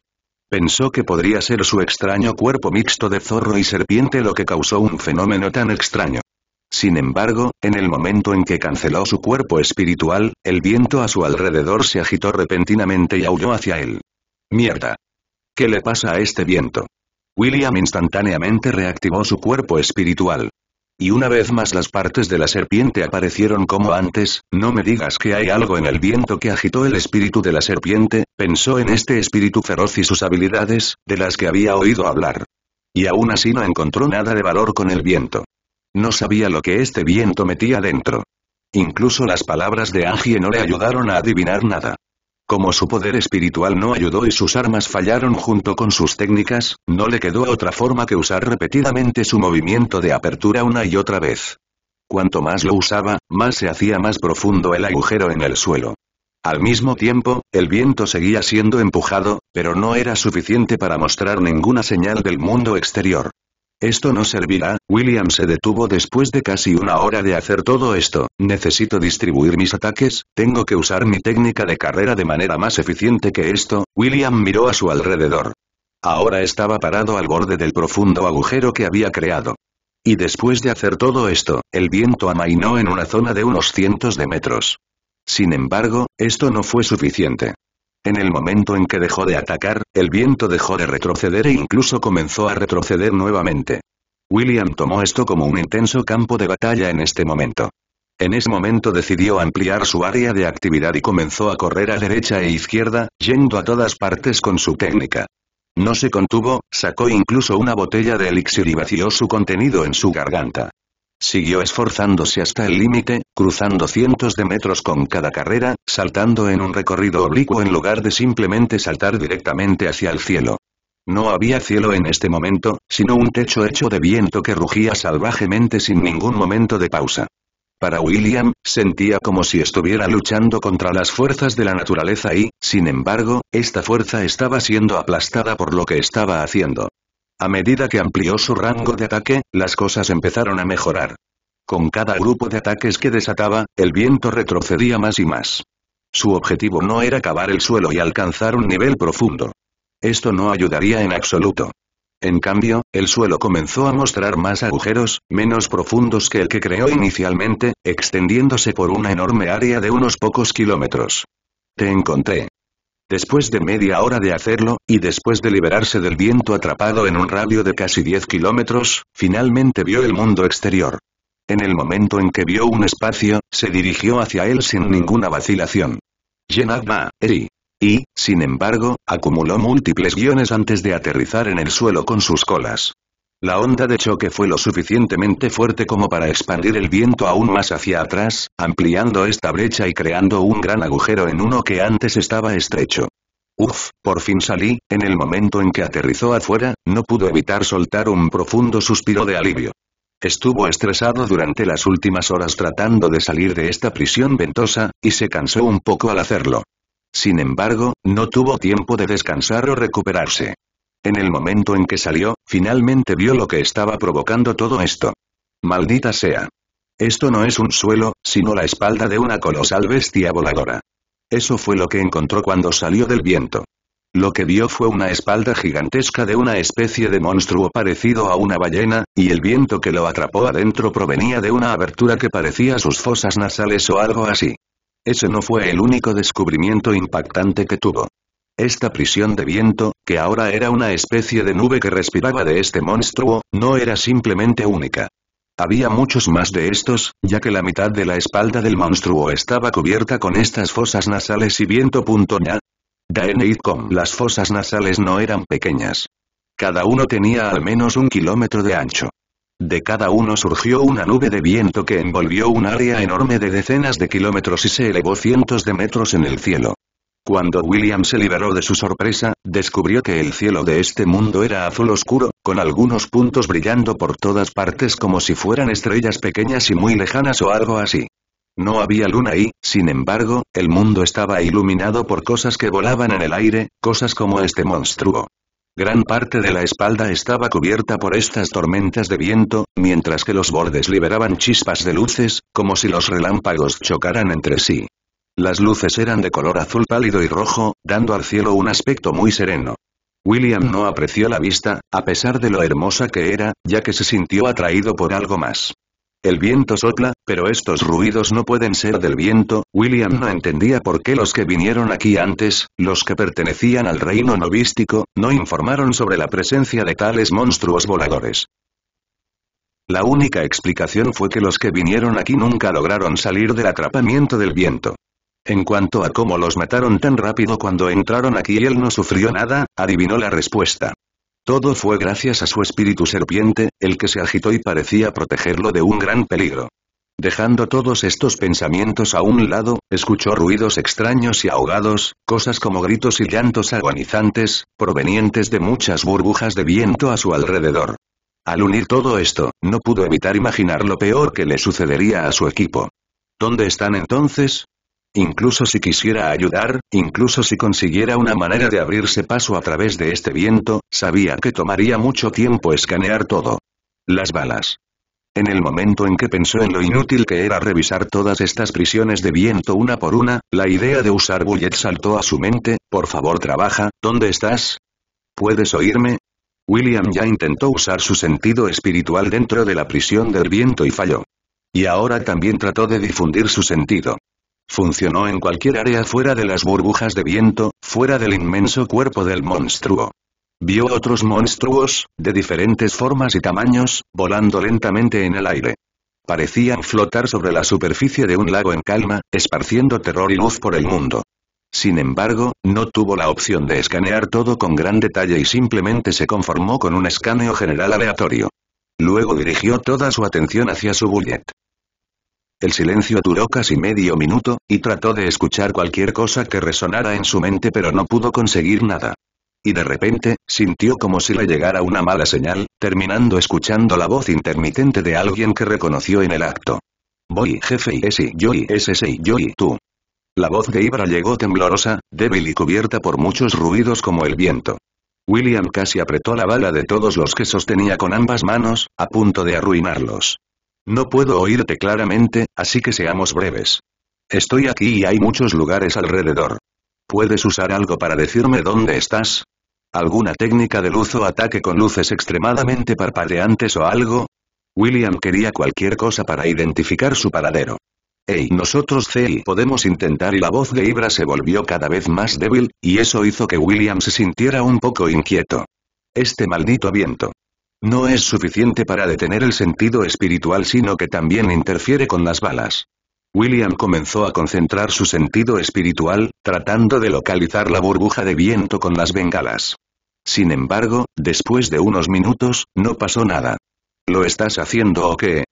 Pensó que podría ser su extraño cuerpo mixto de zorro y serpiente lo que causó un fenómeno tan extraño. Sin embargo, en el momento en que canceló su cuerpo espiritual, el viento a su alrededor se agitó repentinamente y aulló hacia él. Mierda. ¿Qué le pasa a este viento? William instantáneamente reactivó su cuerpo espiritual. Y una vez más las partes de la serpiente aparecieron como antes, no me digas que hay algo en el viento que agitó el espíritu de la serpiente, pensó en este espíritu feroz y sus habilidades, de las que había oído hablar. Y aún así no encontró nada de valor con el viento. No sabía lo que este viento metía dentro. Incluso las palabras de Angie no le ayudaron a adivinar nada. Como su poder espiritual no ayudó y sus armas fallaron junto con sus técnicas, no le quedó otra forma que usar repetidamente su movimiento de apertura una y otra vez. Cuanto más lo usaba, más se hacía más profundo el agujero en el suelo. Al mismo tiempo, el viento seguía siendo empujado, pero no era suficiente para mostrar ninguna señal del mundo exterior. Esto no servirá, William se detuvo después de casi una hora de hacer todo esto, necesito distribuir mis ataques, tengo que usar mi técnica de carrera de manera más eficiente que esto, William miró a su alrededor. Ahora estaba parado al borde del profundo agujero que había creado. Y después de hacer todo esto, el viento amainó en una zona de unos cientos de metros. Sin embargo, esto no fue suficiente. En el momento en que dejó de atacar, el viento dejó de retroceder e incluso comenzó a retroceder nuevamente. William tomó esto como un intenso campo de batalla en este momento. En ese momento decidió ampliar su área de actividad y comenzó a correr a derecha e izquierda, yendo a todas partes con su técnica. No se contuvo, sacó incluso una botella de elixir y vació su contenido en su garganta. Siguió esforzándose hasta el límite, cruzando cientos de metros con cada carrera, saltando en un recorrido oblicuo en lugar de simplemente saltar directamente hacia el cielo. No había cielo en este momento, sino un techo hecho de viento que rugía salvajemente sin ningún momento de pausa. Para William, sentía como si estuviera luchando contra las fuerzas de la naturaleza y, sin embargo, esta fuerza estaba siendo aplastada por lo que estaba haciendo. A medida que amplió su rango de ataque, las cosas empezaron a mejorar. Con cada grupo de ataques que desataba, el viento retrocedía más y más. Su objetivo no era cavar el suelo y alcanzar un nivel profundo. Esto no ayudaría en absoluto. En cambio, el suelo comenzó a mostrar más agujeros, menos profundos que el que creó inicialmente, extendiéndose por una enorme área de unos pocos kilómetros. Te encontré. Después de media hora de hacerlo, y después de liberarse del viento atrapado en un radio de casi 10 kilómetros, finalmente vio el mundo exterior. En el momento en que vio un espacio, se dirigió hacia él sin ninguna vacilación. Eri. Y, sin embargo, acumuló múltiples guiones antes de aterrizar en el suelo con sus colas. La onda de choque fue lo suficientemente fuerte como para expandir el viento aún más hacia atrás, ampliando esta brecha y creando un gran agujero en uno que antes estaba estrecho. Uf, por fin salí, en el momento en que aterrizó afuera, no pudo evitar soltar un profundo suspiro de alivio. Estuvo estresado durante las últimas horas tratando de salir de esta prisión ventosa, y se cansó un poco al hacerlo. Sin embargo, no tuvo tiempo de descansar o recuperarse. En el momento en que salió, finalmente vio lo que estaba provocando todo esto. Maldita sea. Esto no es un suelo, sino la espalda de una colosal bestia voladora. Eso fue lo que encontró cuando salió del viento. Lo que vio fue una espalda gigantesca de una especie de monstruo parecido a una ballena, y el viento que lo atrapó adentro provenía de una abertura que parecía sus fosas nasales o algo así. Ese no fue el único descubrimiento impactante que tuvo. Esta prisión de viento, que ahora era una especie de nube que respiraba de este monstruo, no era simplemente única. Había muchos más de estos, ya que la mitad de la espalda del monstruo estaba cubierta con estas fosas nasales y viento. Ya. Daeneidcom. Las fosas nasales no eran pequeñas. Cada uno tenía al menos un kilómetro de ancho. De cada uno surgió una nube de viento que envolvió un área enorme de decenas de kilómetros y se elevó cientos de metros en el cielo. Cuando William se liberó de su sorpresa, descubrió que el cielo de este mundo era azul oscuro, con algunos puntos brillando por todas partes como si fueran estrellas pequeñas y muy lejanas o algo así. No había luna y, sin embargo, el mundo estaba iluminado por cosas que volaban en el aire, cosas como este monstruo. Gran parte de la espalda estaba cubierta por estas tormentas de viento, mientras que los bordes liberaban chispas de luces, como si los relámpagos chocaran entre sí. Las luces eran de color azul pálido y rojo, dando al cielo un aspecto muy sereno. William no apreció la vista, a pesar de lo hermosa que era, ya que se sintió atraído por algo más. El viento sopla, pero estos ruidos no pueden ser del viento, William no entendía por qué los que vinieron aquí antes, los que pertenecían al reino novístico, no informaron sobre la presencia de tales monstruos voladores. La única explicación fue que los que vinieron aquí nunca lograron salir del atrapamiento del viento. En cuanto a cómo los mataron tan rápido cuando entraron aquí y él no sufrió nada, adivinó la respuesta. Todo fue gracias a su espíritu serpiente, el que se agitó y parecía protegerlo de un gran peligro. Dejando todos estos pensamientos a un lado, escuchó ruidos extraños y ahogados, cosas como gritos y llantos agonizantes, provenientes de muchas burbujas de viento a su alrededor. Al unir todo esto, no pudo evitar imaginar lo peor que le sucedería a su equipo. ¿Dónde están entonces? Incluso si quisiera ayudar, incluso si consiguiera una manera de abrirse paso a través de este viento, sabía que tomaría mucho tiempo escanear todo. Las balas. En el momento en que pensó en lo inútil que era revisar todas estas prisiones de viento una por una, la idea de usar Bullet saltó a su mente, por favor trabaja, ¿dónde estás? ¿Puedes oírme? William ya intentó usar su sentido espiritual dentro de la prisión del viento y falló. Y ahora también trató de difundir su sentido. Funcionó en cualquier área fuera de las burbujas de viento, fuera del inmenso cuerpo del monstruo. Vio otros monstruos, de diferentes formas y tamaños, volando lentamente en el aire. Parecían flotar sobre la superficie de un lago en calma, esparciendo terror y luz por el mundo. Sin embargo, no tuvo la opción de escanear todo con gran detalle y simplemente se conformó con un escaneo general aleatorio. Luego dirigió toda su atención hacia su bullet. El silencio duró casi medio minuto, y trató de escuchar cualquier cosa que resonara en su mente pero no pudo conseguir nada. Y de repente, sintió como si le llegara una mala señal, terminando escuchando la voz intermitente de alguien que reconoció en el acto. Voy jefe y ese yo y ese y yo y tú. La voz de Ibra llegó temblorosa, débil y cubierta por muchos ruidos como el viento. William casi apretó la bala de todos los que sostenía con ambas manos, a punto de arruinarlos. No puedo oírte claramente, así que seamos breves. Estoy aquí y hay muchos lugares alrededor. ¿Puedes usar algo para decirme dónde estás? ¿Alguna técnica de luz o ataque con luces extremadamente parpadeantes o algo? William quería cualquier cosa para identificar su paradero. Ey, nosotros CI podemos intentar y la voz de Ibra se volvió cada vez más débil, y eso hizo que William se sintiera un poco inquieto. Este maldito viento. No es suficiente para detener el sentido espiritual sino que también interfiere con las balas. William comenzó a concentrar su sentido espiritual, tratando de localizar la burbuja de viento con las bengalas. Sin embargo, después de unos minutos, no pasó nada. ¿Lo estás haciendo o qué?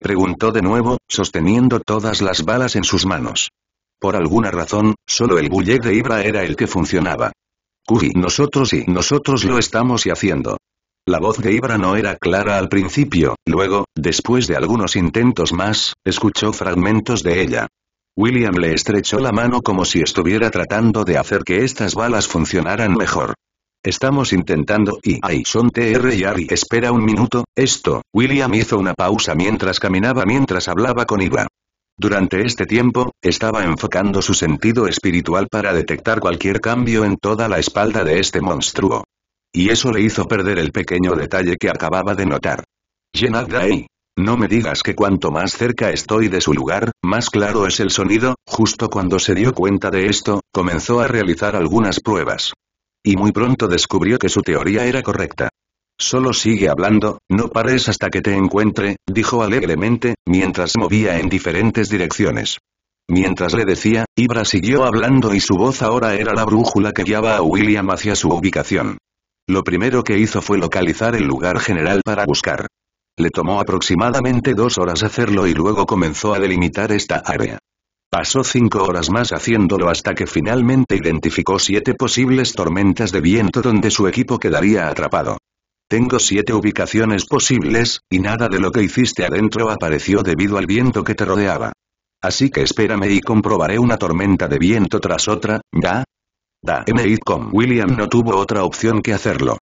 Preguntó de nuevo, sosteniendo todas las balas en sus manos. Por alguna razón, solo el bullet de Ibra era el que funcionaba. Cuy, nosotros y nosotros lo estamos y haciendo. La voz de Ibra no era clara al principio, luego, después de algunos intentos más, escuchó fragmentos de ella. William le estrechó la mano como si estuviera tratando de hacer que estas balas funcionaran mejor. Estamos intentando y ay, son TR y Ari espera un minuto, esto, William hizo una pausa mientras caminaba mientras hablaba con Ibra. Durante este tiempo, estaba enfocando su sentido espiritual para detectar cualquier cambio en toda la espalda de este monstruo y eso le hizo perder el pequeño detalle que acababa de notar. ahí. No me digas que cuanto más cerca estoy de su lugar, más claro es el sonido, justo cuando se dio cuenta de esto, comenzó a realizar algunas pruebas. Y muy pronto descubrió que su teoría era correcta. Solo sigue hablando, no pares hasta que te encuentre, dijo alegremente, mientras movía en diferentes direcciones. Mientras le decía, Ibra siguió hablando y su voz ahora era la brújula que guiaba a William hacia su ubicación. Lo primero que hizo fue localizar el lugar general para buscar. Le tomó aproximadamente dos horas hacerlo y luego comenzó a delimitar esta área. Pasó cinco horas más haciéndolo hasta que finalmente identificó siete posibles tormentas de viento donde su equipo quedaría atrapado. Tengo siete ubicaciones posibles, y nada de lo que hiciste adentro apareció debido al viento que te rodeaba. Así que espérame y comprobaré una tormenta de viento tras otra, ¿ya? Da, con William no tuvo otra opción que hacerlo.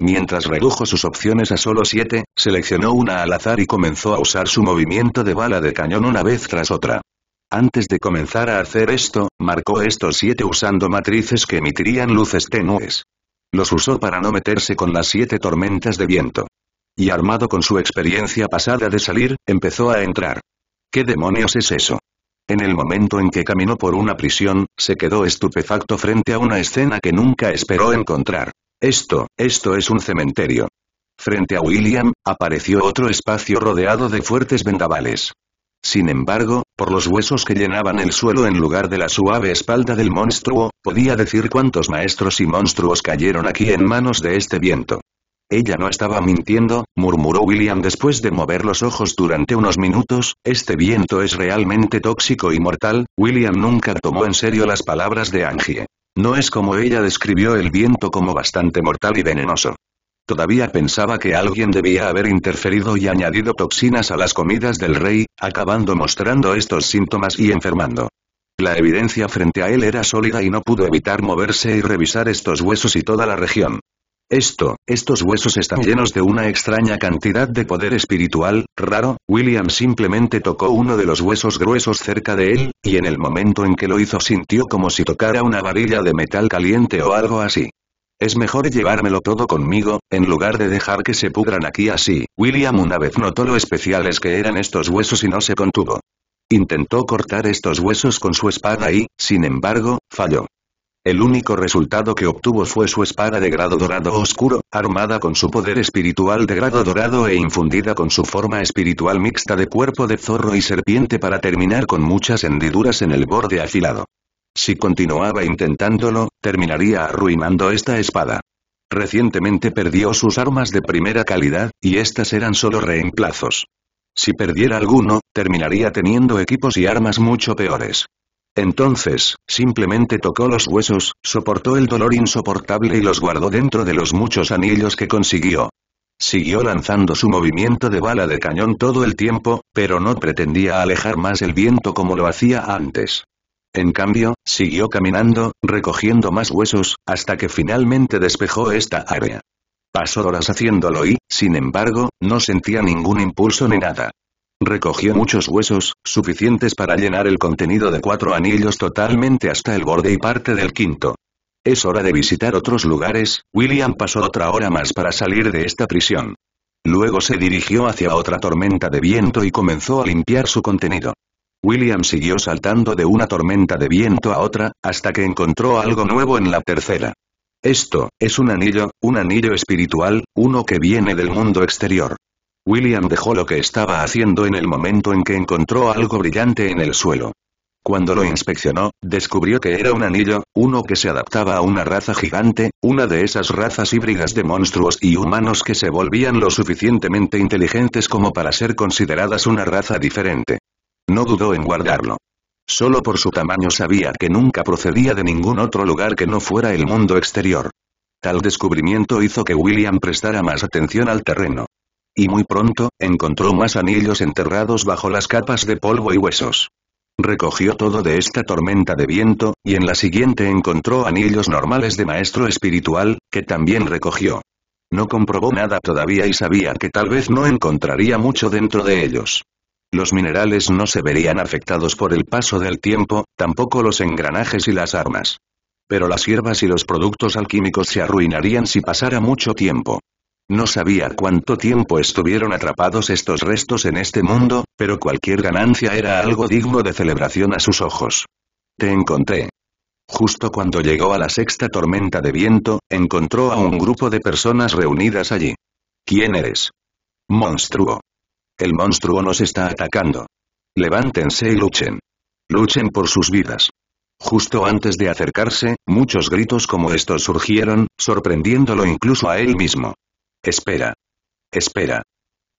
Mientras redujo sus opciones a solo siete, seleccionó una al azar y comenzó a usar su movimiento de bala de cañón una vez tras otra. Antes de comenzar a hacer esto, marcó estos siete usando matrices que emitirían luces tenues. Los usó para no meterse con las siete tormentas de viento. Y armado con su experiencia pasada de salir, empezó a entrar. ¿Qué demonios es eso? En el momento en que caminó por una prisión, se quedó estupefacto frente a una escena que nunca esperó encontrar. Esto, esto es un cementerio. Frente a William, apareció otro espacio rodeado de fuertes vendavales. Sin embargo, por los huesos que llenaban el suelo en lugar de la suave espalda del monstruo, podía decir cuántos maestros y monstruos cayeron aquí en manos de este viento. Ella no estaba mintiendo, murmuró William después de mover los ojos durante unos minutos, este viento es realmente tóxico y mortal, William nunca tomó en serio las palabras de Angie. No es como ella describió el viento como bastante mortal y venenoso. Todavía pensaba que alguien debía haber interferido y añadido toxinas a las comidas del rey, acabando mostrando estos síntomas y enfermando. La evidencia frente a él era sólida y no pudo evitar moverse y revisar estos huesos y toda la región. Esto, estos huesos están llenos de una extraña cantidad de poder espiritual, raro, William simplemente tocó uno de los huesos gruesos cerca de él, y en el momento en que lo hizo sintió como si tocara una varilla de metal caliente o algo así. Es mejor llevármelo todo conmigo, en lugar de dejar que se pudran aquí así, William una vez notó lo especiales que eran estos huesos y no se contuvo. Intentó cortar estos huesos con su espada y, sin embargo, falló. El único resultado que obtuvo fue su espada de grado dorado oscuro, armada con su poder espiritual de grado dorado e infundida con su forma espiritual mixta de cuerpo de zorro y serpiente para terminar con muchas hendiduras en el borde afilado. Si continuaba intentándolo, terminaría arruinando esta espada. Recientemente perdió sus armas de primera calidad, y estas eran solo reemplazos. Si perdiera alguno, terminaría teniendo equipos y armas mucho peores. Entonces, simplemente tocó los huesos, soportó el dolor insoportable y los guardó dentro de los muchos anillos que consiguió. Siguió lanzando su movimiento de bala de cañón todo el tiempo, pero no pretendía alejar más el viento como lo hacía antes. En cambio, siguió caminando, recogiendo más huesos, hasta que finalmente despejó esta área. Pasó horas haciéndolo y, sin embargo, no sentía ningún impulso ni nada. Recogió muchos huesos, suficientes para llenar el contenido de cuatro anillos totalmente hasta el borde y parte del quinto. Es hora de visitar otros lugares, William pasó otra hora más para salir de esta prisión. Luego se dirigió hacia otra tormenta de viento y comenzó a limpiar su contenido. William siguió saltando de una tormenta de viento a otra, hasta que encontró algo nuevo en la tercera. Esto, es un anillo, un anillo espiritual, uno que viene del mundo exterior. William dejó lo que estaba haciendo en el momento en que encontró algo brillante en el suelo. Cuando lo inspeccionó, descubrió que era un anillo, uno que se adaptaba a una raza gigante, una de esas razas híbridas de monstruos y humanos que se volvían lo suficientemente inteligentes como para ser consideradas una raza diferente. No dudó en guardarlo. Solo por su tamaño sabía que nunca procedía de ningún otro lugar que no fuera el mundo exterior. Tal descubrimiento hizo que William prestara más atención al terreno y muy pronto, encontró más anillos enterrados bajo las capas de polvo y huesos. Recogió todo de esta tormenta de viento, y en la siguiente encontró anillos normales de maestro espiritual, que también recogió. No comprobó nada todavía y sabía que tal vez no encontraría mucho dentro de ellos. Los minerales no se verían afectados por el paso del tiempo, tampoco los engranajes y las armas. Pero las hierbas y los productos alquímicos se arruinarían si pasara mucho tiempo. No sabía cuánto tiempo estuvieron atrapados estos restos en este mundo, pero cualquier ganancia era algo digno de celebración a sus ojos. Te encontré. Justo cuando llegó a la sexta tormenta de viento, encontró a un grupo de personas reunidas allí. ¿Quién eres? Monstruo. El monstruo nos está atacando. Levántense y luchen. Luchen por sus vidas. Justo antes de acercarse, muchos gritos como estos surgieron, sorprendiéndolo incluso a él mismo. Espera. Espera.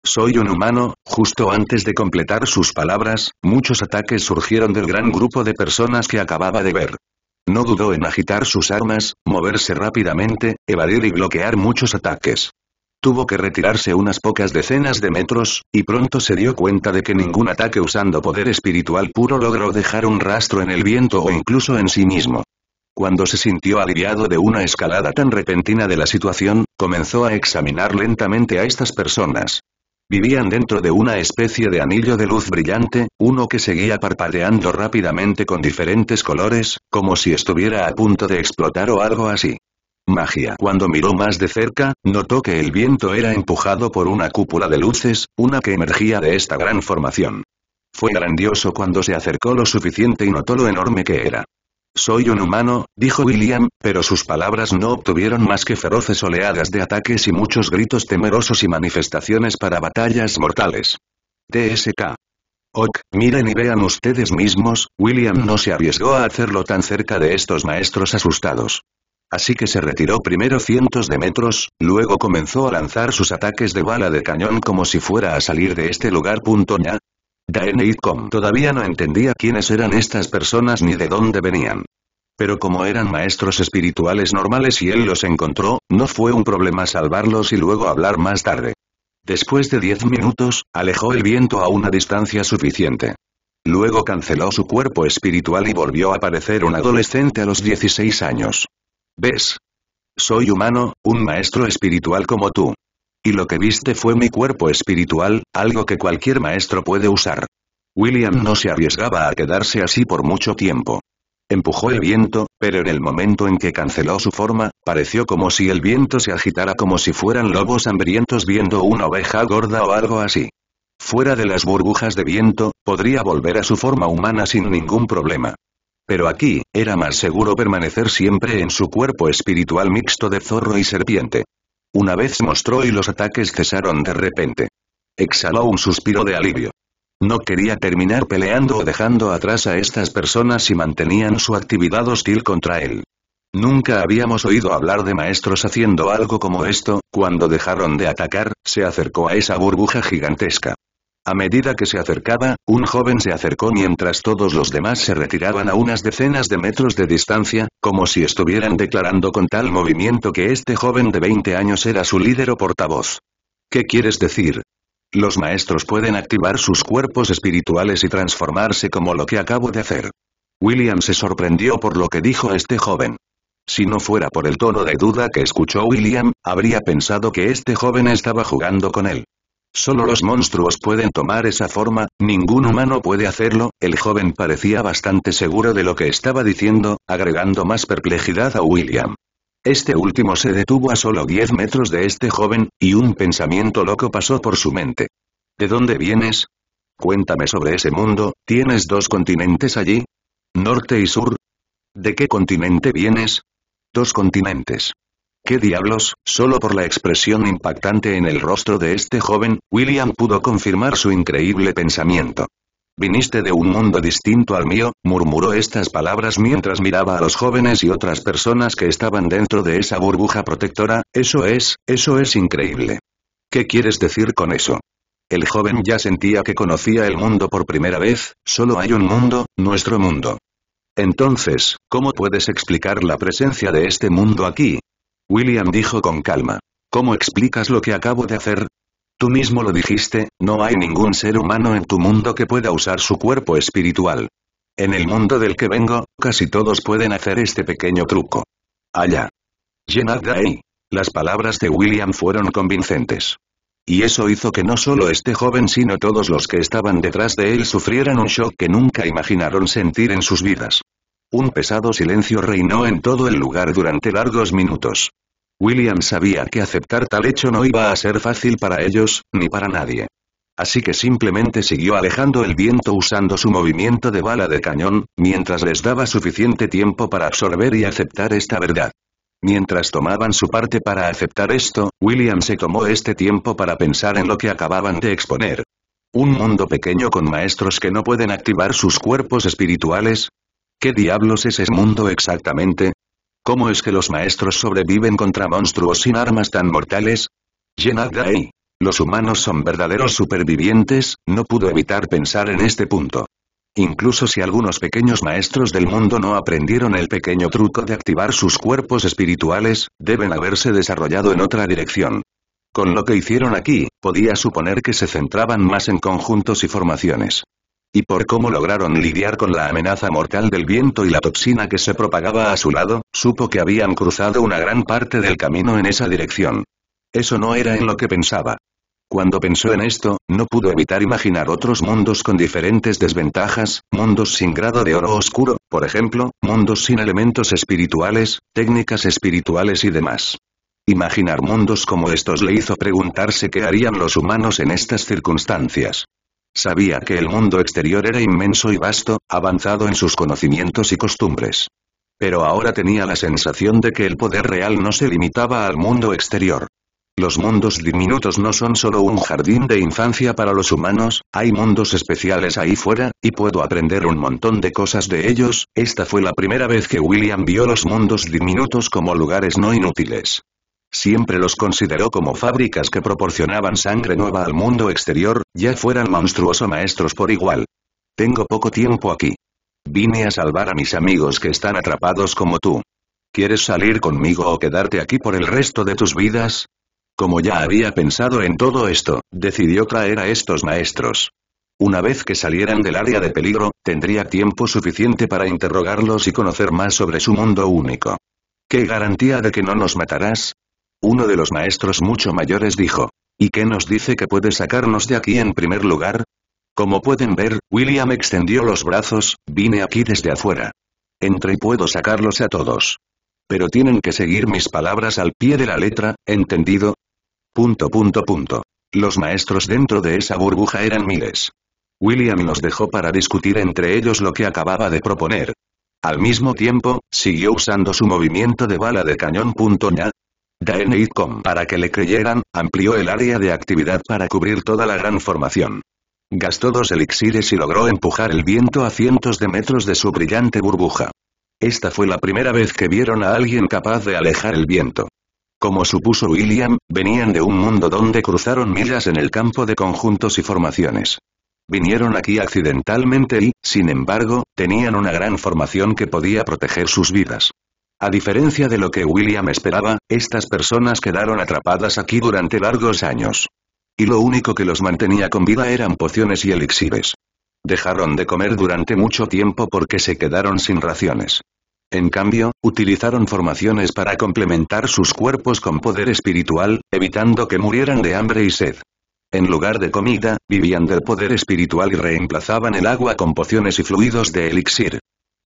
Soy un humano, justo antes de completar sus palabras, muchos ataques surgieron del gran grupo de personas que acababa de ver. No dudó en agitar sus armas, moverse rápidamente, evadir y bloquear muchos ataques. Tuvo que retirarse unas pocas decenas de metros, y pronto se dio cuenta de que ningún ataque usando poder espiritual puro logró dejar un rastro en el viento o incluso en sí mismo. Cuando se sintió aliviado de una escalada tan repentina de la situación, comenzó a examinar lentamente a estas personas. Vivían dentro de una especie de anillo de luz brillante, uno que seguía parpadeando rápidamente con diferentes colores, como si estuviera a punto de explotar o algo así. Magia. Cuando miró más de cerca, notó que el viento era empujado por una cúpula de luces, una que emergía de esta gran formación. Fue grandioso cuando se acercó lo suficiente y notó lo enorme que era. Soy un humano, dijo William, pero sus palabras no obtuvieron más que feroces oleadas de ataques y muchos gritos temerosos y manifestaciones para batallas mortales. TSK. Ok, miren y vean ustedes mismos, William no se arriesgó a hacerlo tan cerca de estos maestros asustados. Así que se retiró primero cientos de metros, luego comenzó a lanzar sus ataques de bala de cañón como si fuera a salir de este lugar. Punto Daen todavía no entendía quiénes eran estas personas ni de dónde venían. Pero como eran maestros espirituales normales y él los encontró, no fue un problema salvarlos y luego hablar más tarde. Después de diez minutos, alejó el viento a una distancia suficiente. Luego canceló su cuerpo espiritual y volvió a parecer un adolescente a los 16 años. ¿Ves? Soy humano, un maestro espiritual como tú. Y lo que viste fue mi cuerpo espiritual, algo que cualquier maestro puede usar. William no se arriesgaba a quedarse así por mucho tiempo. Empujó el viento, pero en el momento en que canceló su forma, pareció como si el viento se agitara como si fueran lobos hambrientos viendo una oveja gorda o algo así. Fuera de las burbujas de viento, podría volver a su forma humana sin ningún problema. Pero aquí, era más seguro permanecer siempre en su cuerpo espiritual mixto de zorro y serpiente. Una vez mostró y los ataques cesaron de repente. Exhaló un suspiro de alivio. No quería terminar peleando o dejando atrás a estas personas si mantenían su actividad hostil contra él. Nunca habíamos oído hablar de maestros haciendo algo como esto, cuando dejaron de atacar, se acercó a esa burbuja gigantesca. A medida que se acercaba, un joven se acercó mientras todos los demás se retiraban a unas decenas de metros de distancia, como si estuvieran declarando con tal movimiento que este joven de 20 años era su líder o portavoz. ¿Qué quieres decir? Los maestros pueden activar sus cuerpos espirituales y transformarse como lo que acabo de hacer. William se sorprendió por lo que dijo este joven. Si no fuera por el tono de duda que escuchó William, habría pensado que este joven estaba jugando con él. Solo los monstruos pueden tomar esa forma, ningún humano puede hacerlo, el joven parecía bastante seguro de lo que estaba diciendo, agregando más perplejidad a William. Este último se detuvo a solo 10 metros de este joven, y un pensamiento loco pasó por su mente. ¿De dónde vienes? Cuéntame sobre ese mundo, ¿tienes dos continentes allí? ¿Norte y sur? ¿De qué continente vienes? Dos continentes. ¿Qué diablos? Solo por la expresión impactante en el rostro de este joven, William pudo confirmar su increíble pensamiento. Viniste de un mundo distinto al mío, murmuró estas palabras mientras miraba a los jóvenes y otras personas que estaban dentro de esa burbuja protectora, eso es, eso es increíble. ¿Qué quieres decir con eso? El joven ya sentía que conocía el mundo por primera vez, solo hay un mundo, nuestro mundo. Entonces, ¿cómo puedes explicar la presencia de este mundo aquí? William dijo con calma. ¿Cómo explicas lo que acabo de hacer? Tú mismo lo dijiste, no hay ningún ser humano en tu mundo que pueda usar su cuerpo espiritual. En el mundo del que vengo, casi todos pueden hacer este pequeño truco. Allá. Llenad de ahí. Las palabras de William fueron convincentes. Y eso hizo que no solo este joven sino todos los que estaban detrás de él sufrieran un shock que nunca imaginaron sentir en sus vidas. Un pesado silencio reinó en todo el lugar durante largos minutos. William sabía que aceptar tal hecho no iba a ser fácil para ellos, ni para nadie. Así que simplemente siguió alejando el viento usando su movimiento de bala de cañón, mientras les daba suficiente tiempo para absorber y aceptar esta verdad. Mientras tomaban su parte para aceptar esto, William se tomó este tiempo para pensar en lo que acababan de exponer. Un mundo pequeño con maestros que no pueden activar sus cuerpos espirituales, ¿Qué diablos es ese mundo exactamente? ¿Cómo es que los maestros sobreviven contra monstruos sin armas tan mortales? Llenad Los humanos son verdaderos supervivientes, no pudo evitar pensar en este punto. Incluso si algunos pequeños maestros del mundo no aprendieron el pequeño truco de activar sus cuerpos espirituales, deben haberse desarrollado en otra dirección. Con lo que hicieron aquí, podía suponer que se centraban más en conjuntos y formaciones. ¿Y por cómo lograron lidiar con la amenaza mortal del viento y la toxina que se propagaba a su lado, supo que habían cruzado una gran parte del camino en esa dirección. Eso no era en lo que pensaba. Cuando pensó en esto, no pudo evitar imaginar otros mundos con diferentes desventajas, mundos sin grado de oro oscuro, por ejemplo, mundos sin elementos espirituales, técnicas espirituales y demás. Imaginar mundos como estos le hizo preguntarse qué harían los humanos en estas circunstancias. Sabía que el mundo exterior era inmenso y vasto, avanzado en sus conocimientos y costumbres. Pero ahora tenía la sensación de que el poder real no se limitaba al mundo exterior. Los mundos diminutos no son solo un jardín de infancia para los humanos, hay mundos especiales ahí fuera, y puedo aprender un montón de cosas de ellos, esta fue la primera vez que William vio los mundos diminutos como lugares no inútiles. Siempre los consideró como fábricas que proporcionaban sangre nueva al mundo exterior, ya fueran monstruosos maestros por igual. Tengo poco tiempo aquí. Vine a salvar a mis amigos que están atrapados como tú. ¿Quieres salir conmigo o quedarte aquí por el resto de tus vidas? Como ya había pensado en todo esto, decidió traer a estos maestros. Una vez que salieran del área de peligro, tendría tiempo suficiente para interrogarlos y conocer más sobre su mundo único. ¿Qué garantía de que no nos matarás? Uno de los maestros mucho mayores dijo. ¿Y qué nos dice que puede sacarnos de aquí en primer lugar? Como pueden ver, William extendió los brazos, vine aquí desde afuera. Entré y puedo sacarlos a todos. Pero tienen que seguir mis palabras al pie de la letra, ¿entendido? Punto punto punto. Los maestros dentro de esa burbuja eran miles. William los dejó para discutir entre ellos lo que acababa de proponer. Al mismo tiempo, siguió usando su movimiento de bala de cañón. Daenitcom, para que le creyeran, amplió el área de actividad para cubrir toda la gran formación. Gastó dos elixires y logró empujar el viento a cientos de metros de su brillante burbuja. Esta fue la primera vez que vieron a alguien capaz de alejar el viento. Como supuso William, venían de un mundo donde cruzaron millas en el campo de conjuntos y formaciones. Vinieron aquí accidentalmente y, sin embargo, tenían una gran formación que podía proteger sus vidas. A diferencia de lo que William esperaba, estas personas quedaron atrapadas aquí durante largos años. Y lo único que los mantenía con vida eran pociones y elixires. Dejaron de comer durante mucho tiempo porque se quedaron sin raciones. En cambio, utilizaron formaciones para complementar sus cuerpos con poder espiritual, evitando que murieran de hambre y sed. En lugar de comida, vivían del poder espiritual y reemplazaban el agua con pociones y fluidos de elixir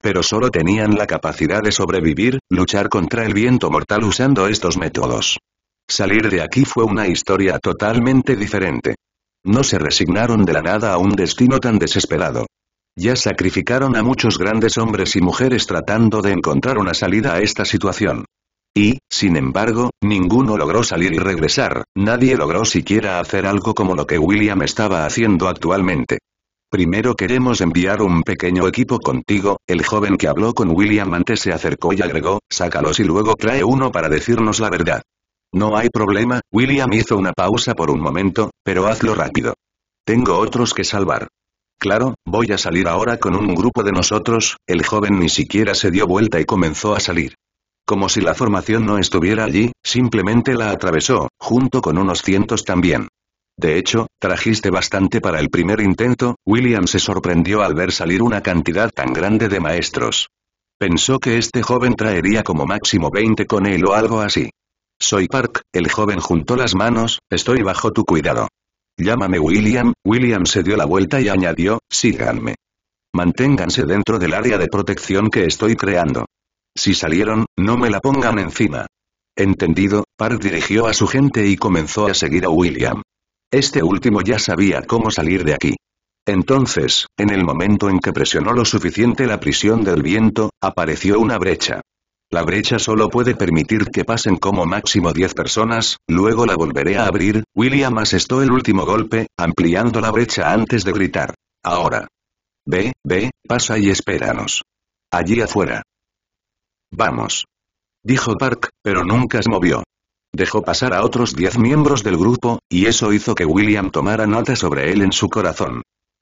pero solo tenían la capacidad de sobrevivir, luchar contra el viento mortal usando estos métodos. Salir de aquí fue una historia totalmente diferente. No se resignaron de la nada a un destino tan desesperado. Ya sacrificaron a muchos grandes hombres y mujeres tratando de encontrar una salida a esta situación. Y, sin embargo, ninguno logró salir y regresar, nadie logró siquiera hacer algo como lo que William estaba haciendo actualmente. Primero queremos enviar un pequeño equipo contigo, el joven que habló con William antes se acercó y agregó, sácalos y luego trae uno para decirnos la verdad. No hay problema, William hizo una pausa por un momento, pero hazlo rápido. Tengo otros que salvar. Claro, voy a salir ahora con un grupo de nosotros, el joven ni siquiera se dio vuelta y comenzó a salir. Como si la formación no estuviera allí, simplemente la atravesó, junto con unos cientos también. De hecho, trajiste bastante para el primer intento, William se sorprendió al ver salir una cantidad tan grande de maestros. Pensó que este joven traería como máximo 20 con él o algo así. Soy Park, el joven juntó las manos, estoy bajo tu cuidado. Llámame William, William se dio la vuelta y añadió, síganme. Manténganse dentro del área de protección que estoy creando. Si salieron, no me la pongan encima. Entendido, Park dirigió a su gente y comenzó a seguir a William. Este último ya sabía cómo salir de aquí. Entonces, en el momento en que presionó lo suficiente la prisión del viento, apareció una brecha. La brecha solo puede permitir que pasen como máximo 10 personas, luego la volveré a abrir, William asestó el último golpe, ampliando la brecha antes de gritar. Ahora. Ve, ve, pasa y espéranos. Allí afuera. Vamos. Dijo Park, pero nunca se movió. Dejó pasar a otros diez miembros del grupo, y eso hizo que William tomara nota sobre él en su corazón.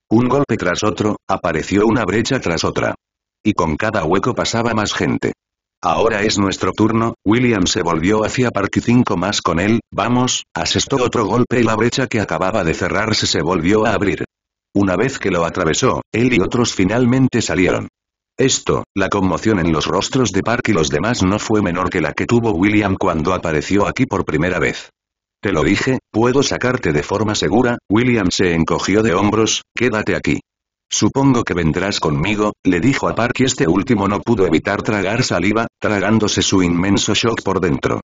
Un golpe tras otro, apareció una brecha tras otra. Y con cada hueco pasaba más gente. Ahora es nuestro turno, William se volvió hacia Parque 5 más con él, vamos, asestó otro golpe y la brecha que acababa de cerrarse se volvió a abrir. Una vez que lo atravesó, él y otros finalmente salieron. Esto, la conmoción en los rostros de Park y los demás no fue menor que la que tuvo William cuando apareció aquí por primera vez. Te lo dije, puedo sacarte de forma segura, William se encogió de hombros, quédate aquí. Supongo que vendrás conmigo, le dijo a Park y este último no pudo evitar tragar saliva, tragándose su inmenso shock por dentro.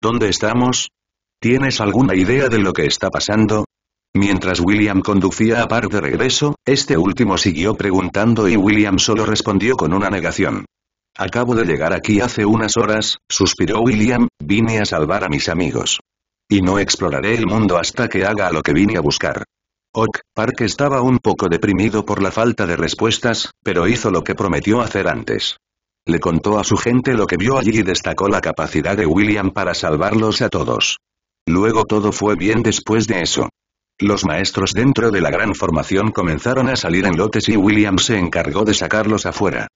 ¿Dónde estamos? ¿Tienes alguna idea de lo que está pasando? Mientras William conducía a Park de regreso, este último siguió preguntando y William solo respondió con una negación. Acabo de llegar aquí hace unas horas, suspiró William, vine a salvar a mis amigos. Y no exploraré el mundo hasta que haga lo que vine a buscar. Oak, Park estaba un poco deprimido por la falta de respuestas, pero hizo lo que prometió hacer antes. Le contó a su gente lo que vio allí y destacó la capacidad de William para salvarlos a todos. Luego todo fue bien después de eso. Los maestros dentro de la gran formación comenzaron a salir en lotes y William se encargó de sacarlos afuera.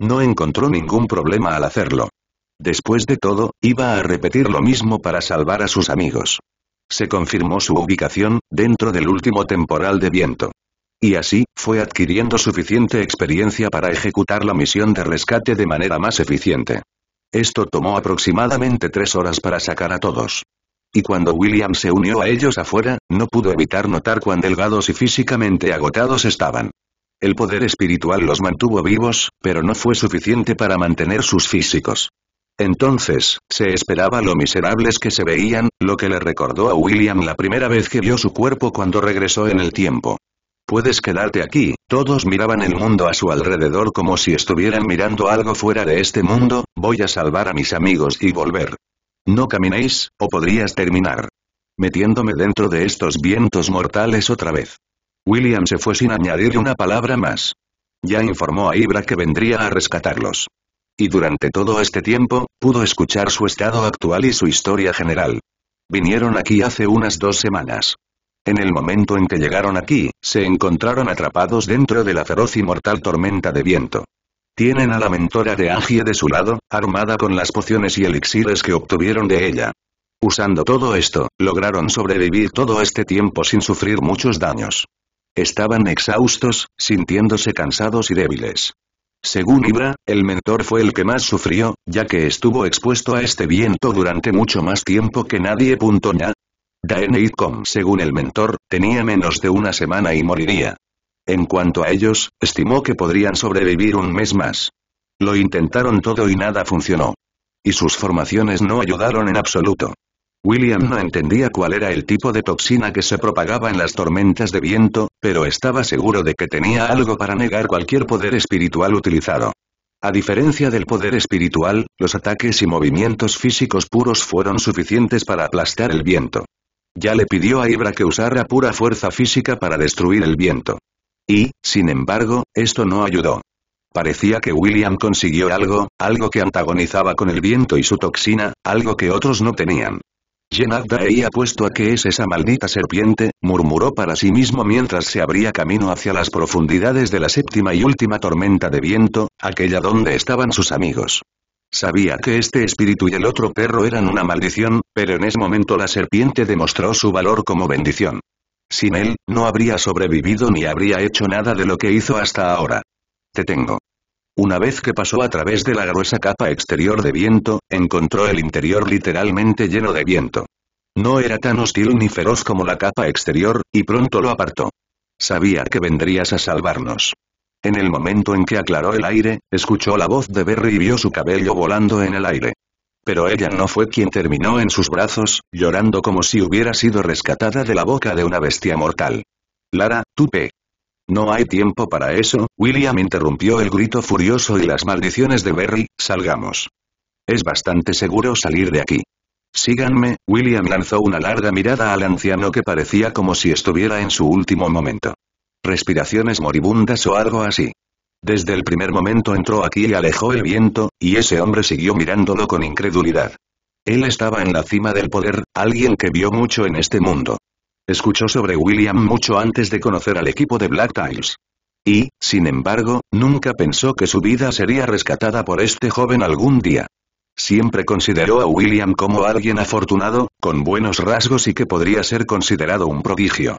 No encontró ningún problema al hacerlo. Después de todo, iba a repetir lo mismo para salvar a sus amigos. Se confirmó su ubicación, dentro del último temporal de viento. Y así, fue adquiriendo suficiente experiencia para ejecutar la misión de rescate de manera más eficiente. Esto tomó aproximadamente tres horas para sacar a todos. Y cuando William se unió a ellos afuera, no pudo evitar notar cuán delgados y físicamente agotados estaban. El poder espiritual los mantuvo vivos, pero no fue suficiente para mantener sus físicos. Entonces, se esperaba lo miserables que se veían, lo que le recordó a William la primera vez que vio su cuerpo cuando regresó en el tiempo. Puedes quedarte aquí, todos miraban el mundo a su alrededor como si estuvieran mirando algo fuera de este mundo, voy a salvar a mis amigos y volver. No caminéis, o podrías terminar. Metiéndome dentro de estos vientos mortales otra vez. William se fue sin añadir una palabra más. Ya informó a Ibra que vendría a rescatarlos. Y durante todo este tiempo, pudo escuchar su estado actual y su historia general. Vinieron aquí hace unas dos semanas. En el momento en que llegaron aquí, se encontraron atrapados dentro de la feroz y mortal tormenta de viento. Tienen a la mentora de Agie de su lado, armada con las pociones y elixires que obtuvieron de ella. Usando todo esto, lograron sobrevivir todo este tiempo sin sufrir muchos daños. Estaban exhaustos, sintiéndose cansados y débiles. Según Ibra, el mentor fue el que más sufrió, ya que estuvo expuesto a este viento durante mucho más tiempo que nadie. Punto según el mentor, tenía menos de una semana y moriría. En cuanto a ellos, estimó que podrían sobrevivir un mes más. Lo intentaron todo y nada funcionó. Y sus formaciones no ayudaron en absoluto. William no entendía cuál era el tipo de toxina que se propagaba en las tormentas de viento, pero estaba seguro de que tenía algo para negar cualquier poder espiritual utilizado. A diferencia del poder espiritual, los ataques y movimientos físicos puros fueron suficientes para aplastar el viento. Ya le pidió a Ibra que usara pura fuerza física para destruir el viento. Y, sin embargo, esto no ayudó. Parecía que William consiguió algo, algo que antagonizaba con el viento y su toxina, algo que otros no tenían. había apuesto a que es esa maldita serpiente, murmuró para sí mismo mientras se abría camino hacia las profundidades de la séptima y última tormenta de viento, aquella donde estaban sus amigos. Sabía que este espíritu y el otro perro eran una maldición, pero en ese momento la serpiente demostró su valor como bendición. Sin él, no habría sobrevivido ni habría hecho nada de lo que hizo hasta ahora. Te tengo. Una vez que pasó a través de la gruesa capa exterior de viento, encontró el interior literalmente lleno de viento. No era tan hostil ni feroz como la capa exterior, y pronto lo apartó. Sabía que vendrías a salvarnos. En el momento en que aclaró el aire, escuchó la voz de Berry y vio su cabello volando en el aire. Pero ella no fue quien terminó en sus brazos, llorando como si hubiera sido rescatada de la boca de una bestia mortal. Lara, tupe». No hay tiempo para eso, William interrumpió el grito furioso y las maldiciones de Berry, salgamos. Es bastante seguro salir de aquí. Síganme, William lanzó una larga mirada al anciano que parecía como si estuviera en su último momento. Respiraciones moribundas o algo así. Desde el primer momento entró aquí y alejó el viento, y ese hombre siguió mirándolo con incredulidad. Él estaba en la cima del poder, alguien que vio mucho en este mundo. Escuchó sobre William mucho antes de conocer al equipo de Black Tiles. Y, sin embargo, nunca pensó que su vida sería rescatada por este joven algún día. Siempre consideró a William como alguien afortunado, con buenos rasgos y que podría ser considerado un prodigio.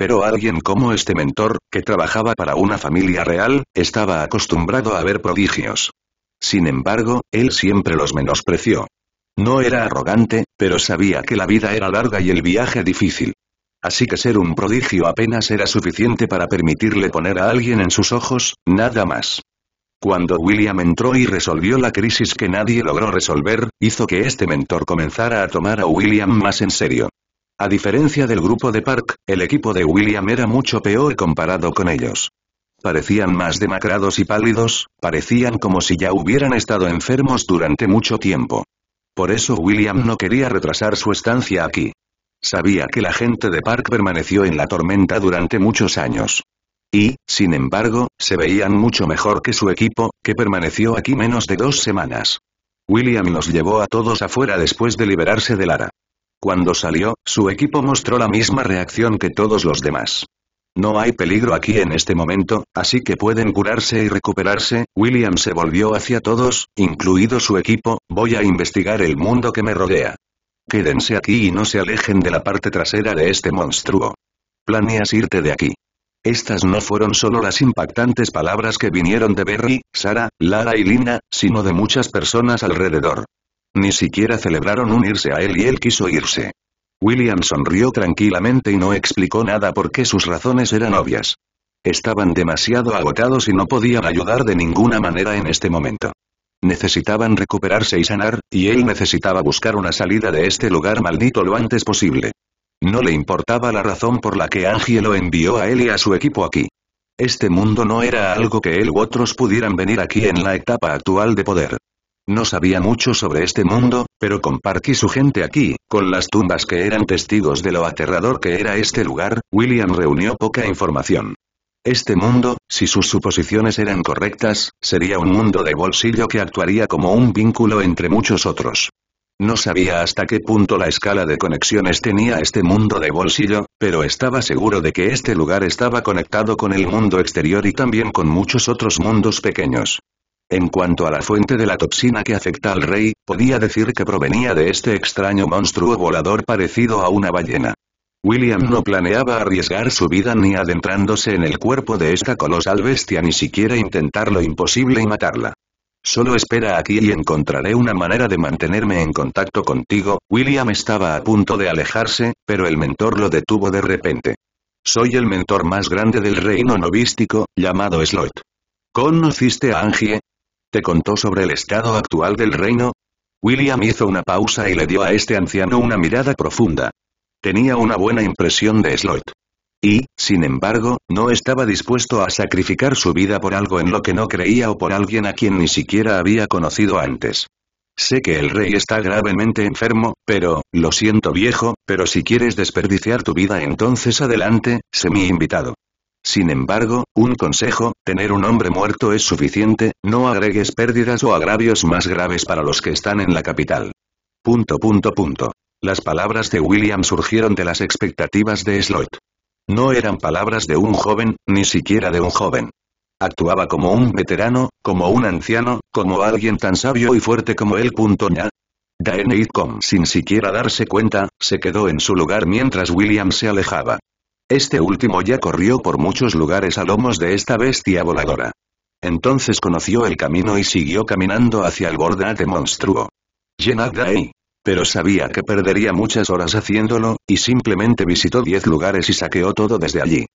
Pero alguien como este mentor, que trabajaba para una familia real, estaba acostumbrado a ver prodigios. Sin embargo, él siempre los menospreció. No era arrogante, pero sabía que la vida era larga y el viaje difícil. Así que ser un prodigio apenas era suficiente para permitirle poner a alguien en sus ojos, nada más. Cuando William entró y resolvió la crisis que nadie logró resolver, hizo que este mentor comenzara a tomar a William más en serio. A diferencia del grupo de Park, el equipo de William era mucho peor comparado con ellos. Parecían más demacrados y pálidos, parecían como si ya hubieran estado enfermos durante mucho tiempo. Por eso William no quería retrasar su estancia aquí. Sabía que la gente de Park permaneció en la tormenta durante muchos años. Y, sin embargo, se veían mucho mejor que su equipo, que permaneció aquí menos de dos semanas. William los llevó a todos afuera después de liberarse de Lara. Cuando salió, su equipo mostró la misma reacción que todos los demás. No hay peligro aquí en este momento, así que pueden curarse y recuperarse, William se volvió hacia todos, incluido su equipo, voy a investigar el mundo que me rodea. Quédense aquí y no se alejen de la parte trasera de este monstruo. Planeas irte de aquí. Estas no fueron solo las impactantes palabras que vinieron de Berry, Sara, Lara y Lina, sino de muchas personas alrededor. Ni siquiera celebraron unirse a él y él quiso irse. William sonrió tranquilamente y no explicó nada porque sus razones eran obvias. Estaban demasiado agotados y no podían ayudar de ninguna manera en este momento. Necesitaban recuperarse y sanar, y él necesitaba buscar una salida de este lugar maldito lo antes posible. No le importaba la razón por la que Angie lo envió a él y a su equipo aquí. Este mundo no era algo que él u otros pudieran venir aquí en la etapa actual de poder. No sabía mucho sobre este mundo, pero compartí su gente aquí, con las tumbas que eran testigos de lo aterrador que era este lugar, William reunió poca información. Este mundo, si sus suposiciones eran correctas, sería un mundo de bolsillo que actuaría como un vínculo entre muchos otros. No sabía hasta qué punto la escala de conexiones tenía este mundo de bolsillo, pero estaba seguro de que este lugar estaba conectado con el mundo exterior y también con muchos otros mundos pequeños. En cuanto a la fuente de la toxina que afecta al rey, podía decir que provenía de este extraño monstruo volador parecido a una ballena. William no planeaba arriesgar su vida ni adentrándose en el cuerpo de esta colosal bestia ni siquiera intentar lo imposible y matarla. Solo espera aquí y encontraré una manera de mantenerme en contacto contigo. William estaba a punto de alejarse, pero el mentor lo detuvo de repente. Soy el mentor más grande del reino novístico, llamado Slot. ¿Conociste a Angie? ¿Te contó sobre el estado actual del reino? William hizo una pausa y le dio a este anciano una mirada profunda. Tenía una buena impresión de Slot. Y, sin embargo, no estaba dispuesto a sacrificar su vida por algo en lo que no creía o por alguien a quien ni siquiera había conocido antes. Sé que el rey está gravemente enfermo, pero, lo siento viejo, pero si quieres desperdiciar tu vida entonces adelante, sé mi invitado. Sin embargo, un consejo, tener un hombre muerto es suficiente, no agregues pérdidas o agravios más graves para los que están en la capital. Punto punto punto. Las palabras de William surgieron de las expectativas de Slot. No eran palabras de un joven, ni siquiera de un joven. Actuaba como un veterano, como un anciano, como alguien tan sabio y fuerte como él. Ña. Daeneid sin siquiera darse cuenta, se quedó en su lugar mientras William se alejaba. Este último ya corrió por muchos lugares a lomos de esta bestia voladora. Entonces conoció el camino y siguió caminando hacia el de monstruo. Llenad ahí. Pero sabía que perdería muchas horas haciéndolo, y simplemente visitó diez lugares y saqueó todo desde allí.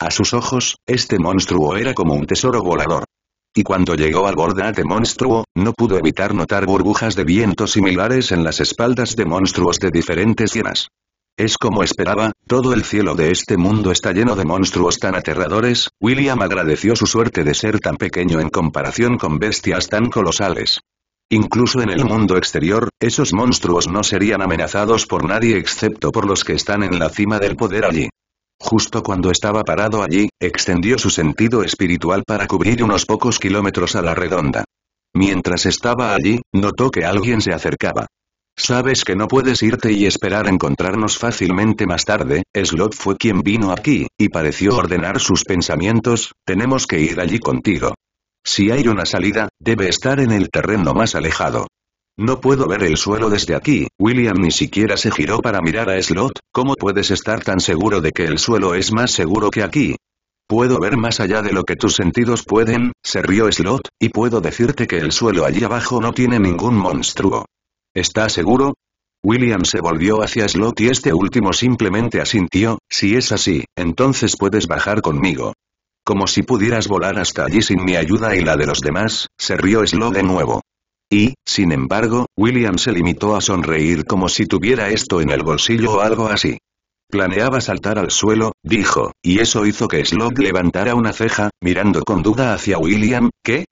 A sus ojos, este monstruo era como un tesoro volador. Y cuando llegó al de monstruo, no pudo evitar notar burbujas de viento similares en las espaldas de monstruos de diferentes llenas. Es como esperaba, todo el cielo de este mundo está lleno de monstruos tan aterradores, William agradeció su suerte de ser tan pequeño en comparación con bestias tan colosales. Incluso en el mundo exterior, esos monstruos no serían amenazados por nadie excepto por los que están en la cima del poder allí. Justo cuando estaba parado allí, extendió su sentido espiritual para cubrir unos pocos kilómetros a la redonda. Mientras estaba allí, notó que alguien se acercaba. Sabes que no puedes irte y esperar encontrarnos fácilmente más tarde, Slot fue quien vino aquí, y pareció ordenar sus pensamientos, tenemos que ir allí contigo. Si hay una salida, debe estar en el terreno más alejado. No puedo ver el suelo desde aquí, William ni siquiera se giró para mirar a Slot, ¿cómo puedes estar tan seguro de que el suelo es más seguro que aquí? Puedo ver más allá de lo que tus sentidos pueden, se rió Slot, y puedo decirte que el suelo allí abajo no tiene ningún monstruo. ¿Está seguro? William se volvió hacia Slot y este último simplemente asintió, si es así, entonces puedes bajar conmigo. Como si pudieras volar hasta allí sin mi ayuda y la de los demás, se rió Slot de nuevo. Y, sin embargo, William se limitó a sonreír como si tuviera esto en el bolsillo o algo así. Planeaba saltar al suelo, dijo, y eso hizo que Slot levantara una ceja, mirando con duda hacia William, ¿qué?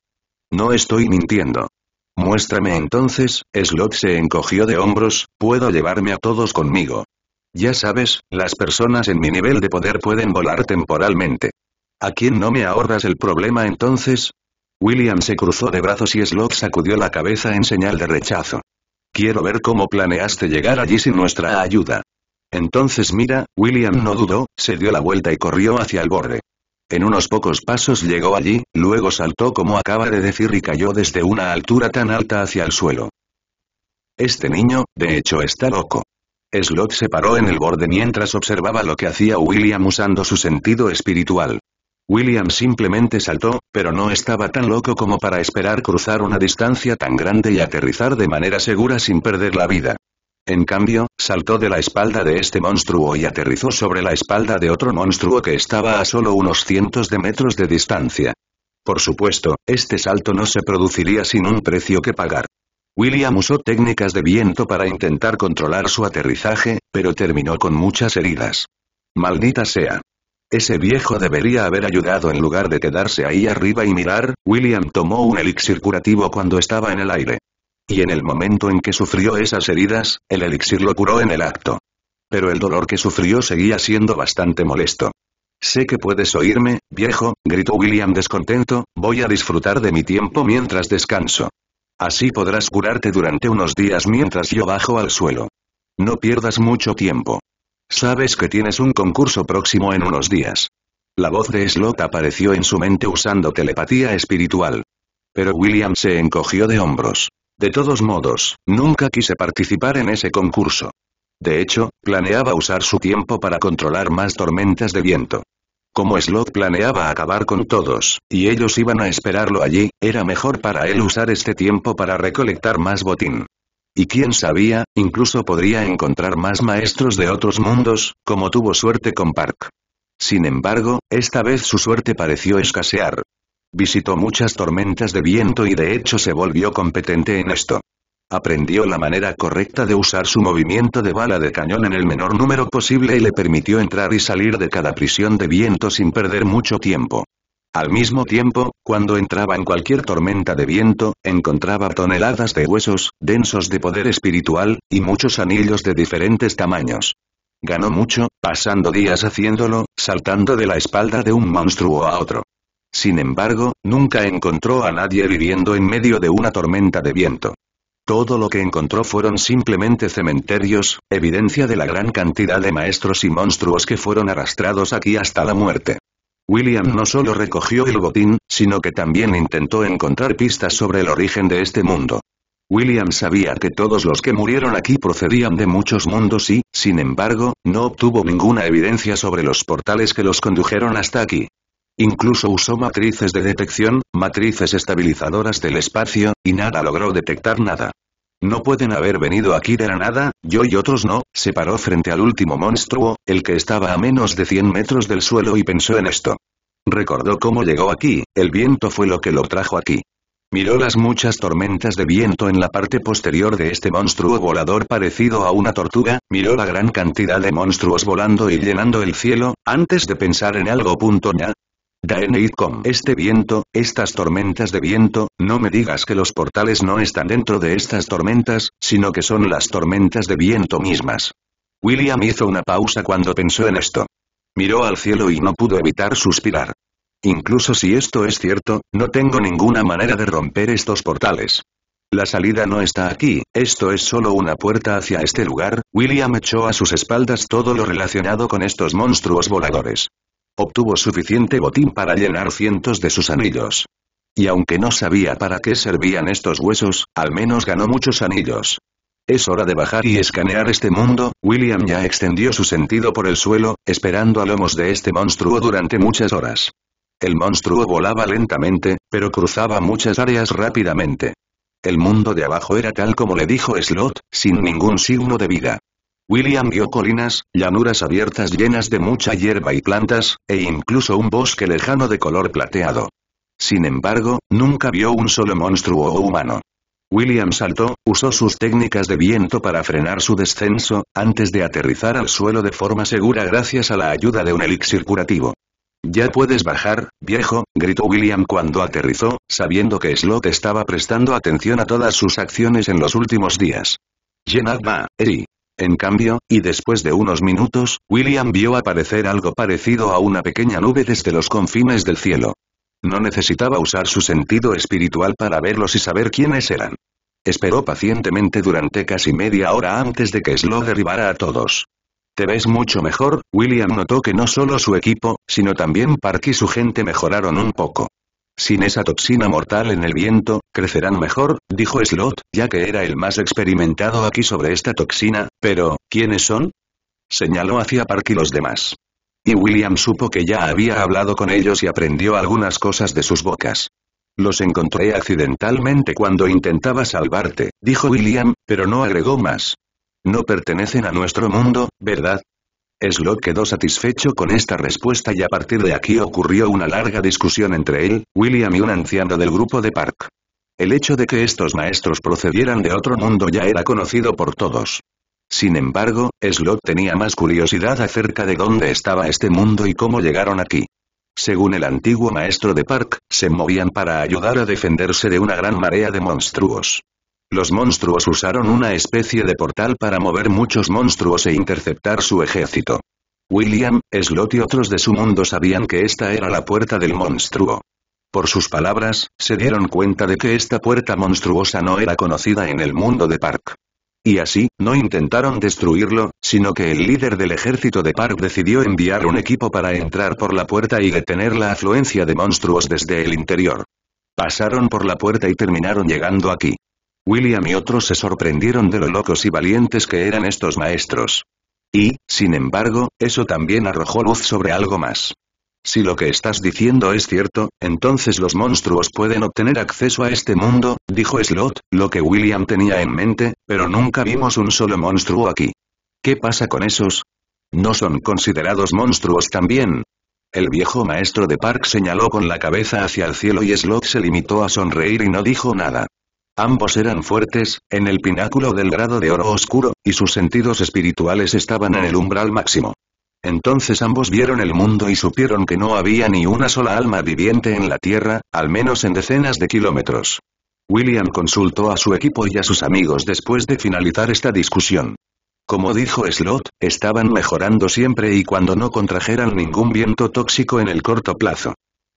No estoy mintiendo. Muéstrame entonces, Slot se encogió de hombros, puedo llevarme a todos conmigo. Ya sabes, las personas en mi nivel de poder pueden volar temporalmente. ¿A quién no me ahorras el problema entonces? William se cruzó de brazos y Slot sacudió la cabeza en señal de rechazo. Quiero ver cómo planeaste llegar allí sin nuestra ayuda. Entonces mira, William no dudó, se dio la vuelta y corrió hacia el borde. En unos pocos pasos llegó allí, luego saltó como acaba de decir y cayó desde una altura tan alta hacia el suelo. Este niño, de hecho, está loco. Slot se paró en el borde mientras observaba lo que hacía William usando su sentido espiritual. William simplemente saltó, pero no estaba tan loco como para esperar cruzar una distancia tan grande y aterrizar de manera segura sin perder la vida. En cambio, saltó de la espalda de este monstruo y aterrizó sobre la espalda de otro monstruo que estaba a solo unos cientos de metros de distancia. Por supuesto, este salto no se produciría sin un precio que pagar. William usó técnicas de viento para intentar controlar su aterrizaje, pero terminó con muchas heridas. Maldita sea. Ese viejo debería haber ayudado en lugar de quedarse ahí arriba y mirar, William tomó un elixir curativo cuando estaba en el aire y en el momento en que sufrió esas heridas, el elixir lo curó en el acto. Pero el dolor que sufrió seguía siendo bastante molesto. Sé que puedes oírme, viejo, gritó William descontento, voy a disfrutar de mi tiempo mientras descanso. Así podrás curarte durante unos días mientras yo bajo al suelo. No pierdas mucho tiempo. Sabes que tienes un concurso próximo en unos días. La voz de Slot apareció en su mente usando telepatía espiritual. Pero William se encogió de hombros. De todos modos, nunca quise participar en ese concurso. De hecho, planeaba usar su tiempo para controlar más tormentas de viento. Como Slot planeaba acabar con todos, y ellos iban a esperarlo allí, era mejor para él usar este tiempo para recolectar más botín. Y quién sabía, incluso podría encontrar más maestros de otros mundos, como tuvo suerte con Park. Sin embargo, esta vez su suerte pareció escasear. Visitó muchas tormentas de viento y de hecho se volvió competente en esto. Aprendió la manera correcta de usar su movimiento de bala de cañón en el menor número posible y le permitió entrar y salir de cada prisión de viento sin perder mucho tiempo. Al mismo tiempo, cuando entraba en cualquier tormenta de viento, encontraba toneladas de huesos, densos de poder espiritual, y muchos anillos de diferentes tamaños. Ganó mucho, pasando días haciéndolo, saltando de la espalda de un monstruo a otro. Sin embargo, nunca encontró a nadie viviendo en medio de una tormenta de viento. Todo lo que encontró fueron simplemente cementerios, evidencia de la gran cantidad de maestros y monstruos que fueron arrastrados aquí hasta la muerte. William no solo recogió el botín, sino que también intentó encontrar pistas sobre el origen de este mundo. William sabía que todos los que murieron aquí procedían de muchos mundos y, sin embargo, no obtuvo ninguna evidencia sobre los portales que los condujeron hasta aquí. Incluso usó matrices de detección, matrices estabilizadoras del espacio, y nada logró detectar nada. No pueden haber venido aquí de la nada, yo y otros no, se paró frente al último monstruo, el que estaba a menos de 100 metros del suelo y pensó en esto. Recordó cómo llegó aquí, el viento fue lo que lo trajo aquí. Miró las muchas tormentas de viento en la parte posterior de este monstruo volador parecido a una tortuga, miró la gran cantidad de monstruos volando y llenando el cielo, antes de pensar en algo. Punto con Este viento, estas tormentas de viento, no me digas que los portales no están dentro de estas tormentas, sino que son las tormentas de viento mismas. William hizo una pausa cuando pensó en esto. Miró al cielo y no pudo evitar suspirar. Incluso si esto es cierto, no tengo ninguna manera de romper estos portales. La salida no está aquí, esto es solo una puerta hacia este lugar, William echó a sus espaldas todo lo relacionado con estos monstruos voladores. Obtuvo suficiente botín para llenar cientos de sus anillos. Y aunque no sabía para qué servían estos huesos, al menos ganó muchos anillos. Es hora de bajar y escanear este mundo, William ya extendió su sentido por el suelo, esperando a lomos de este monstruo durante muchas horas. El monstruo volaba lentamente, pero cruzaba muchas áreas rápidamente. El mundo de abajo era tal como le dijo Slot, sin ningún signo de vida. William vio colinas, llanuras abiertas llenas de mucha hierba y plantas, e incluso un bosque lejano de color plateado. Sin embargo, nunca vio un solo monstruo o humano. William saltó, usó sus técnicas de viento para frenar su descenso, antes de aterrizar al suelo de forma segura gracias a la ayuda de un elixir curativo. Ya puedes bajar, viejo, gritó William cuando aterrizó, sabiendo que Slot estaba prestando atención a todas sus acciones en los últimos días. Jenad va, Eri en cambio, y después de unos minutos, William vio aparecer algo parecido a una pequeña nube desde los confines del cielo. No necesitaba usar su sentido espiritual para verlos y saber quiénes eran. Esperó pacientemente durante casi media hora antes de que Slo derribara a todos. Te ves mucho mejor, William notó que no solo su equipo, sino también Park y su gente mejoraron un poco. Sin esa toxina mortal en el viento, crecerán mejor, dijo Slot, ya que era el más experimentado aquí sobre esta toxina, pero, ¿quiénes son? Señaló hacia Park y los demás. Y William supo que ya había hablado con ellos y aprendió algunas cosas de sus bocas. Los encontré accidentalmente cuando intentaba salvarte, dijo William, pero no agregó más. No pertenecen a nuestro mundo, ¿verdad? Slot quedó satisfecho con esta respuesta y a partir de aquí ocurrió una larga discusión entre él, William y un anciano del grupo de Park. El hecho de que estos maestros procedieran de otro mundo ya era conocido por todos. Sin embargo, Slot tenía más curiosidad acerca de dónde estaba este mundo y cómo llegaron aquí. Según el antiguo maestro de Park, se movían para ayudar a defenderse de una gran marea de monstruos. Los monstruos usaron una especie de portal para mover muchos monstruos e interceptar su ejército. William, Slot y otros de su mundo sabían que esta era la puerta del monstruo. Por sus palabras, se dieron cuenta de que esta puerta monstruosa no era conocida en el mundo de Park. Y así, no intentaron destruirlo, sino que el líder del ejército de Park decidió enviar un equipo para entrar por la puerta y detener la afluencia de monstruos desde el interior. Pasaron por la puerta y terminaron llegando aquí. William y otros se sorprendieron de lo locos y valientes que eran estos maestros. Y, sin embargo, eso también arrojó luz sobre algo más. Si lo que estás diciendo es cierto, entonces los monstruos pueden obtener acceso a este mundo, dijo Slot, lo que William tenía en mente, pero nunca vimos un solo monstruo aquí. ¿Qué pasa con esos? ¿No son considerados monstruos también? El viejo maestro de Park señaló con la cabeza hacia el cielo y Slot se limitó a sonreír y no dijo nada. Ambos eran fuertes, en el pináculo del grado de oro oscuro, y sus sentidos espirituales estaban en el umbral máximo. Entonces ambos vieron el mundo y supieron que no había ni una sola alma viviente en la Tierra, al menos en decenas de kilómetros. William consultó a su equipo y a sus amigos después de finalizar esta discusión. Como dijo Slot, estaban mejorando siempre y cuando no contrajeran ningún viento tóxico en el corto plazo.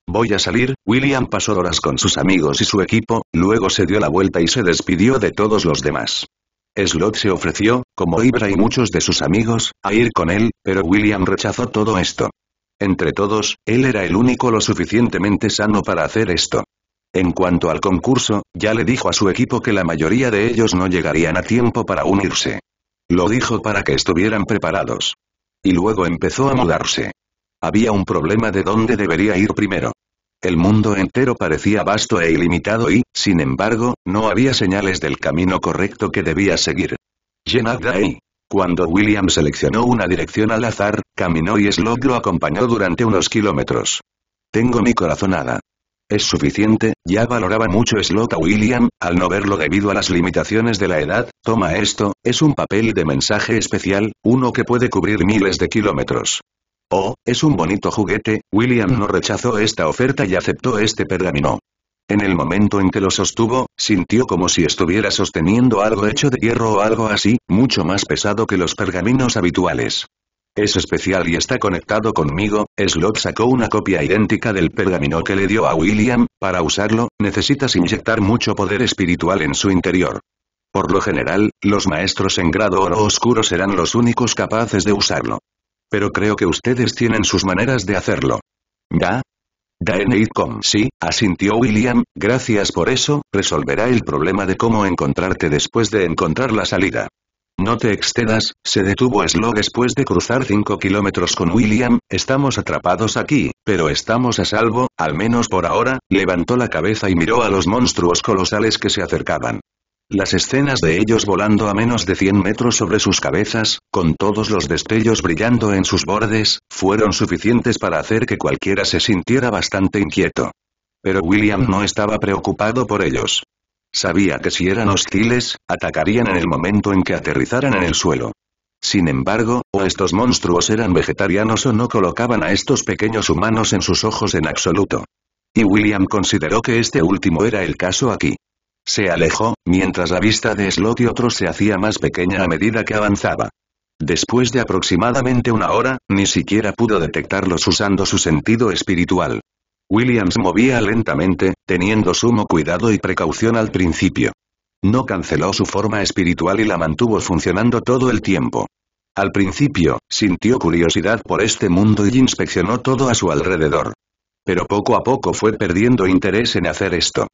Voy a salir, William pasó horas con sus amigos y su equipo, luego se dio la vuelta y se despidió de todos los demás. Slot se ofreció, como Ibra y muchos de sus amigos, a ir con él, pero William rechazó todo esto. Entre todos, él era el único lo suficientemente sano para hacer esto. En cuanto al concurso, ya le dijo a su equipo que la mayoría de ellos no llegarían a tiempo para unirse. Lo dijo para que estuvieran preparados. Y luego empezó a mudarse. Había un problema de dónde debería ir primero. El mundo entero parecía vasto e ilimitado y, sin embargo, no había señales del camino correcto que debía seguir. Genadai. Cuando William seleccionó una dirección al azar, caminó y Slot lo acompañó durante unos kilómetros. Tengo mi corazonada. Es suficiente, ya valoraba mucho Slot a William, al no verlo debido a las limitaciones de la edad, toma esto, es un papel de mensaje especial, uno que puede cubrir miles de kilómetros. Oh, es un bonito juguete, William no rechazó esta oferta y aceptó este pergamino. En el momento en que lo sostuvo, sintió como si estuviera sosteniendo algo hecho de hierro o algo así, mucho más pesado que los pergaminos habituales. Es especial y está conectado conmigo, Slot sacó una copia idéntica del pergamino que le dio a William, para usarlo, necesitas inyectar mucho poder espiritual en su interior. Por lo general, los maestros en grado oro oscuro serán los únicos capaces de usarlo. Pero creo que ustedes tienen sus maneras de hacerlo. ¿Ya? con sí, asintió William, gracias por eso, resolverá el problema de cómo encontrarte después de encontrar la salida. No te excedas, se detuvo Slow después de cruzar 5 kilómetros con William, estamos atrapados aquí, pero estamos a salvo, al menos por ahora, levantó la cabeza y miró a los monstruos colosales que se acercaban las escenas de ellos volando a menos de 100 metros sobre sus cabezas, con todos los destellos brillando en sus bordes, fueron suficientes para hacer que cualquiera se sintiera bastante inquieto. Pero William no estaba preocupado por ellos. Sabía que si eran hostiles, atacarían en el momento en que aterrizaran en el suelo. Sin embargo, o estos monstruos eran vegetarianos o no colocaban a estos pequeños humanos en sus ojos en absoluto. Y William consideró que este último era el caso aquí. Se alejó, mientras la vista de Slot y otros se hacía más pequeña a medida que avanzaba. Después de aproximadamente una hora, ni siquiera pudo detectarlos usando su sentido espiritual. Williams movía lentamente, teniendo sumo cuidado y precaución al principio. No canceló su forma espiritual y la mantuvo funcionando todo el tiempo. Al principio, sintió curiosidad por este mundo y inspeccionó todo a su alrededor. Pero poco a poco fue perdiendo interés en hacer esto.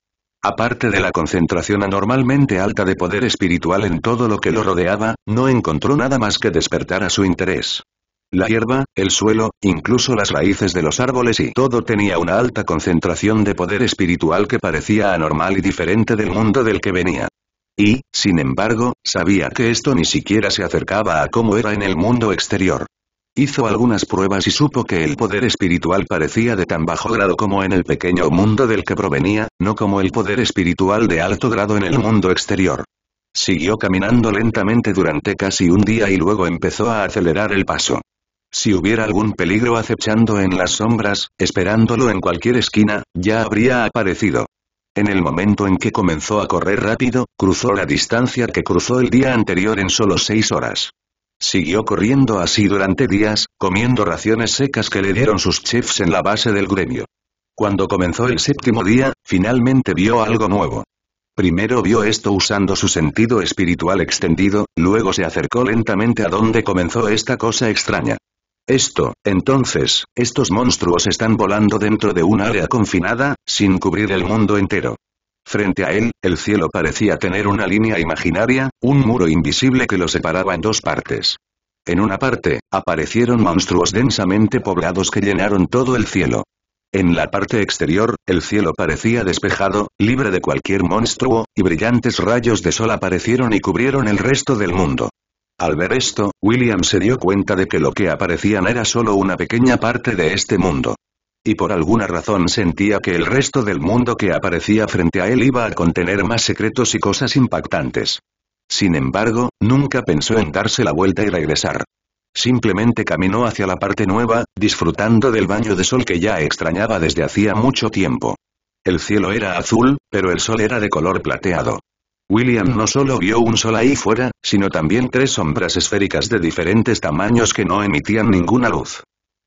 Aparte de la concentración anormalmente alta de poder espiritual en todo lo que lo rodeaba, no encontró nada más que despertar a su interés. La hierba, el suelo, incluso las raíces de los árboles y todo tenía una alta concentración de poder espiritual que parecía anormal y diferente del mundo del que venía. Y, sin embargo, sabía que esto ni siquiera se acercaba a cómo era en el mundo exterior. Hizo algunas pruebas y supo que el poder espiritual parecía de tan bajo grado como en el pequeño mundo del que provenía, no como el poder espiritual de alto grado en el mundo exterior. Siguió caminando lentamente durante casi un día y luego empezó a acelerar el paso. Si hubiera algún peligro acechando en las sombras, esperándolo en cualquier esquina, ya habría aparecido. En el momento en que comenzó a correr rápido, cruzó la distancia que cruzó el día anterior en solo seis horas. Siguió corriendo así durante días, comiendo raciones secas que le dieron sus chefs en la base del gremio. Cuando comenzó el séptimo día, finalmente vio algo nuevo. Primero vio esto usando su sentido espiritual extendido, luego se acercó lentamente a donde comenzó esta cosa extraña. Esto, entonces, estos monstruos están volando dentro de un área confinada, sin cubrir el mundo entero. Frente a él, el cielo parecía tener una línea imaginaria, un muro invisible que lo separaba en dos partes. En una parte, aparecieron monstruos densamente poblados que llenaron todo el cielo. En la parte exterior, el cielo parecía despejado, libre de cualquier monstruo, y brillantes rayos de sol aparecieron y cubrieron el resto del mundo. Al ver esto, William se dio cuenta de que lo que aparecían era solo una pequeña parte de este mundo y por alguna razón sentía que el resto del mundo que aparecía frente a él iba a contener más secretos y cosas impactantes. Sin embargo, nunca pensó en darse la vuelta y regresar. Simplemente caminó hacia la parte nueva, disfrutando del baño de sol que ya extrañaba desde hacía mucho tiempo. El cielo era azul, pero el sol era de color plateado. William no solo vio un sol ahí fuera, sino también tres sombras esféricas de diferentes tamaños que no emitían ninguna luz.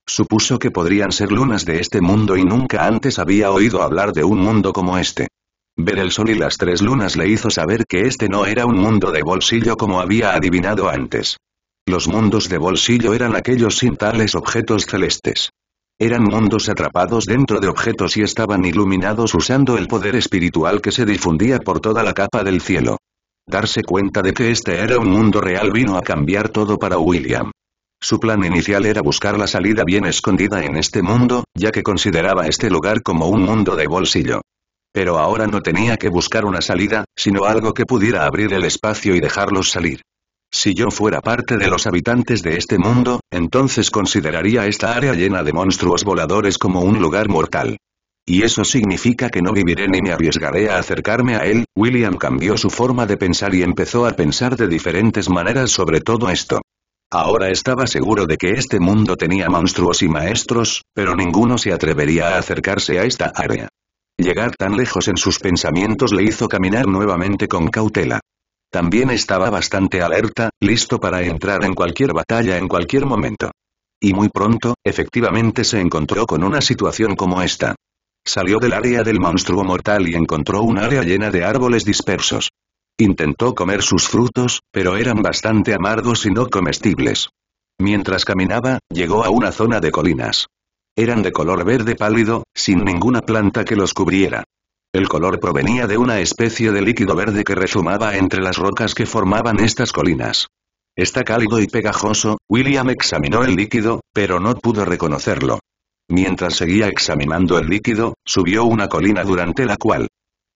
Supuso que podrían ser lunas de este mundo y nunca antes había oído hablar de un mundo como este. Ver el sol y las tres lunas le hizo saber que este no era un mundo de bolsillo como había adivinado antes. Los mundos de bolsillo eran aquellos sin tales objetos celestes. Eran mundos atrapados dentro de objetos y estaban iluminados usando el poder espiritual que se difundía por toda la capa del cielo. Darse cuenta de que este era un mundo real vino a cambiar todo para William. Su plan inicial era buscar la salida bien escondida en este mundo, ya que consideraba este lugar como un mundo de bolsillo. Pero ahora no tenía que buscar una salida, sino algo que pudiera abrir el espacio y dejarlos salir. Si yo fuera parte de los habitantes de este mundo, entonces consideraría esta área llena de monstruos voladores como un lugar mortal. Y eso significa que no viviré ni me arriesgaré a acercarme a él, William cambió su forma de pensar y empezó a pensar de diferentes maneras sobre todo esto. Ahora estaba seguro de que este mundo tenía monstruos y maestros, pero ninguno se atrevería a acercarse a esta área. Llegar tan lejos en sus pensamientos le hizo caminar nuevamente con cautela. También estaba bastante alerta, listo para entrar en cualquier batalla en cualquier momento. Y muy pronto, efectivamente se encontró con una situación como esta. Salió del área del monstruo mortal y encontró un área llena de árboles dispersos. Intentó comer sus frutos, pero eran bastante amargos y no comestibles. Mientras caminaba, llegó a una zona de colinas. Eran de color verde pálido, sin ninguna planta que los cubriera. El color provenía de una especie de líquido verde que rezumaba entre las rocas que formaban estas colinas. Está cálido y pegajoso, William examinó el líquido, pero no pudo reconocerlo. Mientras seguía examinando el líquido, subió una colina durante la cual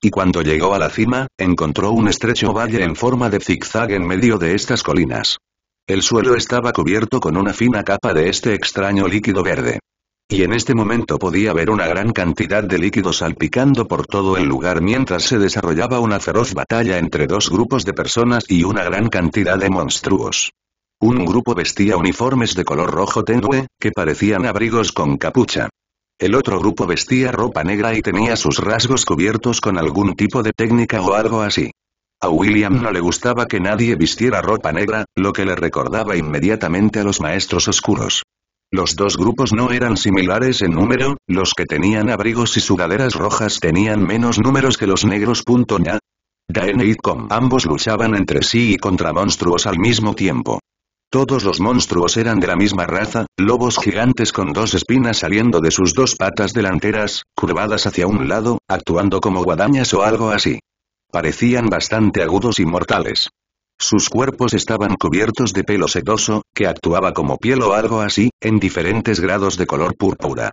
y cuando llegó a la cima, encontró un estrecho valle en forma de zigzag en medio de estas colinas. El suelo estaba cubierto con una fina capa de este extraño líquido verde. Y en este momento podía ver una gran cantidad de líquido salpicando por todo el lugar mientras se desarrollaba una feroz batalla entre dos grupos de personas y una gran cantidad de monstruos. Un grupo vestía uniformes de color rojo tenue, que parecían abrigos con capucha. El otro grupo vestía ropa negra y tenía sus rasgos cubiertos con algún tipo de técnica o algo así. A William no le gustaba que nadie vistiera ropa negra, lo que le recordaba inmediatamente a los maestros oscuros. Los dos grupos no eran similares en número, los que tenían abrigos y sudaderas rojas tenían menos números que los negros. .na. y ambos luchaban entre sí y contra monstruos al mismo tiempo. Todos los monstruos eran de la misma raza, lobos gigantes con dos espinas saliendo de sus dos patas delanteras, curvadas hacia un lado, actuando como guadañas o algo así. Parecían bastante agudos y mortales. Sus cuerpos estaban cubiertos de pelo sedoso, que actuaba como piel o algo así, en diferentes grados de color púrpura.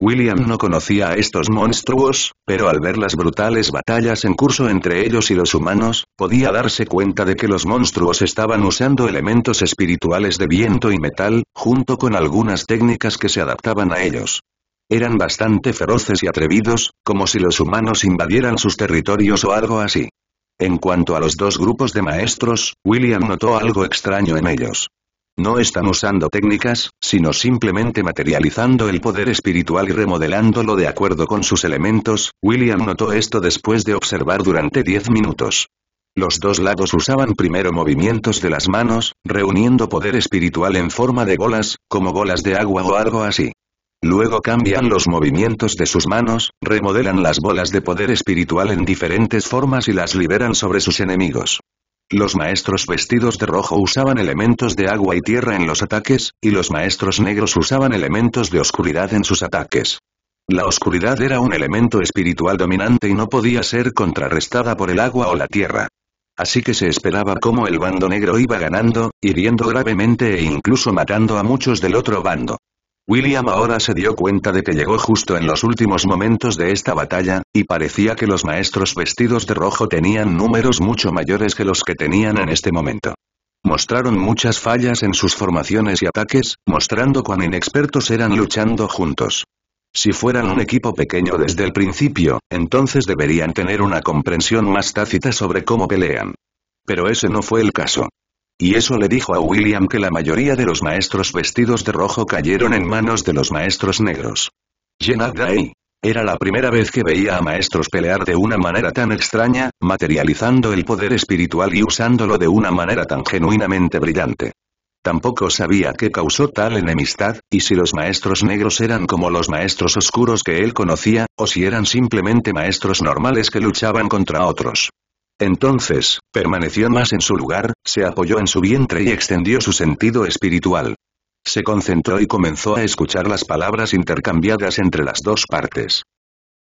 William no conocía a estos monstruos, pero al ver las brutales batallas en curso entre ellos y los humanos, podía darse cuenta de que los monstruos estaban usando elementos espirituales de viento y metal, junto con algunas técnicas que se adaptaban a ellos. Eran bastante feroces y atrevidos, como si los humanos invadieran sus territorios o algo así. En cuanto a los dos grupos de maestros, William notó algo extraño en ellos. No están usando técnicas, sino simplemente materializando el poder espiritual y remodelándolo de acuerdo con sus elementos, William notó esto después de observar durante 10 minutos. Los dos lados usaban primero movimientos de las manos, reuniendo poder espiritual en forma de bolas, como bolas de agua o algo así. Luego cambian los movimientos de sus manos, remodelan las bolas de poder espiritual en diferentes formas y las liberan sobre sus enemigos. Los maestros vestidos de rojo usaban elementos de agua y tierra en los ataques, y los maestros negros usaban elementos de oscuridad en sus ataques. La oscuridad era un elemento espiritual dominante y no podía ser contrarrestada por el agua o la tierra. Así que se esperaba cómo el bando negro iba ganando, hiriendo gravemente e incluso matando a muchos del otro bando. William ahora se dio cuenta de que llegó justo en los últimos momentos de esta batalla, y parecía que los maestros vestidos de rojo tenían números mucho mayores que los que tenían en este momento. Mostraron muchas fallas en sus formaciones y ataques, mostrando cuán inexpertos eran luchando juntos. Si fueran un equipo pequeño desde el principio, entonces deberían tener una comprensión más tácita sobre cómo pelean. Pero ese no fue el caso. Y eso le dijo a William que la mayoría de los maestros vestidos de rojo cayeron en manos de los maestros negros. Jenadai. Era la primera vez que veía a maestros pelear de una manera tan extraña, materializando el poder espiritual y usándolo de una manera tan genuinamente brillante. Tampoco sabía qué causó tal enemistad, y si los maestros negros eran como los maestros oscuros que él conocía, o si eran simplemente maestros normales que luchaban contra otros. Entonces, permaneció más en su lugar, se apoyó en su vientre y extendió su sentido espiritual. Se concentró y comenzó a escuchar las palabras intercambiadas entre las dos partes.